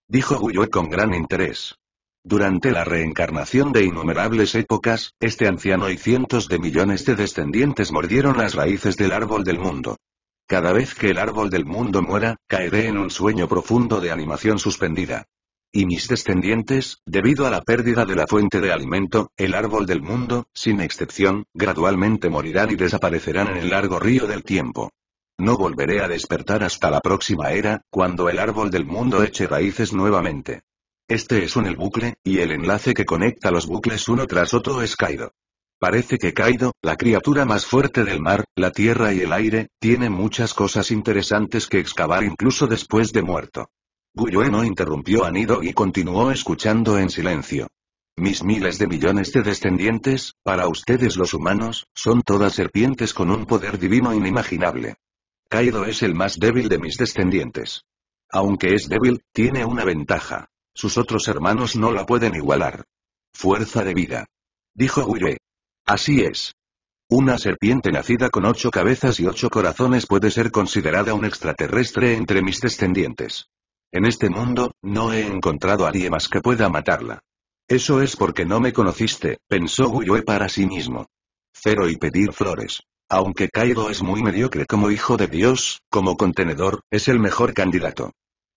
Dijo Guye con gran interés. Durante la reencarnación de innumerables épocas, este anciano y cientos de millones de descendientes mordieron las raíces del árbol del mundo. Cada vez que el árbol del mundo muera, caeré en un sueño profundo de animación suspendida y mis descendientes, debido a la pérdida de la fuente de alimento, el árbol del mundo, sin excepción, gradualmente morirán y desaparecerán en el largo río del tiempo. No volveré a despertar hasta la próxima era, cuando el árbol del mundo eche raíces nuevamente. Este es un el bucle, y el enlace que conecta los bucles uno tras otro es Kaido. Parece que Kaido, la criatura más fuerte del mar, la tierra y el aire, tiene muchas cosas interesantes que excavar incluso después de muerto. Guyue no interrumpió a Nido y continuó escuchando en silencio. Mis miles de millones de descendientes, para ustedes los humanos, son todas serpientes con un poder divino inimaginable. Kaido es el más débil de mis descendientes. Aunque es débil, tiene una ventaja. Sus otros hermanos no la pueden igualar. Fuerza de vida. Dijo Guyue. Así es. Una serpiente nacida con ocho cabezas y ocho corazones puede ser considerada un extraterrestre entre mis descendientes. En este mundo, no he encontrado a nadie más que pueda matarla. Eso es porque no me conociste, pensó Guyue para sí mismo. Cero y pedir flores. Aunque Kaido es muy mediocre como hijo de Dios, como contenedor, es el mejor candidato.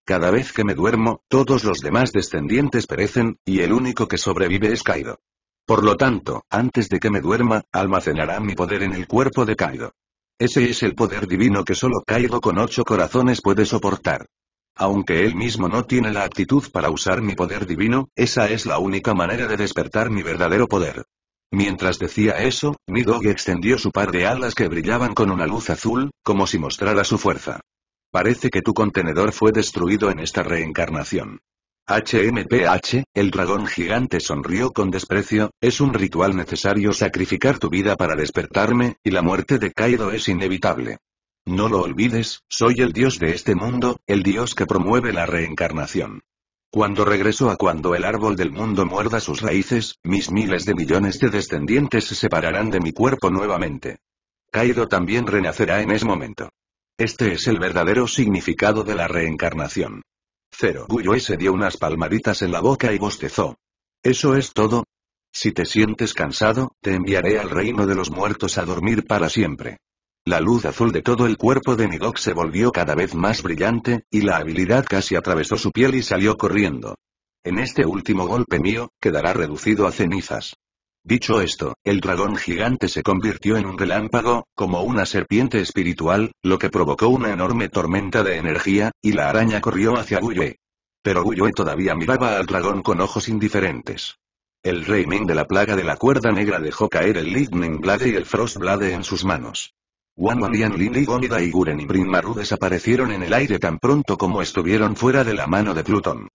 Cada vez que me duermo, todos los demás descendientes perecen, y el único que sobrevive es Kaido. Por lo tanto, antes de que me duerma, almacenará mi poder en el cuerpo de Kaido. Ese es el poder divino que solo Kaido con ocho corazones puede soportar. Aunque él mismo no tiene la aptitud para usar mi poder divino, esa es la única manera de despertar mi verdadero poder. Mientras decía eso, mi dog extendió su par de alas que brillaban con una luz azul, como si mostrara su fuerza. Parece que tu contenedor fue destruido en esta reencarnación. HMPH, el dragón gigante sonrió con desprecio, es un ritual necesario sacrificar tu vida para despertarme, y la muerte de Kaido es inevitable. No lo olvides, soy el dios de este mundo, el dios que promueve la reencarnación. Cuando regreso a cuando el árbol del mundo muerda sus raíces, mis miles de millones de descendientes se separarán de mi cuerpo nuevamente. Kaido también renacerá en ese momento. Este es el verdadero significado de la reencarnación. Cero Guyue se dio unas palmaditas en la boca y bostezó. ¿Eso es todo? Si te sientes cansado, te enviaré al reino de los muertos a dormir para siempre. La luz azul de todo el cuerpo de Midok se volvió cada vez más brillante, y la habilidad casi atravesó su piel y salió corriendo. En este último golpe mío, quedará reducido a cenizas. Dicho esto, el dragón gigante se convirtió en un relámpago, como una serpiente espiritual, lo que provocó una enorme tormenta de energía, y la araña corrió hacia Uye. Pero Guye todavía miraba al dragón con ojos indiferentes. El rey Ming de la plaga de la cuerda negra dejó caer el Lightning Blade y el Frost Blade en sus manos. Wan Lin y Gomida y Guren y Maru desaparecieron en el aire tan pronto como estuvieron fuera de la mano de Plutón.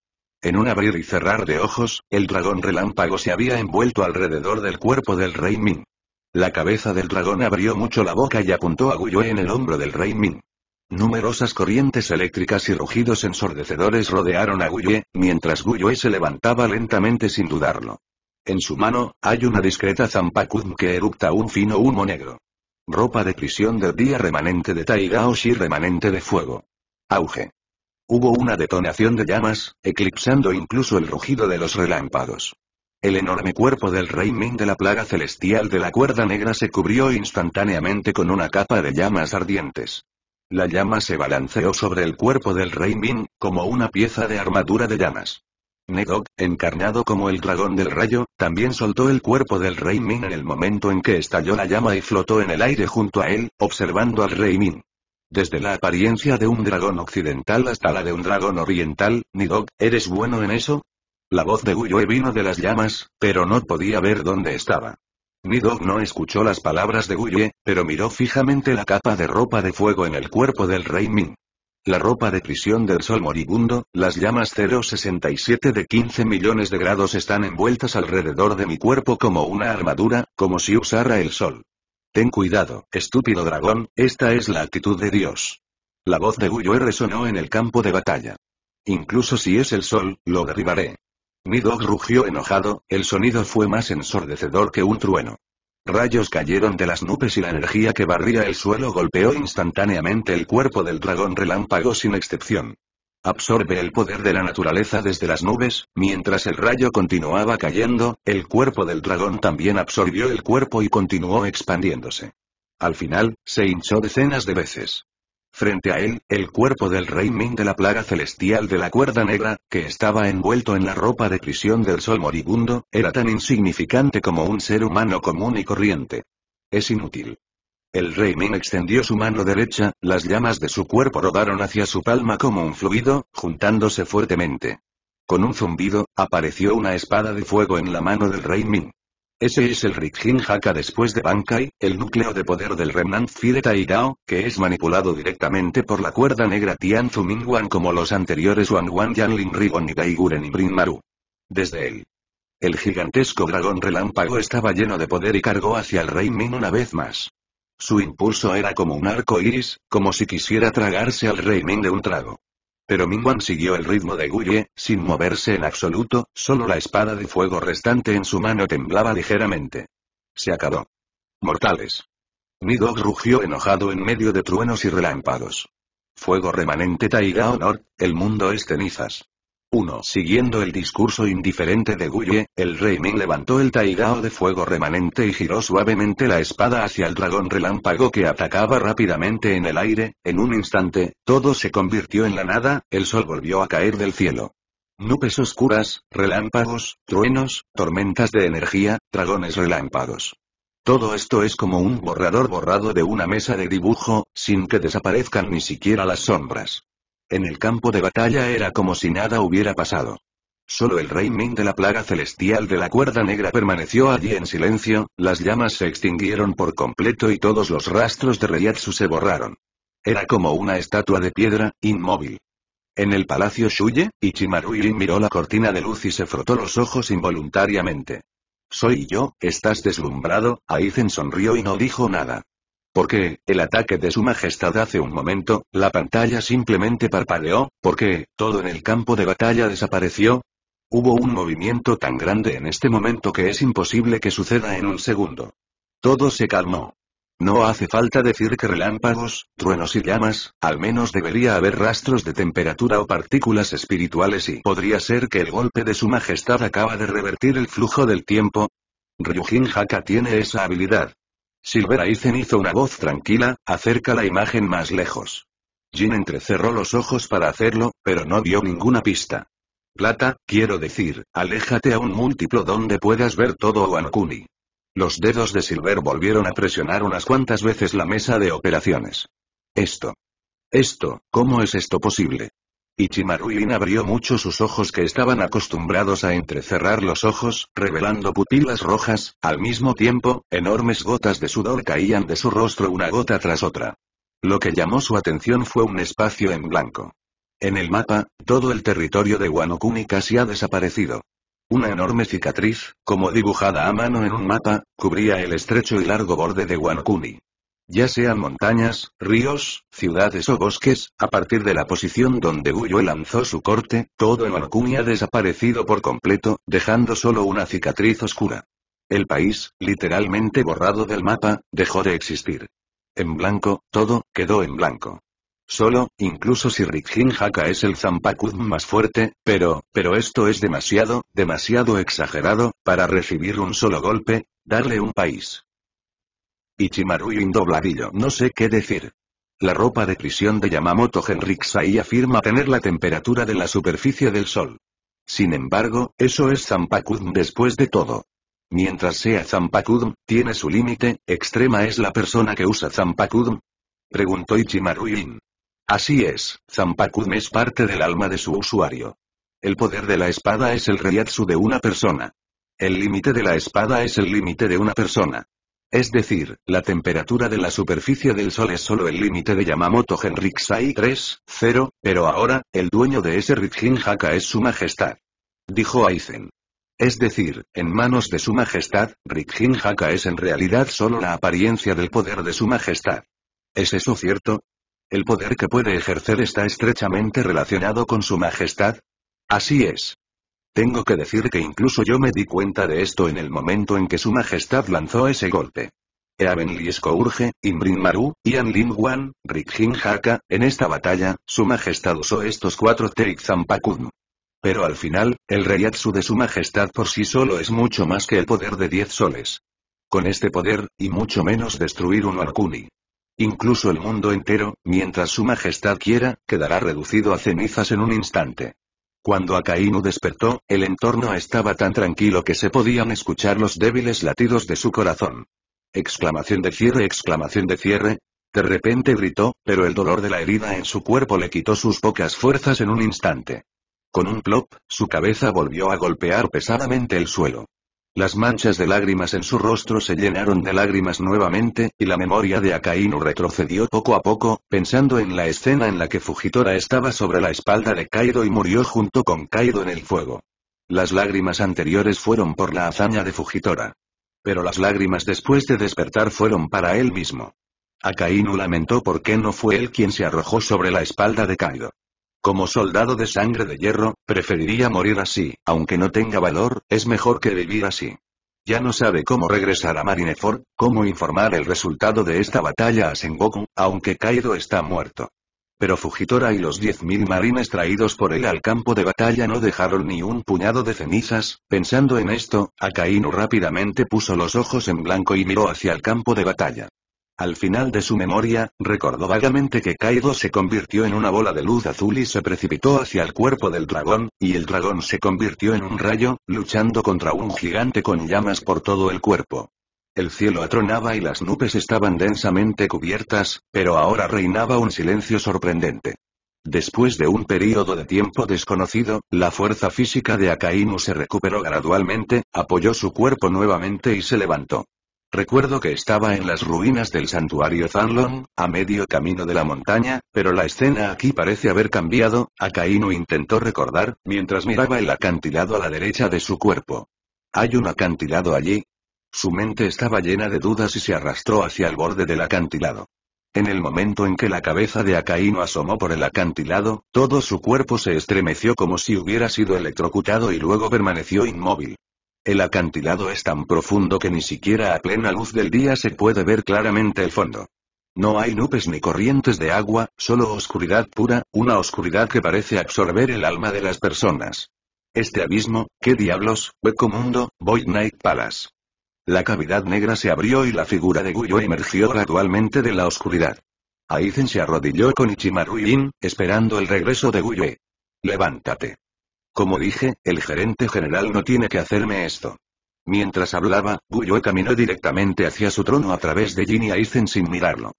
En un abrir y cerrar de ojos, el dragón relámpago se había envuelto alrededor del cuerpo del rey Min. La cabeza del dragón abrió mucho la boca y apuntó a Guyue en el hombro del rey Min. Numerosas corrientes eléctricas y rugidos ensordecedores rodearon a Guyue, mientras Guyue se levantaba lentamente sin dudarlo. En su mano, hay una discreta zampacum que eructa un fino humo negro. Ropa de prisión del día remanente de Taigaoshi remanente de fuego. Auge. Hubo una detonación de llamas, eclipsando incluso el rugido de los relámpagos. El enorme cuerpo del rey Ming de la plaga celestial de la cuerda negra se cubrió instantáneamente con una capa de llamas ardientes. La llama se balanceó sobre el cuerpo del rey Ming, como una pieza de armadura de llamas. Nidog, encarnado como el dragón del rayo, también soltó el cuerpo del rey Min en el momento en que estalló la llama y flotó en el aire junto a él, observando al rey Min. Desde la apariencia de un dragón occidental hasta la de un dragón oriental, Nidog, ¿eres bueno en eso? La voz de Guyue vino de las llamas, pero no podía ver dónde estaba. Nidog no escuchó las palabras de Guyue, pero miró fijamente la capa de ropa de fuego en el cuerpo del rey Min. La ropa de prisión del sol moribundo, las llamas 067 de 15 millones de grados están envueltas alrededor de mi cuerpo como una armadura, como si usara el sol. Ten cuidado, estúpido dragón, esta es la actitud de Dios. La voz de Guyue resonó en el campo de batalla. Incluso si es el sol, lo derribaré. Mi dog rugió enojado, el sonido fue más ensordecedor que un trueno. Rayos cayeron de las nubes y la energía que barría el suelo golpeó instantáneamente el cuerpo del dragón relámpago sin excepción. Absorbe el poder de la naturaleza desde las nubes, mientras el rayo continuaba cayendo, el cuerpo del dragón también absorbió el cuerpo y continuó expandiéndose. Al final, se hinchó decenas de veces. Frente a él, el cuerpo del rey Ming de la plaga celestial de la cuerda negra, que estaba envuelto en la ropa de prisión del sol moribundo, era tan insignificante como un ser humano común y corriente. Es inútil. El rey Ming extendió su mano derecha, las llamas de su cuerpo rodaron hacia su palma como un fluido, juntándose fuertemente. Con un zumbido, apareció una espada de fuego en la mano del rey Ming. Ese es el Rikshin Haka después de Bankai, el núcleo de poder del Remnant Fire Dao, que es manipulado directamente por la cuerda negra Tian Mingwan como los anteriores Wan Wan Yanlin y Daiguren y Brin Maru. Desde él. El gigantesco dragón relámpago estaba lleno de poder y cargó hacia el rey Min una vez más. Su impulso era como un arco iris, como si quisiera tragarse al rey Min de un trago. Pero Mingwan siguió el ritmo de Guye, sin moverse en absoluto, solo la espada de fuego restante en su mano temblaba ligeramente. Se acabó. Mortales. Nidok rugió enojado en medio de truenos y relámpagos. Fuego remanente Taigao Honor, el mundo es cenizas. 1. Siguiendo el discurso indiferente de Guye, el rey Ming levantó el taigao de fuego remanente y giró suavemente la espada hacia el dragón relámpago que atacaba rápidamente en el aire, en un instante, todo se convirtió en la nada, el sol volvió a caer del cielo. Nubes oscuras, relámpagos, truenos, tormentas de energía, dragones relámpagos. Todo esto es como un borrador borrado de una mesa de dibujo, sin que desaparezcan ni siquiera las sombras. En el campo de batalla era como si nada hubiera pasado. Solo el rey Ming de la plaga celestial de la cuerda negra permaneció allí en silencio, las llamas se extinguieron por completo y todos los rastros de Reyatsu se borraron. Era como una estatua de piedra, inmóvil. En el palacio Shuye, Ichimaru miró la cortina de luz y se frotó los ojos involuntariamente. Soy yo, estás deslumbrado, Aizen sonrió y no dijo nada qué el ataque de su majestad hace un momento, la pantalla simplemente parpadeó, porque, todo en el campo de batalla desapareció. Hubo un movimiento tan grande en este momento que es imposible que suceda en un segundo. Todo se calmó. No hace falta decir que relámpagos, truenos y llamas, al menos debería haber rastros de temperatura o partículas espirituales y podría ser que el golpe de su majestad acaba de revertir el flujo del tiempo. Ryujin Haka tiene esa habilidad. Silver Aizen hizo una voz tranquila, acerca la imagen más lejos. Jin entrecerró los ojos para hacerlo, pero no dio ninguna pista. Plata, quiero decir, aléjate a un múltiplo donde puedas ver todo Wankuni. Los dedos de Silver volvieron a presionar unas cuantas veces la mesa de operaciones. Esto. Esto, ¿cómo es esto posible? Ichimaruin abrió mucho sus ojos que estaban acostumbrados a entrecerrar los ojos, revelando pupilas rojas, al mismo tiempo, enormes gotas de sudor caían de su rostro una gota tras otra. Lo que llamó su atención fue un espacio en blanco. En el mapa, todo el territorio de Wanokuni casi ha desaparecido. Una enorme cicatriz, como dibujada a mano en un mapa, cubría el estrecho y largo borde de Wanokuni ya sean montañas, ríos, ciudades o bosques, a partir de la posición donde Guyo lanzó su corte, todo en Orcuña ha desaparecido por completo, dejando solo una cicatriz oscura. El país, literalmente borrado del mapa, dejó de existir. En blanco, todo, quedó en blanco. Solo, incluso si Rikjin Haka es el zampaku más fuerte, pero, pero esto es demasiado, demasiado exagerado, para recibir un solo golpe, darle un país. Ichimaru y dobladillo no sé qué decir. La ropa de prisión de Yamamoto Henriksai afirma tener la temperatura de la superficie del sol. Sin embargo, eso es Zampakudm después de todo. Mientras sea Zampakudm, tiene su límite, extrema es la persona que usa Zampakudm. Preguntó Ichimaru Así es, Zampakudm es parte del alma de su usuario. El poder de la espada es el reyatsu de una persona. El límite de la espada es el límite de una persona. Es decir, la temperatura de la superficie del Sol es solo el límite de Yamamoto Henriksai 3, 0, pero ahora, el dueño de ese Rijin Haka es su majestad. Dijo Aizen. Es decir, en manos de su majestad, Rijin Haka es en realidad solo la apariencia del poder de su majestad. ¿Es eso cierto? ¿El poder que puede ejercer está estrechamente relacionado con su majestad? Así es. Tengo que decir que incluso yo me di cuenta de esto en el momento en que su majestad lanzó ese golpe. Eaben Urge, Imbrin Maru, Ian Lin Wan, Rikjin Haka, en esta batalla, su majestad usó estos cuatro Teik Pero al final, el reyatsu de su majestad por sí solo es mucho más que el poder de diez soles. Con este poder, y mucho menos destruir un Orkuni. Incluso el mundo entero, mientras su majestad quiera, quedará reducido a cenizas en un instante. Cuando Akainu despertó, el entorno estaba tan tranquilo que se podían escuchar los débiles latidos de su corazón. Exclamación de cierre, exclamación de cierre. De repente gritó, pero el dolor de la herida en su cuerpo le quitó sus pocas fuerzas en un instante. Con un plop, su cabeza volvió a golpear pesadamente el suelo. Las manchas de lágrimas en su rostro se llenaron de lágrimas nuevamente, y la memoria de Akainu retrocedió poco a poco, pensando en la escena en la que Fujitora estaba sobre la espalda de Kaido y murió junto con Kaido en el fuego. Las lágrimas anteriores fueron por la hazaña de Fujitora. Pero las lágrimas después de despertar fueron para él mismo. Akainu lamentó por qué no fue él quien se arrojó sobre la espalda de Kaido. Como soldado de sangre de hierro, preferiría morir así, aunque no tenga valor, es mejor que vivir así. Ya no sabe cómo regresar a Marineford, cómo informar el resultado de esta batalla a Sengoku, aunque Kaido está muerto. Pero Fujitora y los 10.000 marines traídos por él al campo de batalla no dejaron ni un puñado de cenizas, pensando en esto, Akainu rápidamente puso los ojos en blanco y miró hacia el campo de batalla. Al final de su memoria, recordó vagamente que Kaido se convirtió en una bola de luz azul y se precipitó hacia el cuerpo del dragón, y el dragón se convirtió en un rayo, luchando contra un gigante con llamas por todo el cuerpo. El cielo atronaba y las nubes estaban densamente cubiertas, pero ahora reinaba un silencio sorprendente. Después de un período de tiempo desconocido, la fuerza física de Akainu se recuperó gradualmente, apoyó su cuerpo nuevamente y se levantó. Recuerdo que estaba en las ruinas del santuario Zanlon, a medio camino de la montaña, pero la escena aquí parece haber cambiado, Akainu intentó recordar, mientras miraba el acantilado a la derecha de su cuerpo. ¿Hay un acantilado allí? Su mente estaba llena de dudas y se arrastró hacia el borde del acantilado. En el momento en que la cabeza de Akainu asomó por el acantilado, todo su cuerpo se estremeció como si hubiera sido electrocutado y luego permaneció inmóvil. El acantilado es tan profundo que ni siquiera a plena luz del día se puede ver claramente el fondo. No hay nubes ni corrientes de agua, solo oscuridad pura, una oscuridad que parece absorber el alma de las personas. Este abismo, qué diablos, hueco mundo, Void Night Palace. La cavidad negra se abrió y la figura de Guyo emergió gradualmente de la oscuridad. Aizen se arrodilló con Ichimaru esperando el regreso de Guyo. Levántate. Como dije, el gerente general no tiene que hacerme esto. Mientras hablaba, Guyo caminó directamente hacia su trono a través de y Aizen sin mirarlo.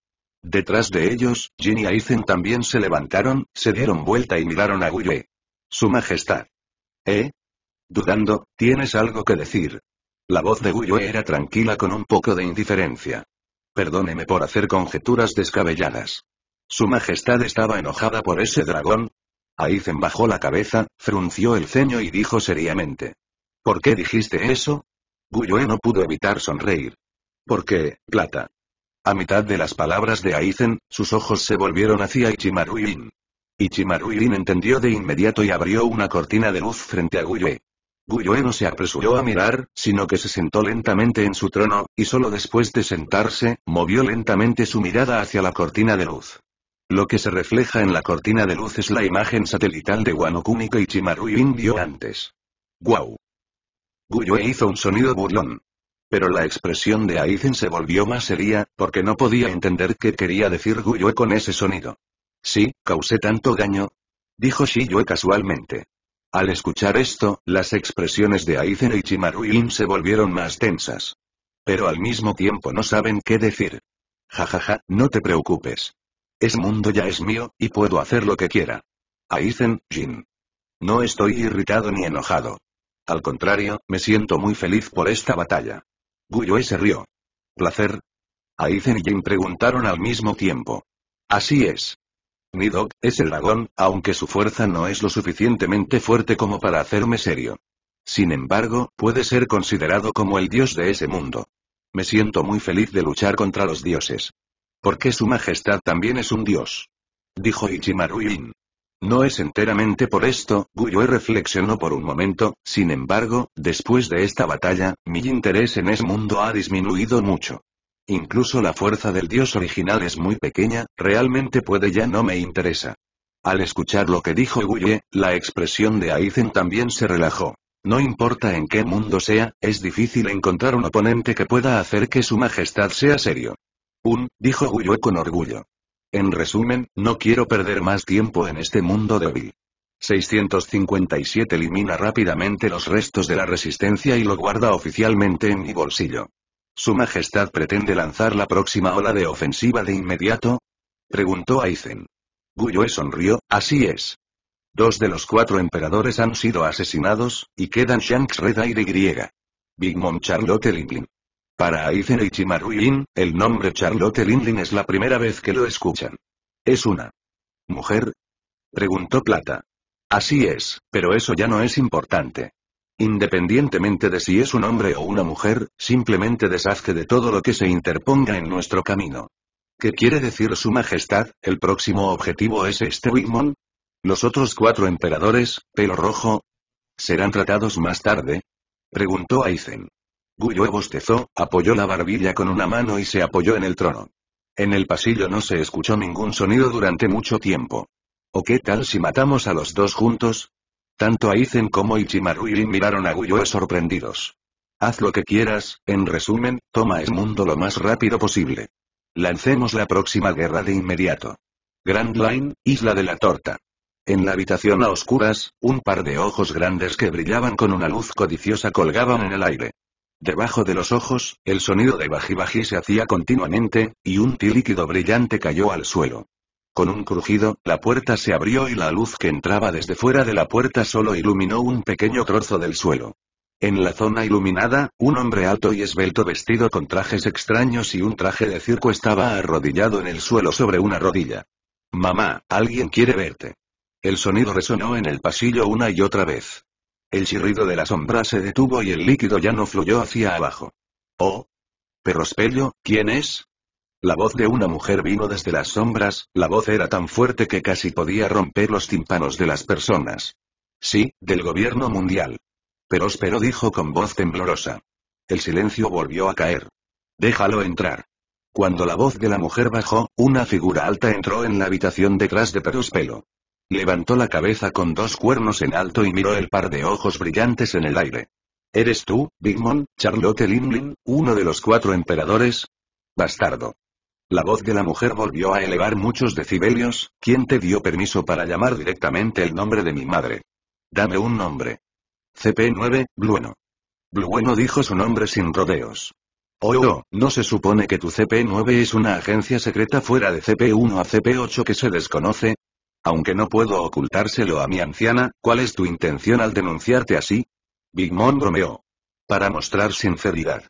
Detrás de ellos, Jin y Aizen también se levantaron, se dieron vuelta y miraron a Guye. Su Majestad. ¿Eh? Dudando, ¿tienes algo que decir? La voz de Guyue era tranquila con un poco de indiferencia. Perdóneme por hacer conjeturas descabelladas. Su Majestad estaba enojada por ese dragón, Aizen bajó la cabeza, frunció el ceño y dijo seriamente. ¿Por qué dijiste eso? Guyoe no pudo evitar sonreír. ¿Por qué, plata? A mitad de las palabras de Aizen, sus ojos se volvieron hacia ichimaru Ichimaruin entendió de inmediato y abrió una cortina de luz frente a Guyoe. Guyoe no se apresuró a mirar, sino que se sentó lentamente en su trono, y solo después de sentarse, movió lentamente su mirada hacia la cortina de luz. Lo que se refleja en la cortina de luz es la imagen satelital de Wano y Chimaru vio antes. ¡Guau! Guyue hizo un sonido burlón. Pero la expresión de Aizen se volvió más seria, porque no podía entender qué quería decir Guyue con ese sonido. Sí, causé tanto daño. Dijo Shiyue casualmente. Al escuchar esto, las expresiones de Aizen y Chimaru se volvieron más tensas. Pero al mismo tiempo no saben qué decir. Jajaja, ja, ja, no te preocupes. Es mundo ya es mío, y puedo hacer lo que quiera. Aizen, Jin. No estoy irritado ni enojado. Al contrario, me siento muy feliz por esta batalla. Guyue se rió. ¿Placer? Aizen y Jin preguntaron al mismo tiempo. Así es. Nidok es el dragón, aunque su fuerza no es lo suficientemente fuerte como para hacerme serio. Sin embargo, puede ser considerado como el dios de ese mundo. Me siento muy feliz de luchar contra los dioses. Porque su majestad también es un dios. Dijo Ichimaru No es enteramente por esto, Guyue reflexionó por un momento, sin embargo, después de esta batalla, mi interés en ese mundo ha disminuido mucho. Incluso la fuerza del dios original es muy pequeña, realmente puede ya no me interesa. Al escuchar lo que dijo Guye, la expresión de Aizen también se relajó. No importa en qué mundo sea, es difícil encontrar un oponente que pueda hacer que su majestad sea serio. Un, dijo Guyue con orgullo. En resumen, no quiero perder más tiempo en este mundo débil. 657 elimina rápidamente los restos de la resistencia y lo guarda oficialmente en mi bolsillo. ¿Su Majestad pretende lanzar la próxima ola de ofensiva de inmediato? Preguntó Aizen. Guyue sonrió, así es. Dos de los cuatro emperadores han sido asesinados, y quedan Shanks Red Aire Griega. Big Mom Charlotte Linlin. Para Aizen y Chimaruin, el nombre Charlotte Lindlin es la primera vez que lo escuchan. ¿Es una mujer? Preguntó Plata. Así es, pero eso ya no es importante. Independientemente de si es un hombre o una mujer, simplemente deshazte de todo lo que se interponga en nuestro camino. ¿Qué quiere decir su majestad? ¿El próximo objetivo es este Wigmon? ¿Los otros cuatro emperadores, pelo rojo? ¿Serán tratados más tarde? Preguntó Aizen. Guyo bostezó, apoyó la barbilla con una mano y se apoyó en el trono. En el pasillo no se escuchó ningún sonido durante mucho tiempo. ¿O qué tal si matamos a los dos juntos? Tanto Aizen como Ichimaru y miraron a Guyo sorprendidos. Haz lo que quieras, en resumen, toma el mundo lo más rápido posible. Lancemos la próxima guerra de inmediato. Grand Line, Isla de la Torta. En la habitación a oscuras, un par de ojos grandes que brillaban con una luz codiciosa colgaban en el aire. Debajo de los ojos, el sonido de bajibají se hacía continuamente, y un tí líquido brillante cayó al suelo. Con un crujido, la puerta se abrió y la luz que entraba desde fuera de la puerta solo iluminó un pequeño trozo del suelo. En la zona iluminada, un hombre alto y esbelto vestido con trajes extraños y un traje de circo estaba arrodillado en el suelo sobre una rodilla. Mamá, alguien quiere verte. El sonido resonó en el pasillo una y otra vez. El chirrido de la sombra se detuvo y el líquido ya no fluyó hacia abajo. ¡Oh! Perrospello, ¿quién es? La voz de una mujer vino desde las sombras, la voz era tan fuerte que casi podía romper los tímpanos de las personas. Sí, del gobierno mundial. Peróspero dijo con voz temblorosa. El silencio volvió a caer. Déjalo entrar. Cuando la voz de la mujer bajó, una figura alta entró en la habitación detrás de Perrospelo. Levantó la cabeza con dos cuernos en alto y miró el par de ojos brillantes en el aire. ¿Eres tú, Bigmon, Charlotte Linlin, uno de los cuatro emperadores? Bastardo. La voz de la mujer volvió a elevar muchos decibelios, ¿quién te dio permiso para llamar directamente el nombre de mi madre? Dame un nombre. CP9, Blueno. Blueno dijo su nombre sin rodeos. Oh, oh, no se supone que tu CP9 es una agencia secreta fuera de CP1 a CP8 que se desconoce, aunque no puedo ocultárselo a mi anciana, ¿cuál es tu intención al denunciarte así? Big Mom bromeó. Para mostrar sinceridad.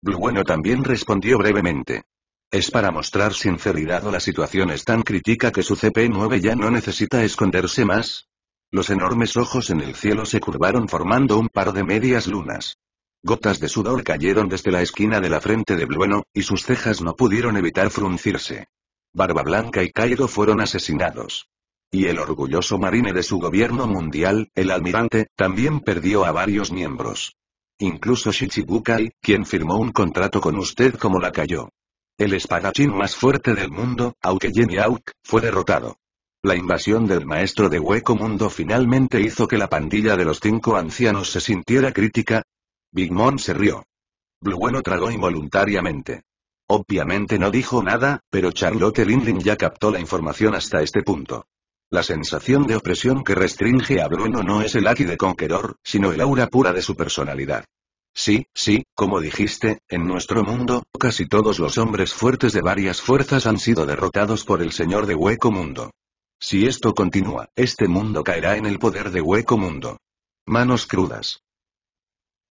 Blueno también respondió brevemente. Es para mostrar sinceridad o la situación es tan crítica que su CP9 ya no necesita esconderse más. Los enormes ojos en el cielo se curvaron formando un par de medias lunas. Gotas de sudor cayeron desde la esquina de la frente de Blueno, y sus cejas no pudieron evitar fruncirse. Barba Blanca y Cairo fueron asesinados. Y el orgulloso marine de su gobierno mundial, el almirante, también perdió a varios miembros. Incluso Shichibukai, quien firmó un contrato con usted como la cayó. El espadachín más fuerte del mundo, aunque Jenny Auk, fue derrotado. La invasión del maestro de Hueco Mundo finalmente hizo que la pandilla de los cinco ancianos se sintiera crítica. Big Mom se rió. Bueno tragó involuntariamente. Obviamente no dijo nada, pero Charlotte Lindlin ya captó la información hasta este punto. La sensación de opresión que restringe a Bruno no es el aquí de Conqueror, sino el aura pura de su personalidad. Sí, sí, como dijiste, en nuestro mundo, casi todos los hombres fuertes de varias fuerzas han sido derrotados por el señor de Hueco Mundo. Si esto continúa, este mundo caerá en el poder de Hueco Mundo. Manos crudas.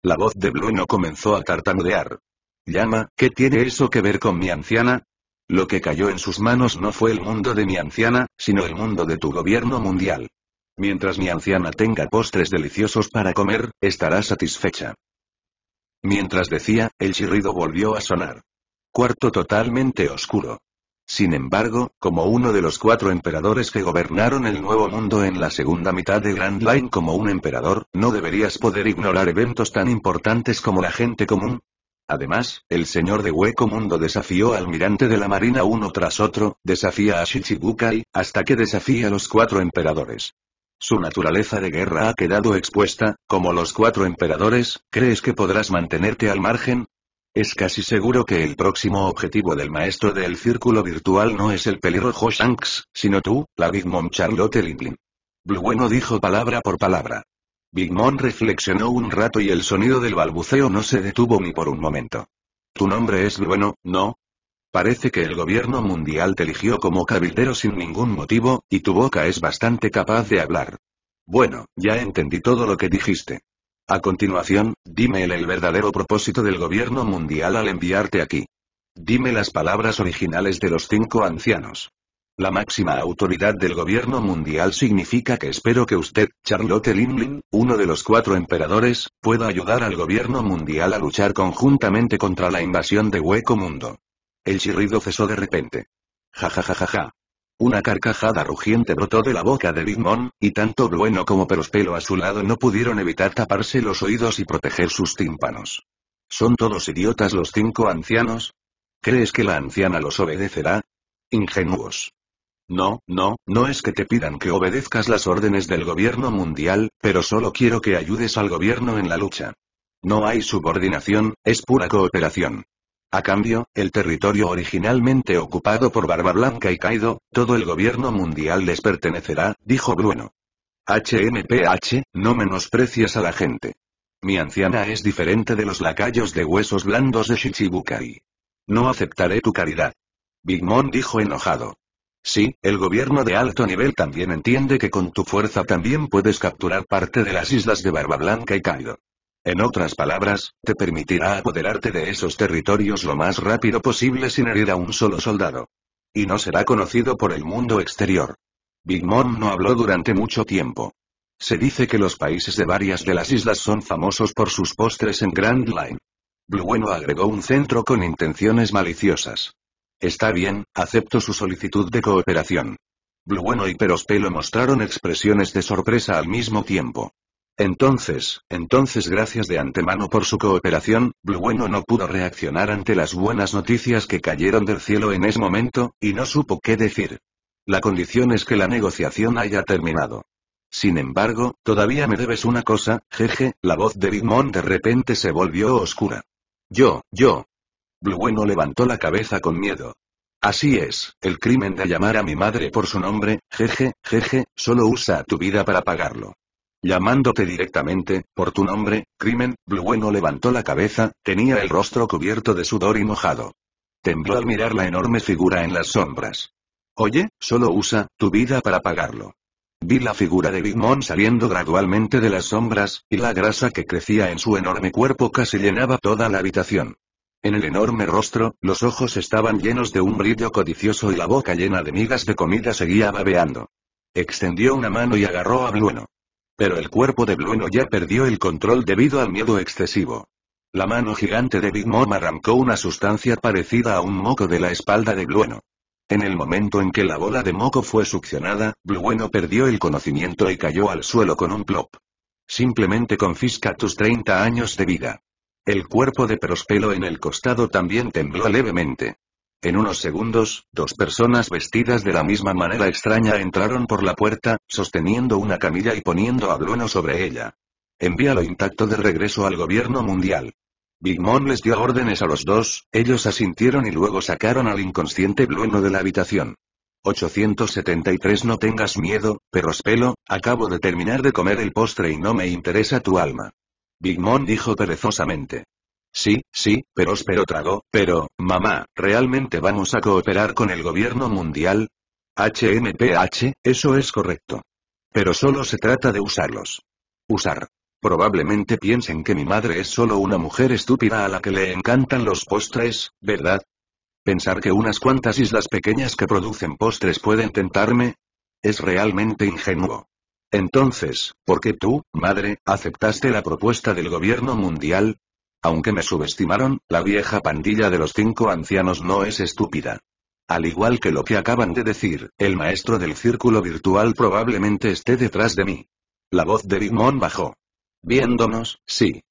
La voz de Bruno comenzó a tartamudear. Llama, ¿qué tiene eso que ver con mi anciana? Lo que cayó en sus manos no fue el mundo de mi anciana, sino el mundo de tu gobierno mundial. Mientras mi anciana tenga postres deliciosos para comer, estará satisfecha. Mientras decía, el chirrido volvió a sonar. Cuarto totalmente oscuro. Sin embargo, como uno de los cuatro emperadores que gobernaron el Nuevo Mundo en la segunda mitad de Grand Line como un emperador, no deberías poder ignorar eventos tan importantes como la gente común, Además, el señor de Hueco Mundo desafió al almirante de la marina uno tras otro, desafía a Shichibukai, hasta que desafía a los cuatro emperadores. Su naturaleza de guerra ha quedado expuesta, como los cuatro emperadores, ¿crees que podrás mantenerte al margen? Es casi seguro que el próximo objetivo del maestro del círculo virtual no es el pelirrojo Shanks, sino tú, la Big Mom Charlotte Linglin. Blueno dijo palabra por palabra. Big reflexionó un rato y el sonido del balbuceo no se detuvo ni por un momento. Tu nombre es bueno, ¿no? Parece que el gobierno mundial te eligió como cabildero sin ningún motivo, y tu boca es bastante capaz de hablar. Bueno, ya entendí todo lo que dijiste. A continuación, dime el verdadero propósito del gobierno mundial al enviarte aquí. Dime las palabras originales de los cinco ancianos. La máxima autoridad del gobierno mundial significa que espero que usted, Charlotte Linlin, uno de los cuatro emperadores, pueda ayudar al gobierno mundial a luchar conjuntamente contra la invasión de Hueco Mundo. El chirrido cesó de repente. Ja ja ja ja ja. Una carcajada rugiente brotó de la boca de Big y tanto Blueno como Perospelo a su lado no pudieron evitar taparse los oídos y proteger sus tímpanos. ¿Son todos idiotas los cinco ancianos? ¿Crees que la anciana los obedecerá? Ingenuos. No, no, no es que te pidan que obedezcas las órdenes del gobierno mundial, pero solo quiero que ayudes al gobierno en la lucha. No hay subordinación, es pura cooperación. A cambio, el territorio originalmente ocupado por Barba Blanca y Kaido, todo el gobierno mundial les pertenecerá, dijo Bruno. HMPH, no menosprecias a la gente. Mi anciana es diferente de los lacayos de huesos blandos de Shichibukai. No aceptaré tu caridad. Big Mom dijo enojado. Sí, el gobierno de alto nivel también entiende que con tu fuerza también puedes capturar parte de las islas de Barba Blanca y Kaido. En otras palabras, te permitirá apoderarte de esos territorios lo más rápido posible sin herir a un solo soldado. Y no será conocido por el mundo exterior. Big Mom no habló durante mucho tiempo. Se dice que los países de varias de las islas son famosos por sus postres en Grand Line. Blue agregó un centro con intenciones maliciosas. Está bien, acepto su solicitud de cooperación. Bueno y Perospelo mostraron expresiones de sorpresa al mismo tiempo. Entonces, entonces gracias de antemano por su cooperación, Bueno no pudo reaccionar ante las buenas noticias que cayeron del cielo en ese momento, y no supo qué decir. La condición es que la negociación haya terminado. Sin embargo, todavía me debes una cosa, jeje, la voz de Big de repente se volvió oscura. Yo, yo, Blueno levantó la cabeza con miedo. Así es, el crimen de llamar a mi madre por su nombre, jeje, jeje, solo usa tu vida para pagarlo. Llamándote directamente, por tu nombre, crimen, Blueno levantó la cabeza, tenía el rostro cubierto de sudor y mojado. Tembló al mirar la enorme figura en las sombras. Oye, solo usa tu vida para pagarlo. Vi la figura de Big saliendo gradualmente de las sombras, y la grasa que crecía en su enorme cuerpo casi llenaba toda la habitación. En el enorme rostro, los ojos estaban llenos de un brillo codicioso y la boca llena de migas de comida seguía babeando. Extendió una mano y agarró a Blueno. Pero el cuerpo de Blueno ya perdió el control debido al miedo excesivo. La mano gigante de Big Mom arrancó una sustancia parecida a un moco de la espalda de Blueno. En el momento en que la bola de moco fue succionada, Blueno perdió el conocimiento y cayó al suelo con un plop. Simplemente confisca tus 30 años de vida. El cuerpo de Prospero en el costado también tembló levemente. En unos segundos, dos personas vestidas de la misma manera extraña entraron por la puerta, sosteniendo una camilla y poniendo a Bruno sobre ella. Envíalo intacto de regreso al gobierno mundial. Big Mom les dio órdenes a los dos, ellos asintieron y luego sacaron al inconsciente Bruno de la habitación. 873 No tengas miedo, Perospelo, acabo de terminar de comer el postre y no me interesa tu alma. Big Mom dijo perezosamente. Sí, sí, pero espero trago, pero, mamá, ¿realmente vamos a cooperar con el gobierno mundial? HMPH, eso es correcto. Pero solo se trata de usarlos. Usar. Probablemente piensen que mi madre es solo una mujer estúpida a la que le encantan los postres, ¿verdad? Pensar que unas cuantas islas pequeñas que producen postres pueden tentarme. Es realmente ingenuo. Entonces, ¿por qué tú, madre, aceptaste la propuesta del gobierno mundial? Aunque me subestimaron, la vieja pandilla de los cinco ancianos no es estúpida. Al igual que lo que acaban de decir, el maestro del círculo virtual probablemente esté detrás de mí. La voz de Big bajó. Viéndonos, sí.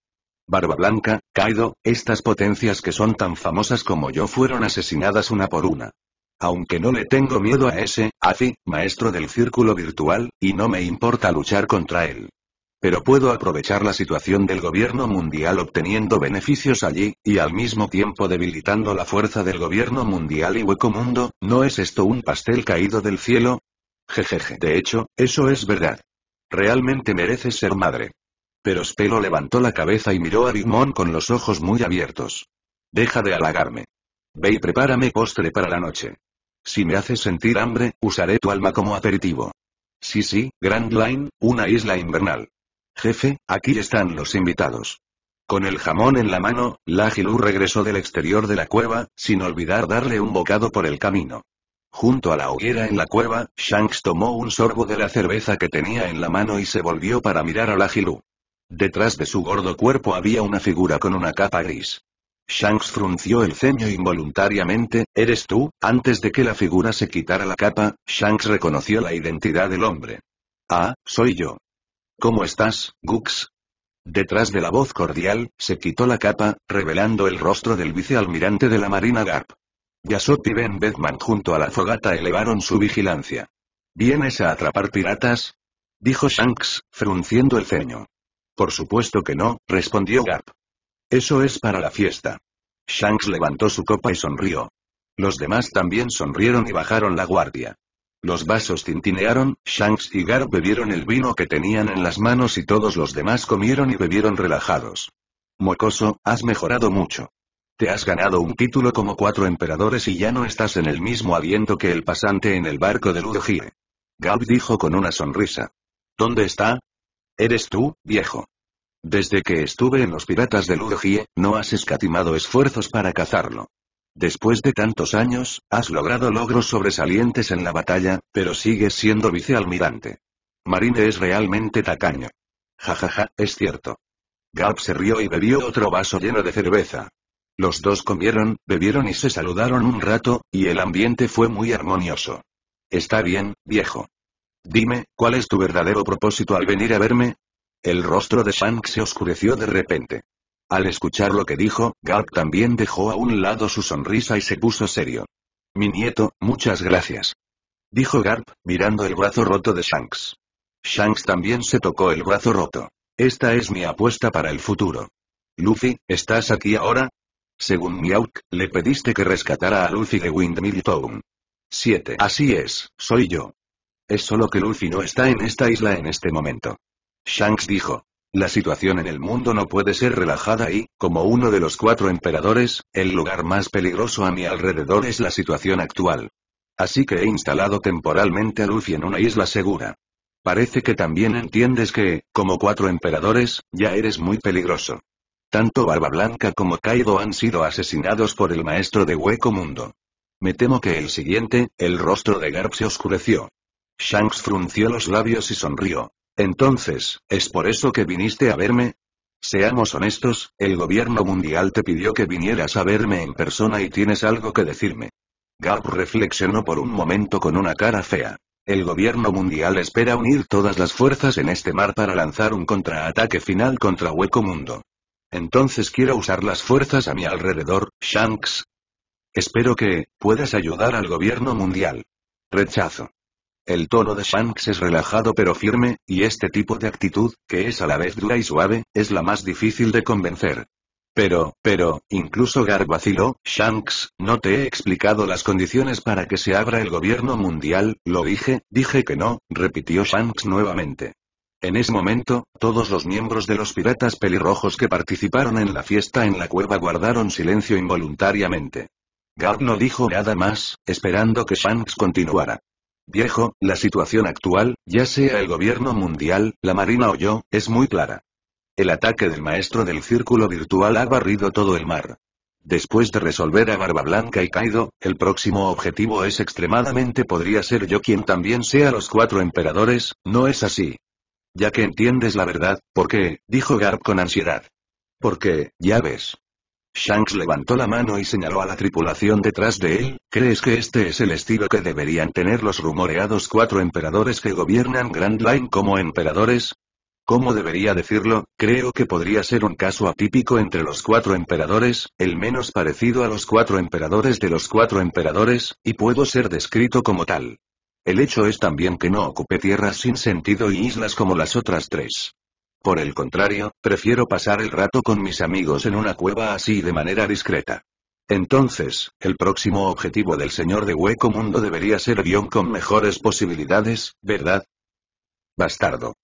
Barba Blanca, Kaido, estas potencias que son tan famosas como yo fueron asesinadas una por una. Aunque no le tengo miedo a ese, Afi, maestro del círculo virtual, y no me importa luchar contra él. Pero puedo aprovechar la situación del gobierno mundial obteniendo beneficios allí, y al mismo tiempo debilitando la fuerza del gobierno mundial y hueco mundo, ¿no es esto un pastel caído del cielo? Jejeje. De hecho, eso es verdad. Realmente mereces ser madre. Pero Spelo levantó la cabeza y miró a Mom con los ojos muy abiertos. Deja de halagarme. Ve y prepárame postre para la noche. Si me haces sentir hambre, usaré tu alma como aperitivo. Sí, sí, Grand Line, una isla invernal. Jefe, aquí están los invitados. Con el jamón en la mano, Lajilú regresó del exterior de la cueva, sin olvidar darle un bocado por el camino. Junto a la hoguera en la cueva, Shanks tomó un sorbo de la cerveza que tenía en la mano y se volvió para mirar a Lajilú. Detrás de su gordo cuerpo había una figura con una capa gris. Shanks frunció el ceño involuntariamente, ¿eres tú? Antes de que la figura se quitara la capa, Shanks reconoció la identidad del hombre. Ah, soy yo. ¿Cómo estás, Gux? Detrás de la voz cordial, se quitó la capa, revelando el rostro del vicealmirante de la Marina Garp. Yasop y Ben Bedman junto a la fogata elevaron su vigilancia. ¿Vienes a atrapar piratas? Dijo Shanks, frunciendo el ceño. Por supuesto que no, respondió Garp. Eso es para la fiesta. Shanks levantó su copa y sonrió. Los demás también sonrieron y bajaron la guardia. Los vasos tintinearon, Shanks y Gar bebieron el vino que tenían en las manos y todos los demás comieron y bebieron relajados. Mocoso, has mejorado mucho. Te has ganado un título como cuatro emperadores y ya no estás en el mismo aliento que el pasante en el barco de Ludogire. Garb dijo con una sonrisa. ¿Dónde está? ¿Eres tú, viejo? Desde que estuve en los piratas de Lugie, no has escatimado esfuerzos para cazarlo. Después de tantos años, has logrado logros sobresalientes en la batalla, pero sigues siendo vicealmirante. Marine es realmente tacaño. Jajaja, ja, ja, es cierto. Garp se rió y bebió otro vaso lleno de cerveza. Los dos comieron, bebieron y se saludaron un rato, y el ambiente fue muy armonioso. Está bien, viejo. Dime, ¿cuál es tu verdadero propósito al venir a verme? El rostro de Shanks se oscureció de repente. Al escuchar lo que dijo, Garp también dejó a un lado su sonrisa y se puso serio. Mi nieto, muchas gracias. Dijo Garp, mirando el brazo roto de Shanks. Shanks también se tocó el brazo roto. Esta es mi apuesta para el futuro. Luffy, ¿estás aquí ahora? Según Miauk, le pediste que rescatara a Luffy de Windmill Town. 7. Así es, soy yo. Es solo que Luffy no está en esta isla en este momento. Shanks dijo. La situación en el mundo no puede ser relajada y, como uno de los cuatro emperadores, el lugar más peligroso a mi alrededor es la situación actual. Así que he instalado temporalmente a Luffy en una isla segura. Parece que también entiendes que, como cuatro emperadores, ya eres muy peligroso. Tanto Barba Blanca como Kaido han sido asesinados por el maestro de Hueco Mundo. Me temo que el siguiente, el rostro de Garp se oscureció. Shanks frunció los labios y sonrió. Entonces, ¿es por eso que viniste a verme? Seamos honestos, el gobierno mundial te pidió que vinieras a verme en persona y tienes algo que decirme. Gap reflexionó por un momento con una cara fea. El gobierno mundial espera unir todas las fuerzas en este mar para lanzar un contraataque final contra Hueco Mundo. Entonces quiero usar las fuerzas a mi alrededor, Shanks. Espero que, puedas ayudar al gobierno mundial. Rechazo. El tono de Shanks es relajado pero firme, y este tipo de actitud, que es a la vez dura y suave, es la más difícil de convencer. Pero, pero, incluso Gar vaciló, Shanks, no te he explicado las condiciones para que se abra el gobierno mundial, lo dije, dije que no, repitió Shanks nuevamente. En ese momento, todos los miembros de los piratas pelirrojos que participaron en la fiesta en la cueva guardaron silencio involuntariamente. Gar no dijo nada más, esperando que Shanks continuara. Viejo, la situación actual, ya sea el gobierno mundial, la marina o yo, es muy clara. El ataque del maestro del círculo virtual ha barrido todo el mar. Después de resolver a Barba Blanca y Kaido, el próximo objetivo es extremadamente podría ser yo quien también sea los cuatro emperadores, ¿no es así? Ya que entiendes la verdad, ¿por qué? dijo Garp con ansiedad. Porque, ya ves, Shanks levantó la mano y señaló a la tripulación detrás de él, ¿crees que este es el estilo que deberían tener los rumoreados cuatro emperadores que gobiernan Grand Line como emperadores? ¿Cómo debería decirlo? Creo que podría ser un caso atípico entre los cuatro emperadores, el menos parecido a los cuatro emperadores de los cuatro emperadores, y puedo ser descrito como tal. El hecho es también que no ocupe tierras sin sentido y islas como las otras tres. Por el contrario, prefiero pasar el rato con mis amigos en una cueva así de manera discreta. Entonces, el próximo objetivo del señor de Hueco Mundo debería ser avión con mejores posibilidades, ¿verdad? Bastardo.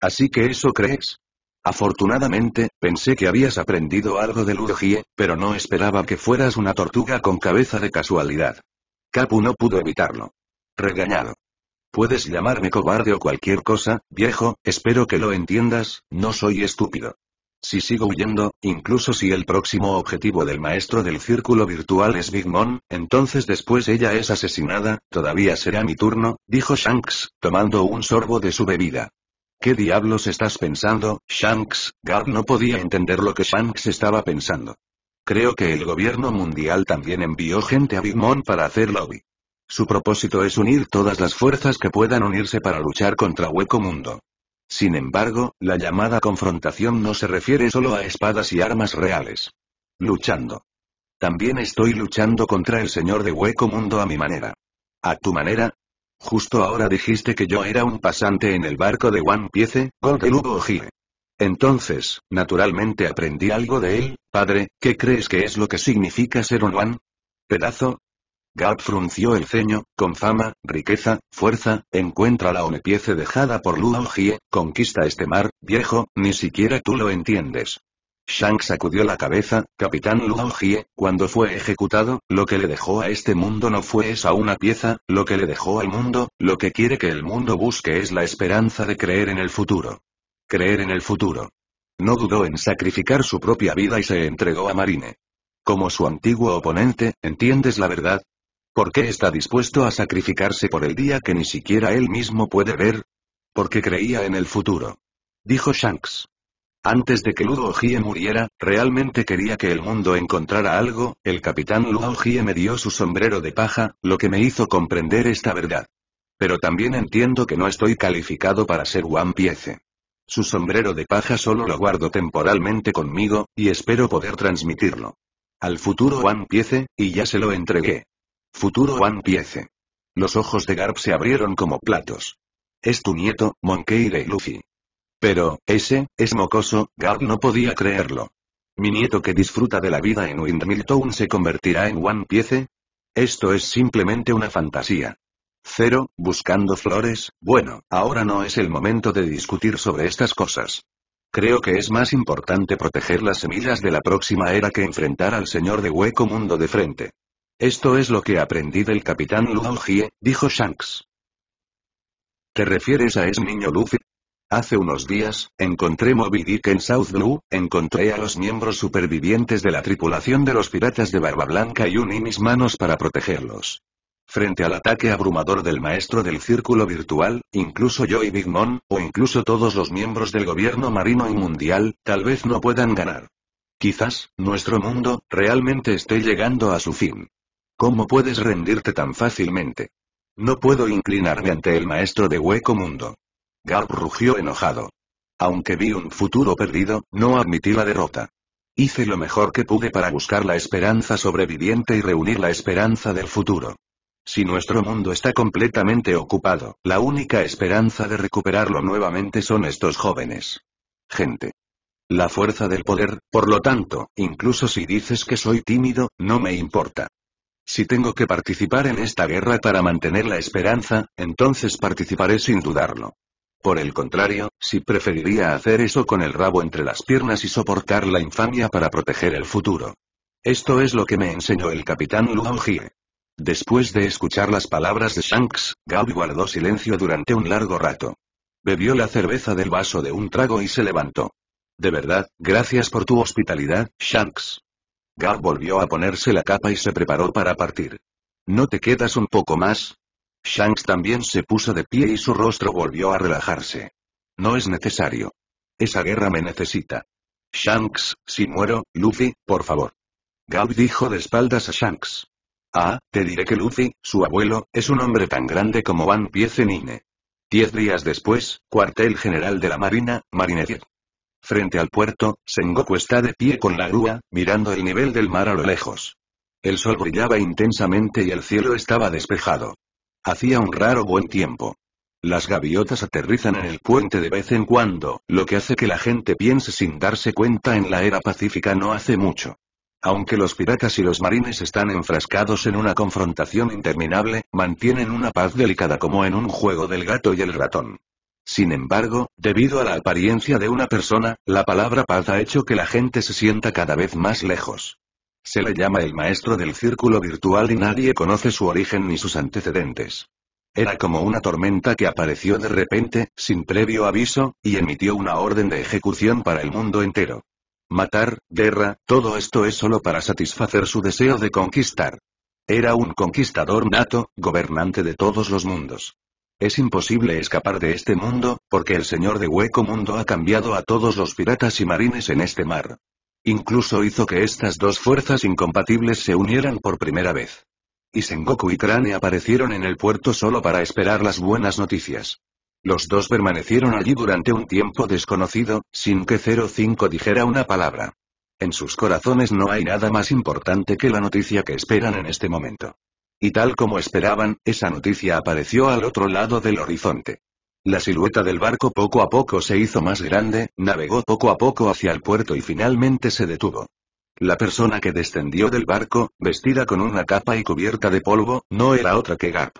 Así que eso crees. Afortunadamente, pensé que habías aprendido algo de Ludgie, pero no esperaba que fueras una tortuga con cabeza de casualidad. Capu no pudo evitarlo. Regañado. Puedes llamarme cobarde o cualquier cosa, viejo, espero que lo entiendas, no soy estúpido. Si sigo huyendo, incluso si el próximo objetivo del maestro del círculo virtual es Big Mom, entonces después ella es asesinada, todavía será mi turno, dijo Shanks, tomando un sorbo de su bebida. ¿Qué diablos estás pensando, Shanks? Garp no podía entender lo que Shanks estaba pensando. Creo que el gobierno mundial también envió gente a Big Mom para hacer lobby. Su propósito es unir todas las fuerzas que puedan unirse para luchar contra Hueco Mundo. Sin embargo, la llamada confrontación no se refiere solo a espadas y armas reales. Luchando. También estoy luchando contra el señor de Hueco Mundo a mi manera. ¿A tu manera? Justo ahora dijiste que yo era un pasante en el barco de One Piece, Golden Hugo Entonces, naturalmente aprendí algo de él, padre, ¿qué crees que es lo que significa ser un One? Pedazo, Gap frunció el ceño, con fama, riqueza, fuerza, encuentra la onepiece dejada por Luo conquista este mar, viejo, ni siquiera tú lo entiendes. Shang sacudió la cabeza, capitán Luo cuando fue ejecutado, lo que le dejó a este mundo no fue esa una pieza, lo que le dejó al mundo, lo que quiere que el mundo busque es la esperanza de creer en el futuro. Creer en el futuro. No dudó en sacrificar su propia vida y se entregó a Marine. Como su antiguo oponente, entiendes la verdad, ¿Por qué está dispuesto a sacrificarse por el día que ni siquiera él mismo puede ver? Porque creía en el futuro. Dijo Shanks. Antes de que Luo Jie muriera, realmente quería que el mundo encontrara algo, el capitán Luo Jie me dio su sombrero de paja, lo que me hizo comprender esta verdad. Pero también entiendo que no estoy calificado para ser One Piece. Su sombrero de paja solo lo guardo temporalmente conmigo, y espero poder transmitirlo. Al futuro One Piece, y ya se lo entregué. Futuro One Piece. Los ojos de Garp se abrieron como platos. Es tu nieto, Monkey de Luffy. Pero, ese, es mocoso, Garp no podía creerlo. Mi nieto que disfruta de la vida en Windmill Town se convertirá en One Piece. Esto es simplemente una fantasía. Cero, buscando flores, bueno, ahora no es el momento de discutir sobre estas cosas. Creo que es más importante proteger las semillas de la próxima era que enfrentar al señor de Hueco Mundo de frente. Esto es lo que aprendí del capitán Jie, dijo Shanks. ¿Te refieres a ese niño Luffy? Hace unos días, encontré Moby Dick en South Blue, encontré a los miembros supervivientes de la tripulación de los piratas de Barba Blanca y uní mis manos para protegerlos. Frente al ataque abrumador del maestro del círculo virtual, incluso yo y Big Mom, o incluso todos los miembros del gobierno marino y mundial, tal vez no puedan ganar. Quizás, nuestro mundo, realmente esté llegando a su fin. ¿Cómo puedes rendirte tan fácilmente? No puedo inclinarme ante el maestro de hueco mundo. gar rugió enojado. Aunque vi un futuro perdido, no admití la derrota. Hice lo mejor que pude para buscar la esperanza sobreviviente y reunir la esperanza del futuro. Si nuestro mundo está completamente ocupado, la única esperanza de recuperarlo nuevamente son estos jóvenes. Gente. La fuerza del poder, por lo tanto, incluso si dices que soy tímido, no me importa. Si tengo que participar en esta guerra para mantener la esperanza, entonces participaré sin dudarlo. Por el contrario, si preferiría hacer eso con el rabo entre las piernas y soportar la infamia para proteger el futuro. Esto es lo que me enseñó el capitán Luaujie. Después de escuchar las palabras de Shanks, Gabi guardó silencio durante un largo rato. Bebió la cerveza del vaso de un trago y se levantó. De verdad, gracias por tu hospitalidad, Shanks. Gav volvió a ponerse la capa y se preparó para partir. ¿No te quedas un poco más? Shanks también se puso de pie y su rostro volvió a relajarse. No es necesario. Esa guerra me necesita. Shanks, si muero, Luffy, por favor. Gab dijo de espaldas a Shanks. Ah, te diré que Luffy, su abuelo, es un hombre tan grande como Van Piece Nine. Diez días después, cuartel general de la Marina, Marinette. Frente al puerto, Sengoku está de pie con la grúa, mirando el nivel del mar a lo lejos. El sol brillaba intensamente y el cielo estaba despejado. Hacía un raro buen tiempo. Las gaviotas aterrizan en el puente de vez en cuando, lo que hace que la gente piense sin darse cuenta en la era pacífica no hace mucho. Aunque los piratas y los marines están enfrascados en una confrontación interminable, mantienen una paz delicada como en un juego del gato y el ratón. Sin embargo, debido a la apariencia de una persona, la palabra paz ha hecho que la gente se sienta cada vez más lejos. Se le llama el maestro del círculo virtual y nadie conoce su origen ni sus antecedentes. Era como una tormenta que apareció de repente, sin previo aviso, y emitió una orden de ejecución para el mundo entero. Matar, guerra, todo esto es solo para satisfacer su deseo de conquistar. Era un conquistador nato, gobernante de todos los mundos. Es imposible escapar de este mundo, porque el señor de Hueco Mundo ha cambiado a todos los piratas y marines en este mar. Incluso hizo que estas dos fuerzas incompatibles se unieran por primera vez. Y Sengoku y Crane aparecieron en el puerto solo para esperar las buenas noticias. Los dos permanecieron allí durante un tiempo desconocido, sin que 05 dijera una palabra. En sus corazones no hay nada más importante que la noticia que esperan en este momento. Y tal como esperaban, esa noticia apareció al otro lado del horizonte. La silueta del barco poco a poco se hizo más grande, navegó poco a poco hacia el puerto y finalmente se detuvo. La persona que descendió del barco, vestida con una capa y cubierta de polvo, no era otra que Garp.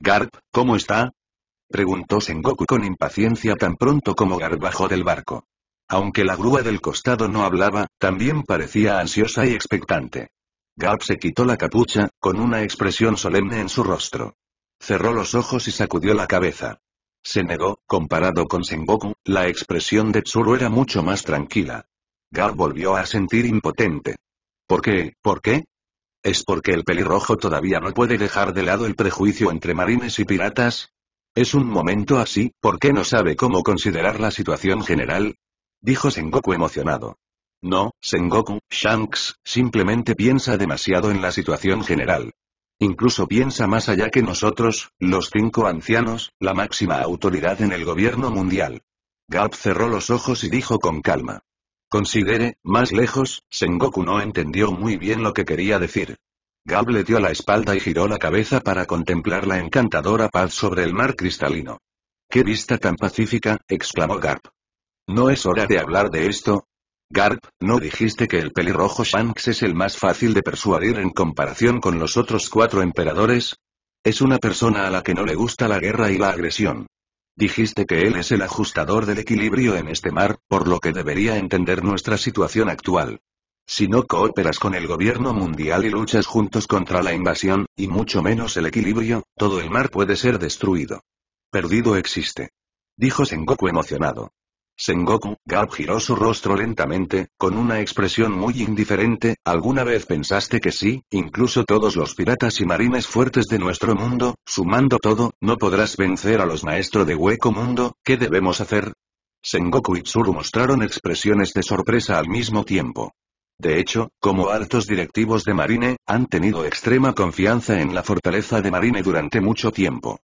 Garp, ¿cómo está? preguntó Sengoku con impaciencia tan pronto como Garp bajó del barco. Aunque la grúa del costado no hablaba, también parecía ansiosa y expectante. Garp se quitó la capucha, con una expresión solemne en su rostro. Cerró los ojos y sacudió la cabeza. Se negó, comparado con Sengoku, la expresión de Tsuru era mucho más tranquila. Gar volvió a sentir impotente. ¿Por qué? ¿Por qué? ¿Es porque el pelirrojo todavía no puede dejar de lado el prejuicio entre marines y piratas? Es un momento así, ¿por qué no sabe cómo considerar la situación general? Dijo Sengoku emocionado. No, Sengoku, Shanks, simplemente piensa demasiado en la situación general. Incluso piensa más allá que nosotros, los cinco ancianos, la máxima autoridad en el gobierno mundial. Gap cerró los ojos y dijo con calma. Considere, más lejos, Sengoku no entendió muy bien lo que quería decir. Gab le dio la espalda y giró la cabeza para contemplar la encantadora paz sobre el mar cristalino. ¡Qué vista tan pacífica! exclamó Garp. No es hora de hablar de esto, Garp, ¿no dijiste que el pelirrojo Shanks es el más fácil de persuadir en comparación con los otros cuatro emperadores? Es una persona a la que no le gusta la guerra y la agresión. Dijiste que él es el ajustador del equilibrio en este mar, por lo que debería entender nuestra situación actual. Si no cooperas con el gobierno mundial y luchas juntos contra la invasión, y mucho menos el equilibrio, todo el mar puede ser destruido. Perdido existe. Dijo Sengoku emocionado. Sengoku, Gab giró su rostro lentamente, con una expresión muy indiferente, ¿alguna vez pensaste que sí, incluso todos los piratas y marines fuertes de nuestro mundo, sumando todo, no podrás vencer a los maestros de hueco mundo, ¿qué debemos hacer? Sengoku y Tsuru mostraron expresiones de sorpresa al mismo tiempo. De hecho, como altos directivos de Marine, han tenido extrema confianza en la fortaleza de Marine durante mucho tiempo.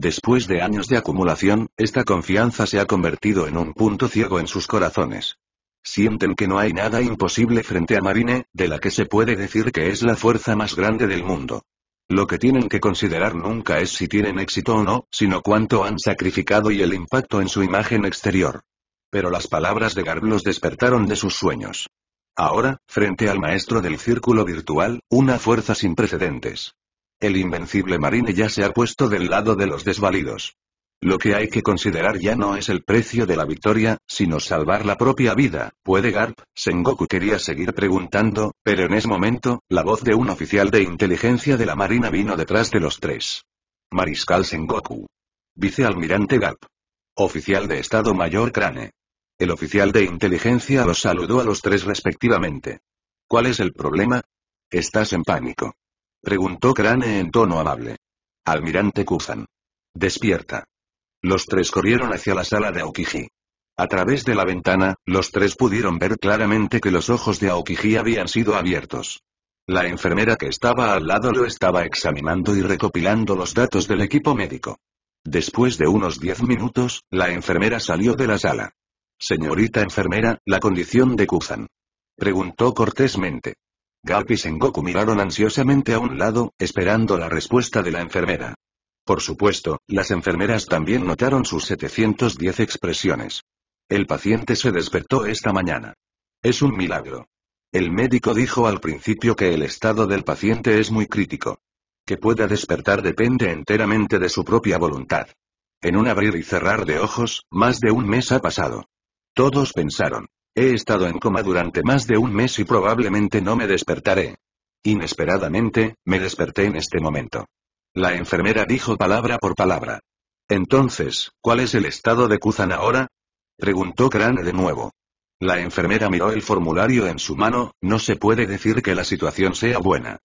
Después de años de acumulación, esta confianza se ha convertido en un punto ciego en sus corazones. Sienten que no hay nada imposible frente a Marine, de la que se puede decir que es la fuerza más grande del mundo. Lo que tienen que considerar nunca es si tienen éxito o no, sino cuánto han sacrificado y el impacto en su imagen exterior. Pero las palabras de Garb los despertaron de sus sueños. Ahora, frente al maestro del círculo virtual, una fuerza sin precedentes. El invencible Marine ya se ha puesto del lado de los desvalidos. Lo que hay que considerar ya no es el precio de la victoria, sino salvar la propia vida. ¿Puede Garp? Sengoku quería seguir preguntando, pero en ese momento, la voz de un oficial de inteligencia de la Marina vino detrás de los tres. Mariscal Sengoku. Vicealmirante Garp. Oficial de Estado Mayor Crane. El oficial de inteligencia los saludó a los tres respectivamente. ¿Cuál es el problema? Estás en pánico. Preguntó Crane en tono amable. Almirante Kuzan. Despierta. Los tres corrieron hacia la sala de Aokiji. A través de la ventana, los tres pudieron ver claramente que los ojos de Aokiji habían sido abiertos. La enfermera que estaba al lado lo estaba examinando y recopilando los datos del equipo médico. Después de unos diez minutos, la enfermera salió de la sala. Señorita enfermera, la condición de Kuzan. Preguntó cortésmente. Garp y Sengoku miraron ansiosamente a un lado, esperando la respuesta de la enfermera. Por supuesto, las enfermeras también notaron sus 710 expresiones. El paciente se despertó esta mañana. Es un milagro. El médico dijo al principio que el estado del paciente es muy crítico. Que pueda despertar depende enteramente de su propia voluntad. En un abrir y cerrar de ojos, más de un mes ha pasado. Todos pensaron. He estado en coma durante más de un mes y probablemente no me despertaré. Inesperadamente, me desperté en este momento. La enfermera dijo palabra por palabra. Entonces, ¿cuál es el estado de Kuzan ahora? Preguntó Crane de nuevo. La enfermera miró el formulario en su mano, no se puede decir que la situación sea buena.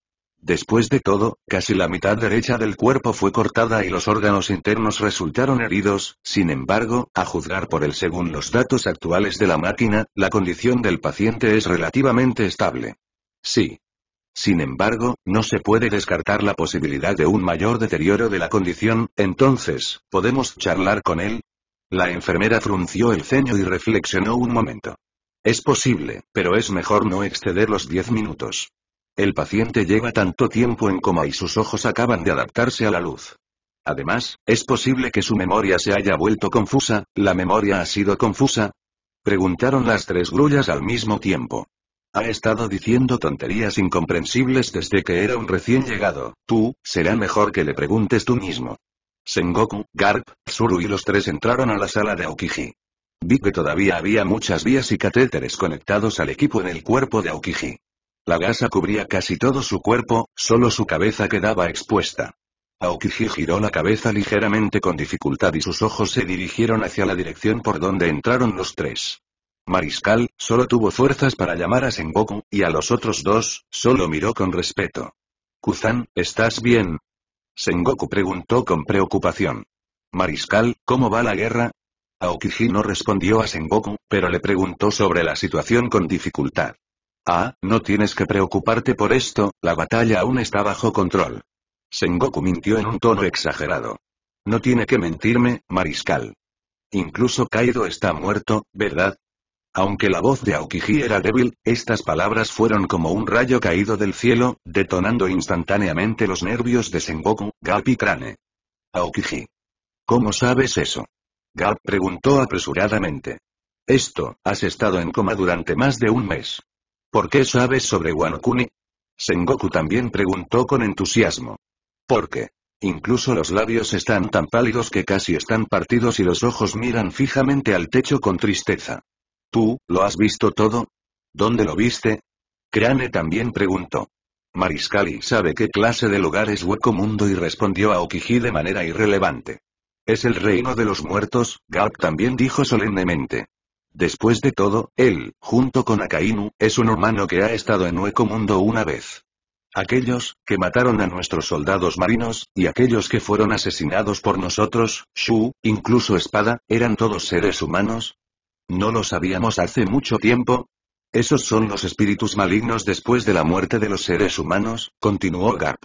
Después de todo, casi la mitad derecha del cuerpo fue cortada y los órganos internos resultaron heridos, sin embargo, a juzgar por el según los datos actuales de la máquina, la condición del paciente es relativamente estable. Sí. Sin embargo, no se puede descartar la posibilidad de un mayor deterioro de la condición, entonces, ¿podemos charlar con él? La enfermera frunció el ceño y reflexionó un momento. Es posible, pero es mejor no exceder los diez minutos. El paciente lleva tanto tiempo en coma y sus ojos acaban de adaptarse a la luz. Además, es posible que su memoria se haya vuelto confusa, ¿la memoria ha sido confusa? Preguntaron las tres grullas al mismo tiempo. Ha estado diciendo tonterías incomprensibles desde que era un recién llegado. Tú, será mejor que le preguntes tú mismo. Sengoku, Garp, Tsuru y los tres entraron a la sala de Aokiji. Vi que todavía había muchas vías y catéteres conectados al equipo en el cuerpo de Aokiji. La gasa cubría casi todo su cuerpo, solo su cabeza quedaba expuesta. Aokiji giró la cabeza ligeramente con dificultad y sus ojos se dirigieron hacia la dirección por donde entraron los tres. Mariscal, solo tuvo fuerzas para llamar a Sengoku, y a los otros dos, solo miró con respeto. Kuzan, ¿estás bien? Sengoku preguntó con preocupación. Mariscal, ¿cómo va la guerra? Aokiji no respondió a Sengoku, pero le preguntó sobre la situación con dificultad. Ah, no tienes que preocuparte por esto, la batalla aún está bajo control. Sengoku mintió en un tono exagerado. No tiene que mentirme, mariscal. Incluso Kaido está muerto, ¿verdad? Aunque la voz de Aokiji era débil, estas palabras fueron como un rayo caído del cielo, detonando instantáneamente los nervios de Sengoku, Gap y Crane. Aokiji. ¿Cómo sabes eso? Gap preguntó apresuradamente. Esto, has estado en coma durante más de un mes. ¿Por qué sabes sobre Wanokuni? Sengoku también preguntó con entusiasmo. ¿Por qué? Incluso los labios están tan pálidos que casi están partidos y los ojos miran fijamente al techo con tristeza. ¿Tú, lo has visto todo? ¿Dónde lo viste? Crane también preguntó. Mariscali sabe qué clase de lugar es Hueco Mundo y respondió a Okiji de manera irrelevante. Es el reino de los muertos, Gak también dijo solemnemente. Después de todo, él, junto con Akainu, es un humano que ha estado en Hueco Mundo una vez. Aquellos, que mataron a nuestros soldados marinos, y aquellos que fueron asesinados por nosotros, Shu, incluso Espada, ¿eran todos seres humanos? ¿No lo sabíamos hace mucho tiempo? Esos son los espíritus malignos después de la muerte de los seres humanos, continuó Gap.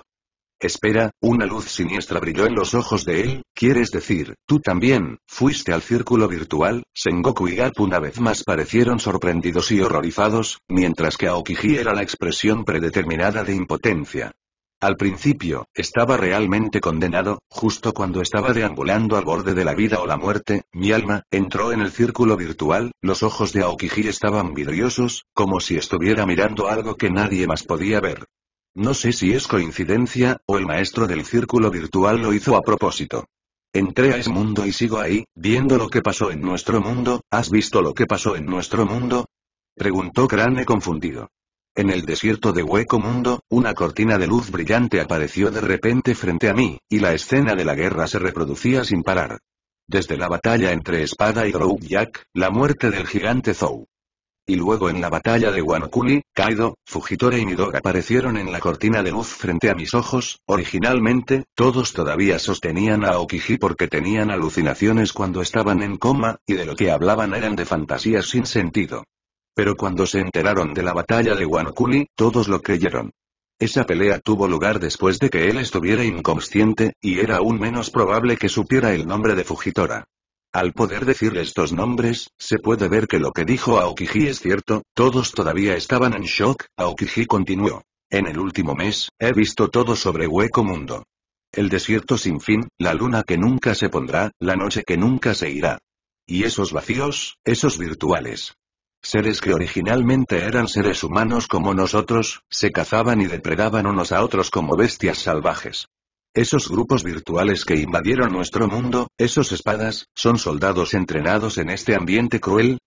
Espera, una luz siniestra brilló en los ojos de él, quieres decir, tú también, fuiste al círculo virtual, Sengoku y Gap una vez más parecieron sorprendidos y horrorizados, mientras que Aokiji era la expresión predeterminada de impotencia. Al principio, estaba realmente condenado, justo cuando estaba deambulando al borde de la vida o la muerte, mi alma, entró en el círculo virtual, los ojos de Aokiji estaban vidriosos, como si estuviera mirando algo que nadie más podía ver. No sé si es coincidencia, o el maestro del círculo virtual lo hizo a propósito. Entré a ese mundo y sigo ahí, viendo lo que pasó en nuestro mundo, ¿has visto lo que pasó en nuestro mundo? Preguntó Crane confundido. En el desierto de Hueco Mundo, una cortina de luz brillante apareció de repente frente a mí, y la escena de la guerra se reproducía sin parar. Desde la batalla entre Espada y Jack, la muerte del gigante Zou y luego en la batalla de Wano Kaido, Fujitora y Midog aparecieron en la cortina de luz frente a mis ojos, originalmente, todos todavía sostenían a Okiji porque tenían alucinaciones cuando estaban en coma, y de lo que hablaban eran de fantasías sin sentido. Pero cuando se enteraron de la batalla de Wano todos lo creyeron. Esa pelea tuvo lugar después de que él estuviera inconsciente, y era aún menos probable que supiera el nombre de Fujitora. Al poder decir estos nombres, se puede ver que lo que dijo Aokiji es cierto, todos todavía estaban en shock, Aokiji continuó. En el último mes, he visto todo sobre Hueco Mundo. El desierto sin fin, la luna que nunca se pondrá, la noche que nunca se irá. Y esos vacíos, esos virtuales. Seres que originalmente eran seres humanos como nosotros, se cazaban y depredaban unos a otros como bestias salvajes. Esos grupos virtuales que invadieron nuestro mundo, esos espadas, son soldados entrenados en este ambiente cruel.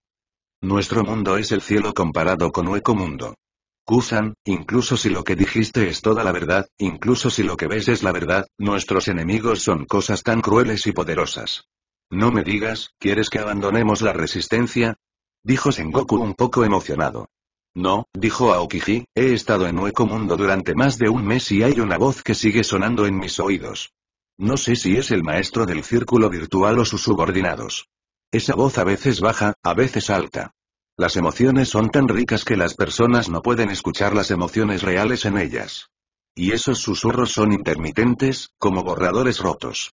Nuestro mundo es el cielo comparado con Hueco Mundo. Kusan, incluso si lo que dijiste es toda la verdad, incluso si lo que ves es la verdad, nuestros enemigos son cosas tan crueles y poderosas. No me digas, ¿quieres que abandonemos la resistencia? Dijo Sengoku un poco emocionado. No, dijo Aokiji, he estado en Hueco Mundo durante más de un mes y hay una voz que sigue sonando en mis oídos. No sé si es el maestro del círculo virtual o sus subordinados. Esa voz a veces baja, a veces alta. Las emociones son tan ricas que las personas no pueden escuchar las emociones reales en ellas. Y esos susurros son intermitentes, como borradores rotos.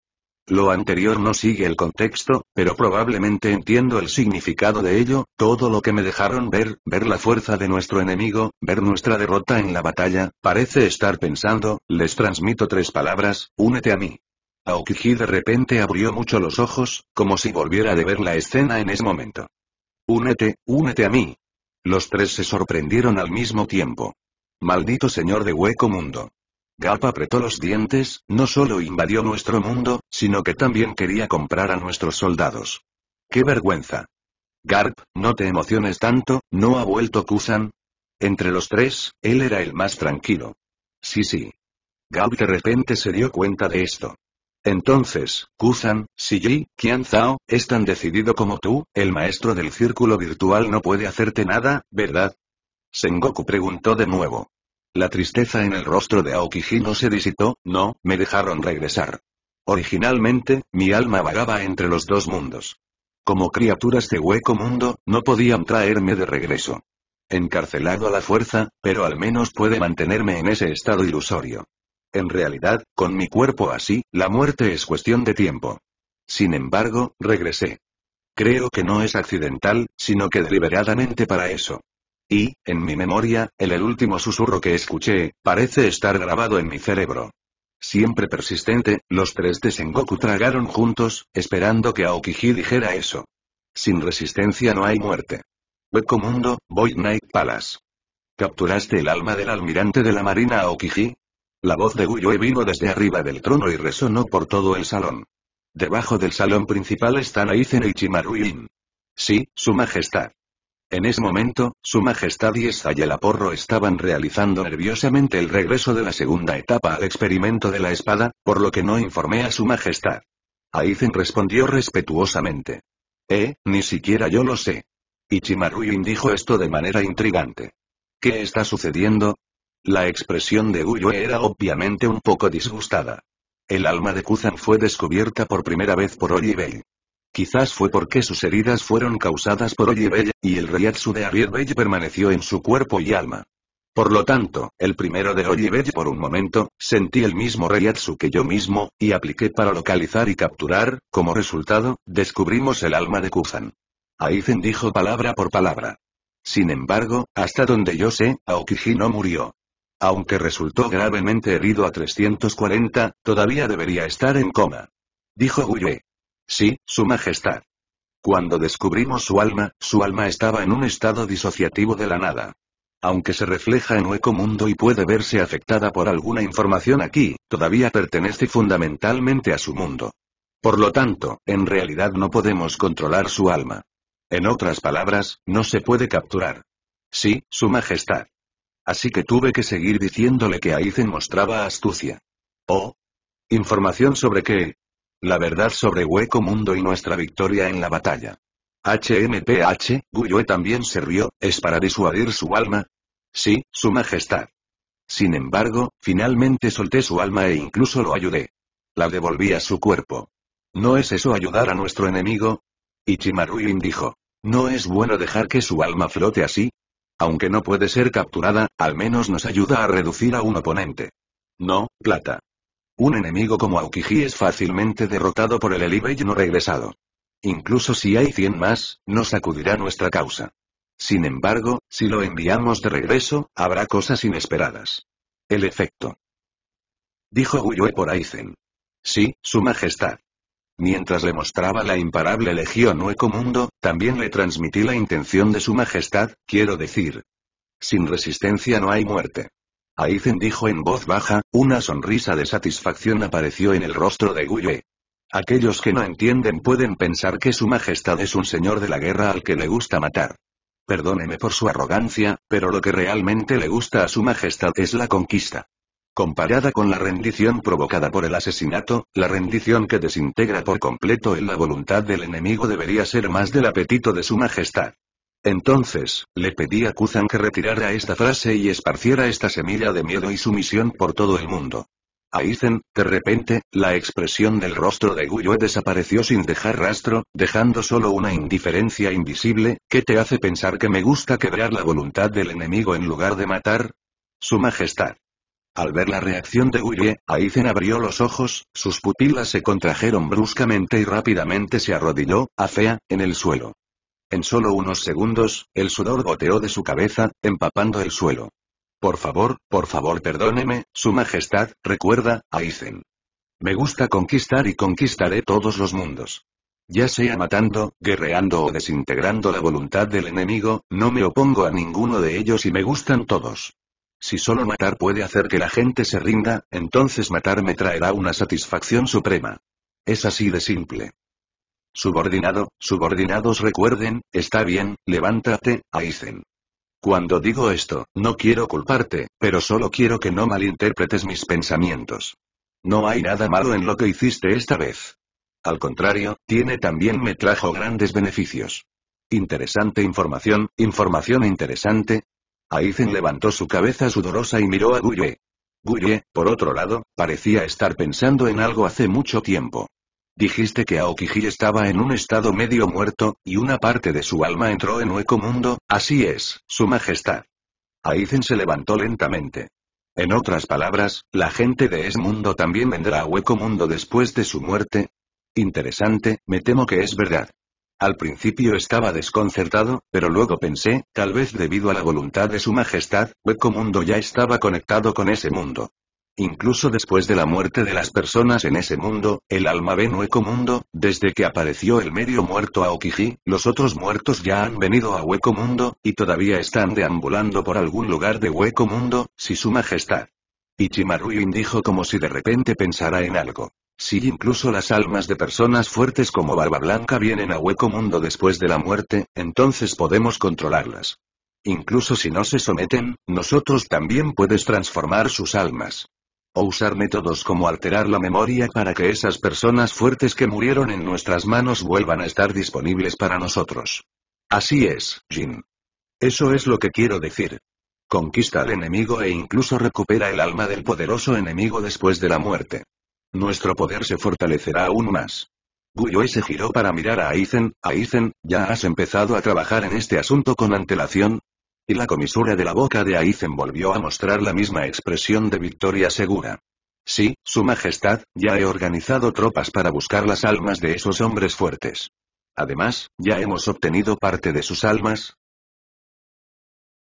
Lo anterior no sigue el contexto, pero probablemente entiendo el significado de ello, todo lo que me dejaron ver, ver la fuerza de nuestro enemigo, ver nuestra derrota en la batalla, parece estar pensando, les transmito tres palabras, únete a mí. Aokiji de repente abrió mucho los ojos, como si volviera de ver la escena en ese momento. Únete, únete a mí. Los tres se sorprendieron al mismo tiempo. Maldito señor de hueco mundo. Gap apretó los dientes, no solo invadió nuestro mundo, sino que también quería comprar a nuestros soldados. ¡Qué vergüenza! Garp, no te emociones tanto, ¿no ha vuelto Kusan? Entre los tres, él era el más tranquilo. Sí, sí. Garp de repente se dio cuenta de esto. Entonces, Kusan, Ji, Qian Zhao, es tan decidido como tú, el maestro del círculo virtual no puede hacerte nada, ¿verdad? Sengoku preguntó de nuevo. La tristeza en el rostro de no se disipó, no, me dejaron regresar. Originalmente, mi alma vagaba entre los dos mundos. Como criaturas de hueco mundo, no podían traerme de regreso. Encarcelado a la fuerza, pero al menos puede mantenerme en ese estado ilusorio. En realidad, con mi cuerpo así, la muerte es cuestión de tiempo. Sin embargo, regresé. Creo que no es accidental, sino que deliberadamente para eso. Y, en mi memoria, el el último susurro que escuché, parece estar grabado en mi cerebro. Siempre persistente, los tres de Sengoku tragaron juntos, esperando que Aokiji dijera eso. Sin resistencia no hay muerte. Beco Mundo, Boy Night Palace. ¿Capturaste el alma del almirante de la marina Aokiji? La voz de Guyue vino desde arriba del trono y resonó por todo el salón. Debajo del salón principal están Aizen e Ichimaru Sí, su majestad. En ese momento, Su Majestad y Aporro estaban realizando nerviosamente el regreso de la segunda etapa al experimento de la espada, por lo que no informé a Su Majestad. Aizen respondió respetuosamente. Eh, ni siquiera yo lo sé. Ichimaruin dijo esto de manera intrigante. ¿Qué está sucediendo? La expresión de Uyue era obviamente un poco disgustada. El alma de Kuzan fue descubierta por primera vez por Oribei. Quizás fue porque sus heridas fueron causadas por Oyerbell, y el Ryatsu de Oyerbell permaneció en su cuerpo y alma. Por lo tanto, el primero de Ojibelle por un momento, sentí el mismo Ryatsu que yo mismo, y apliqué para localizar y capturar, como resultado, descubrimos el alma de Kuzan. Aizen dijo palabra por palabra. Sin embargo, hasta donde yo sé, Aokiji no murió. Aunque resultó gravemente herido a 340, todavía debería estar en coma. Dijo Guye. Sí, Su Majestad. Cuando descubrimos su alma, su alma estaba en un estado disociativo de la nada. Aunque se refleja en Hueco Mundo y puede verse afectada por alguna información aquí, todavía pertenece fundamentalmente a su mundo. Por lo tanto, en realidad no podemos controlar su alma. En otras palabras, no se puede capturar. Sí, Su Majestad. Así que tuve que seguir diciéndole que Aizen mostraba astucia. ¿Oh? ¿Información sobre qué? La verdad sobre Hueco Mundo y nuestra victoria en la batalla. HMPH, Guyue también se rió, ¿es para disuadir su alma? Sí, su majestad. Sin embargo, finalmente solté su alma e incluso lo ayudé. La devolví a su cuerpo. ¿No es eso ayudar a nuestro enemigo? Ichimaruin dijo. ¿No es bueno dejar que su alma flote así? Aunque no puede ser capturada, al menos nos ayuda a reducir a un oponente. No, plata. Un enemigo como Aukiji es fácilmente derrotado por el y no regresado. Incluso si hay 100 más, no sacudirá nuestra causa. Sin embargo, si lo enviamos de regreso, habrá cosas inesperadas. El efecto. Dijo Guyue por Aizen. Sí, su majestad. Mientras le mostraba la imparable legión Hueco Mundo, también le transmití la intención de su majestad, quiero decir. Sin resistencia no hay muerte. Aizen dijo en voz baja, una sonrisa de satisfacción apareció en el rostro de Guye. Aquellos que no entienden pueden pensar que su majestad es un señor de la guerra al que le gusta matar. Perdóneme por su arrogancia, pero lo que realmente le gusta a su majestad es la conquista. Comparada con la rendición provocada por el asesinato, la rendición que desintegra por completo en la voluntad del enemigo debería ser más del apetito de su majestad. Entonces, le pedí a Kuzan que retirara esta frase y esparciera esta semilla de miedo y sumisión por todo el mundo. Aizen, de repente, la expresión del rostro de Guyue desapareció sin dejar rastro, dejando solo una indiferencia invisible, ¿qué te hace pensar que me gusta quebrar la voluntad del enemigo en lugar de matar. Su Majestad. Al ver la reacción de Guyue, Aizen abrió los ojos, sus pupilas se contrajeron bruscamente y rápidamente se arrodilló, a fea en el suelo. En solo unos segundos, el sudor goteó de su cabeza, empapando el suelo. Por favor, por favor perdóneme, Su Majestad, recuerda, Aizen. Me gusta conquistar y conquistaré todos los mundos. Ya sea matando, guerreando o desintegrando la voluntad del enemigo, no me opongo a ninguno de ellos y me gustan todos. Si solo matar puede hacer que la gente se rinda, entonces matar me traerá una satisfacción suprema. Es así de simple. Subordinado, subordinados recuerden, está bien, levántate, Aizen. Cuando digo esto, no quiero culparte, pero solo quiero que no malinterpretes mis pensamientos. No hay nada malo en lo que hiciste esta vez. Al contrario, tiene también me trajo grandes beneficios. Interesante información, información interesante. Aizen levantó su cabeza sudorosa y miró a Gurie. Gurie, por otro lado, parecía estar pensando en algo hace mucho tiempo. Dijiste que Aokiji estaba en un estado medio muerto, y una parte de su alma entró en Hueco Mundo, así es, Su Majestad. Aizen se levantó lentamente. En otras palabras, la gente de mundo también vendrá a Hueco Mundo después de su muerte. Interesante, me temo que es verdad. Al principio estaba desconcertado, pero luego pensé, tal vez debido a la voluntad de su majestad, Hueco Mundo ya estaba conectado con ese mundo. Incluso después de la muerte de las personas en ese mundo, el alma ve Hueco Mundo, desde que apareció el medio muerto a Okiji, los otros muertos ya han venido a Hueco Mundo, y todavía están deambulando por algún lugar de Hueco Mundo, si su majestad. Ichimaruin dijo como si de repente pensara en algo. Si incluso las almas de personas fuertes como Barba Blanca vienen a Hueco Mundo después de la muerte, entonces podemos controlarlas. Incluso si no se someten, nosotros también puedes transformar sus almas usar métodos como alterar la memoria para que esas personas fuertes que murieron en nuestras manos vuelvan a estar disponibles para nosotros. Así es, Jin. Eso es lo que quiero decir. Conquista al enemigo e incluso recupera el alma del poderoso enemigo después de la muerte. Nuestro poder se fortalecerá aún más. Guyue se giró para mirar a Aizen, Aizen, ya has empezado a trabajar en este asunto con antelación, y la comisura de la boca de Aizen volvió a mostrar la misma expresión de victoria segura. Sí, Su Majestad, ya he organizado tropas para buscar las almas de esos hombres fuertes. Además, ya hemos obtenido parte de sus almas,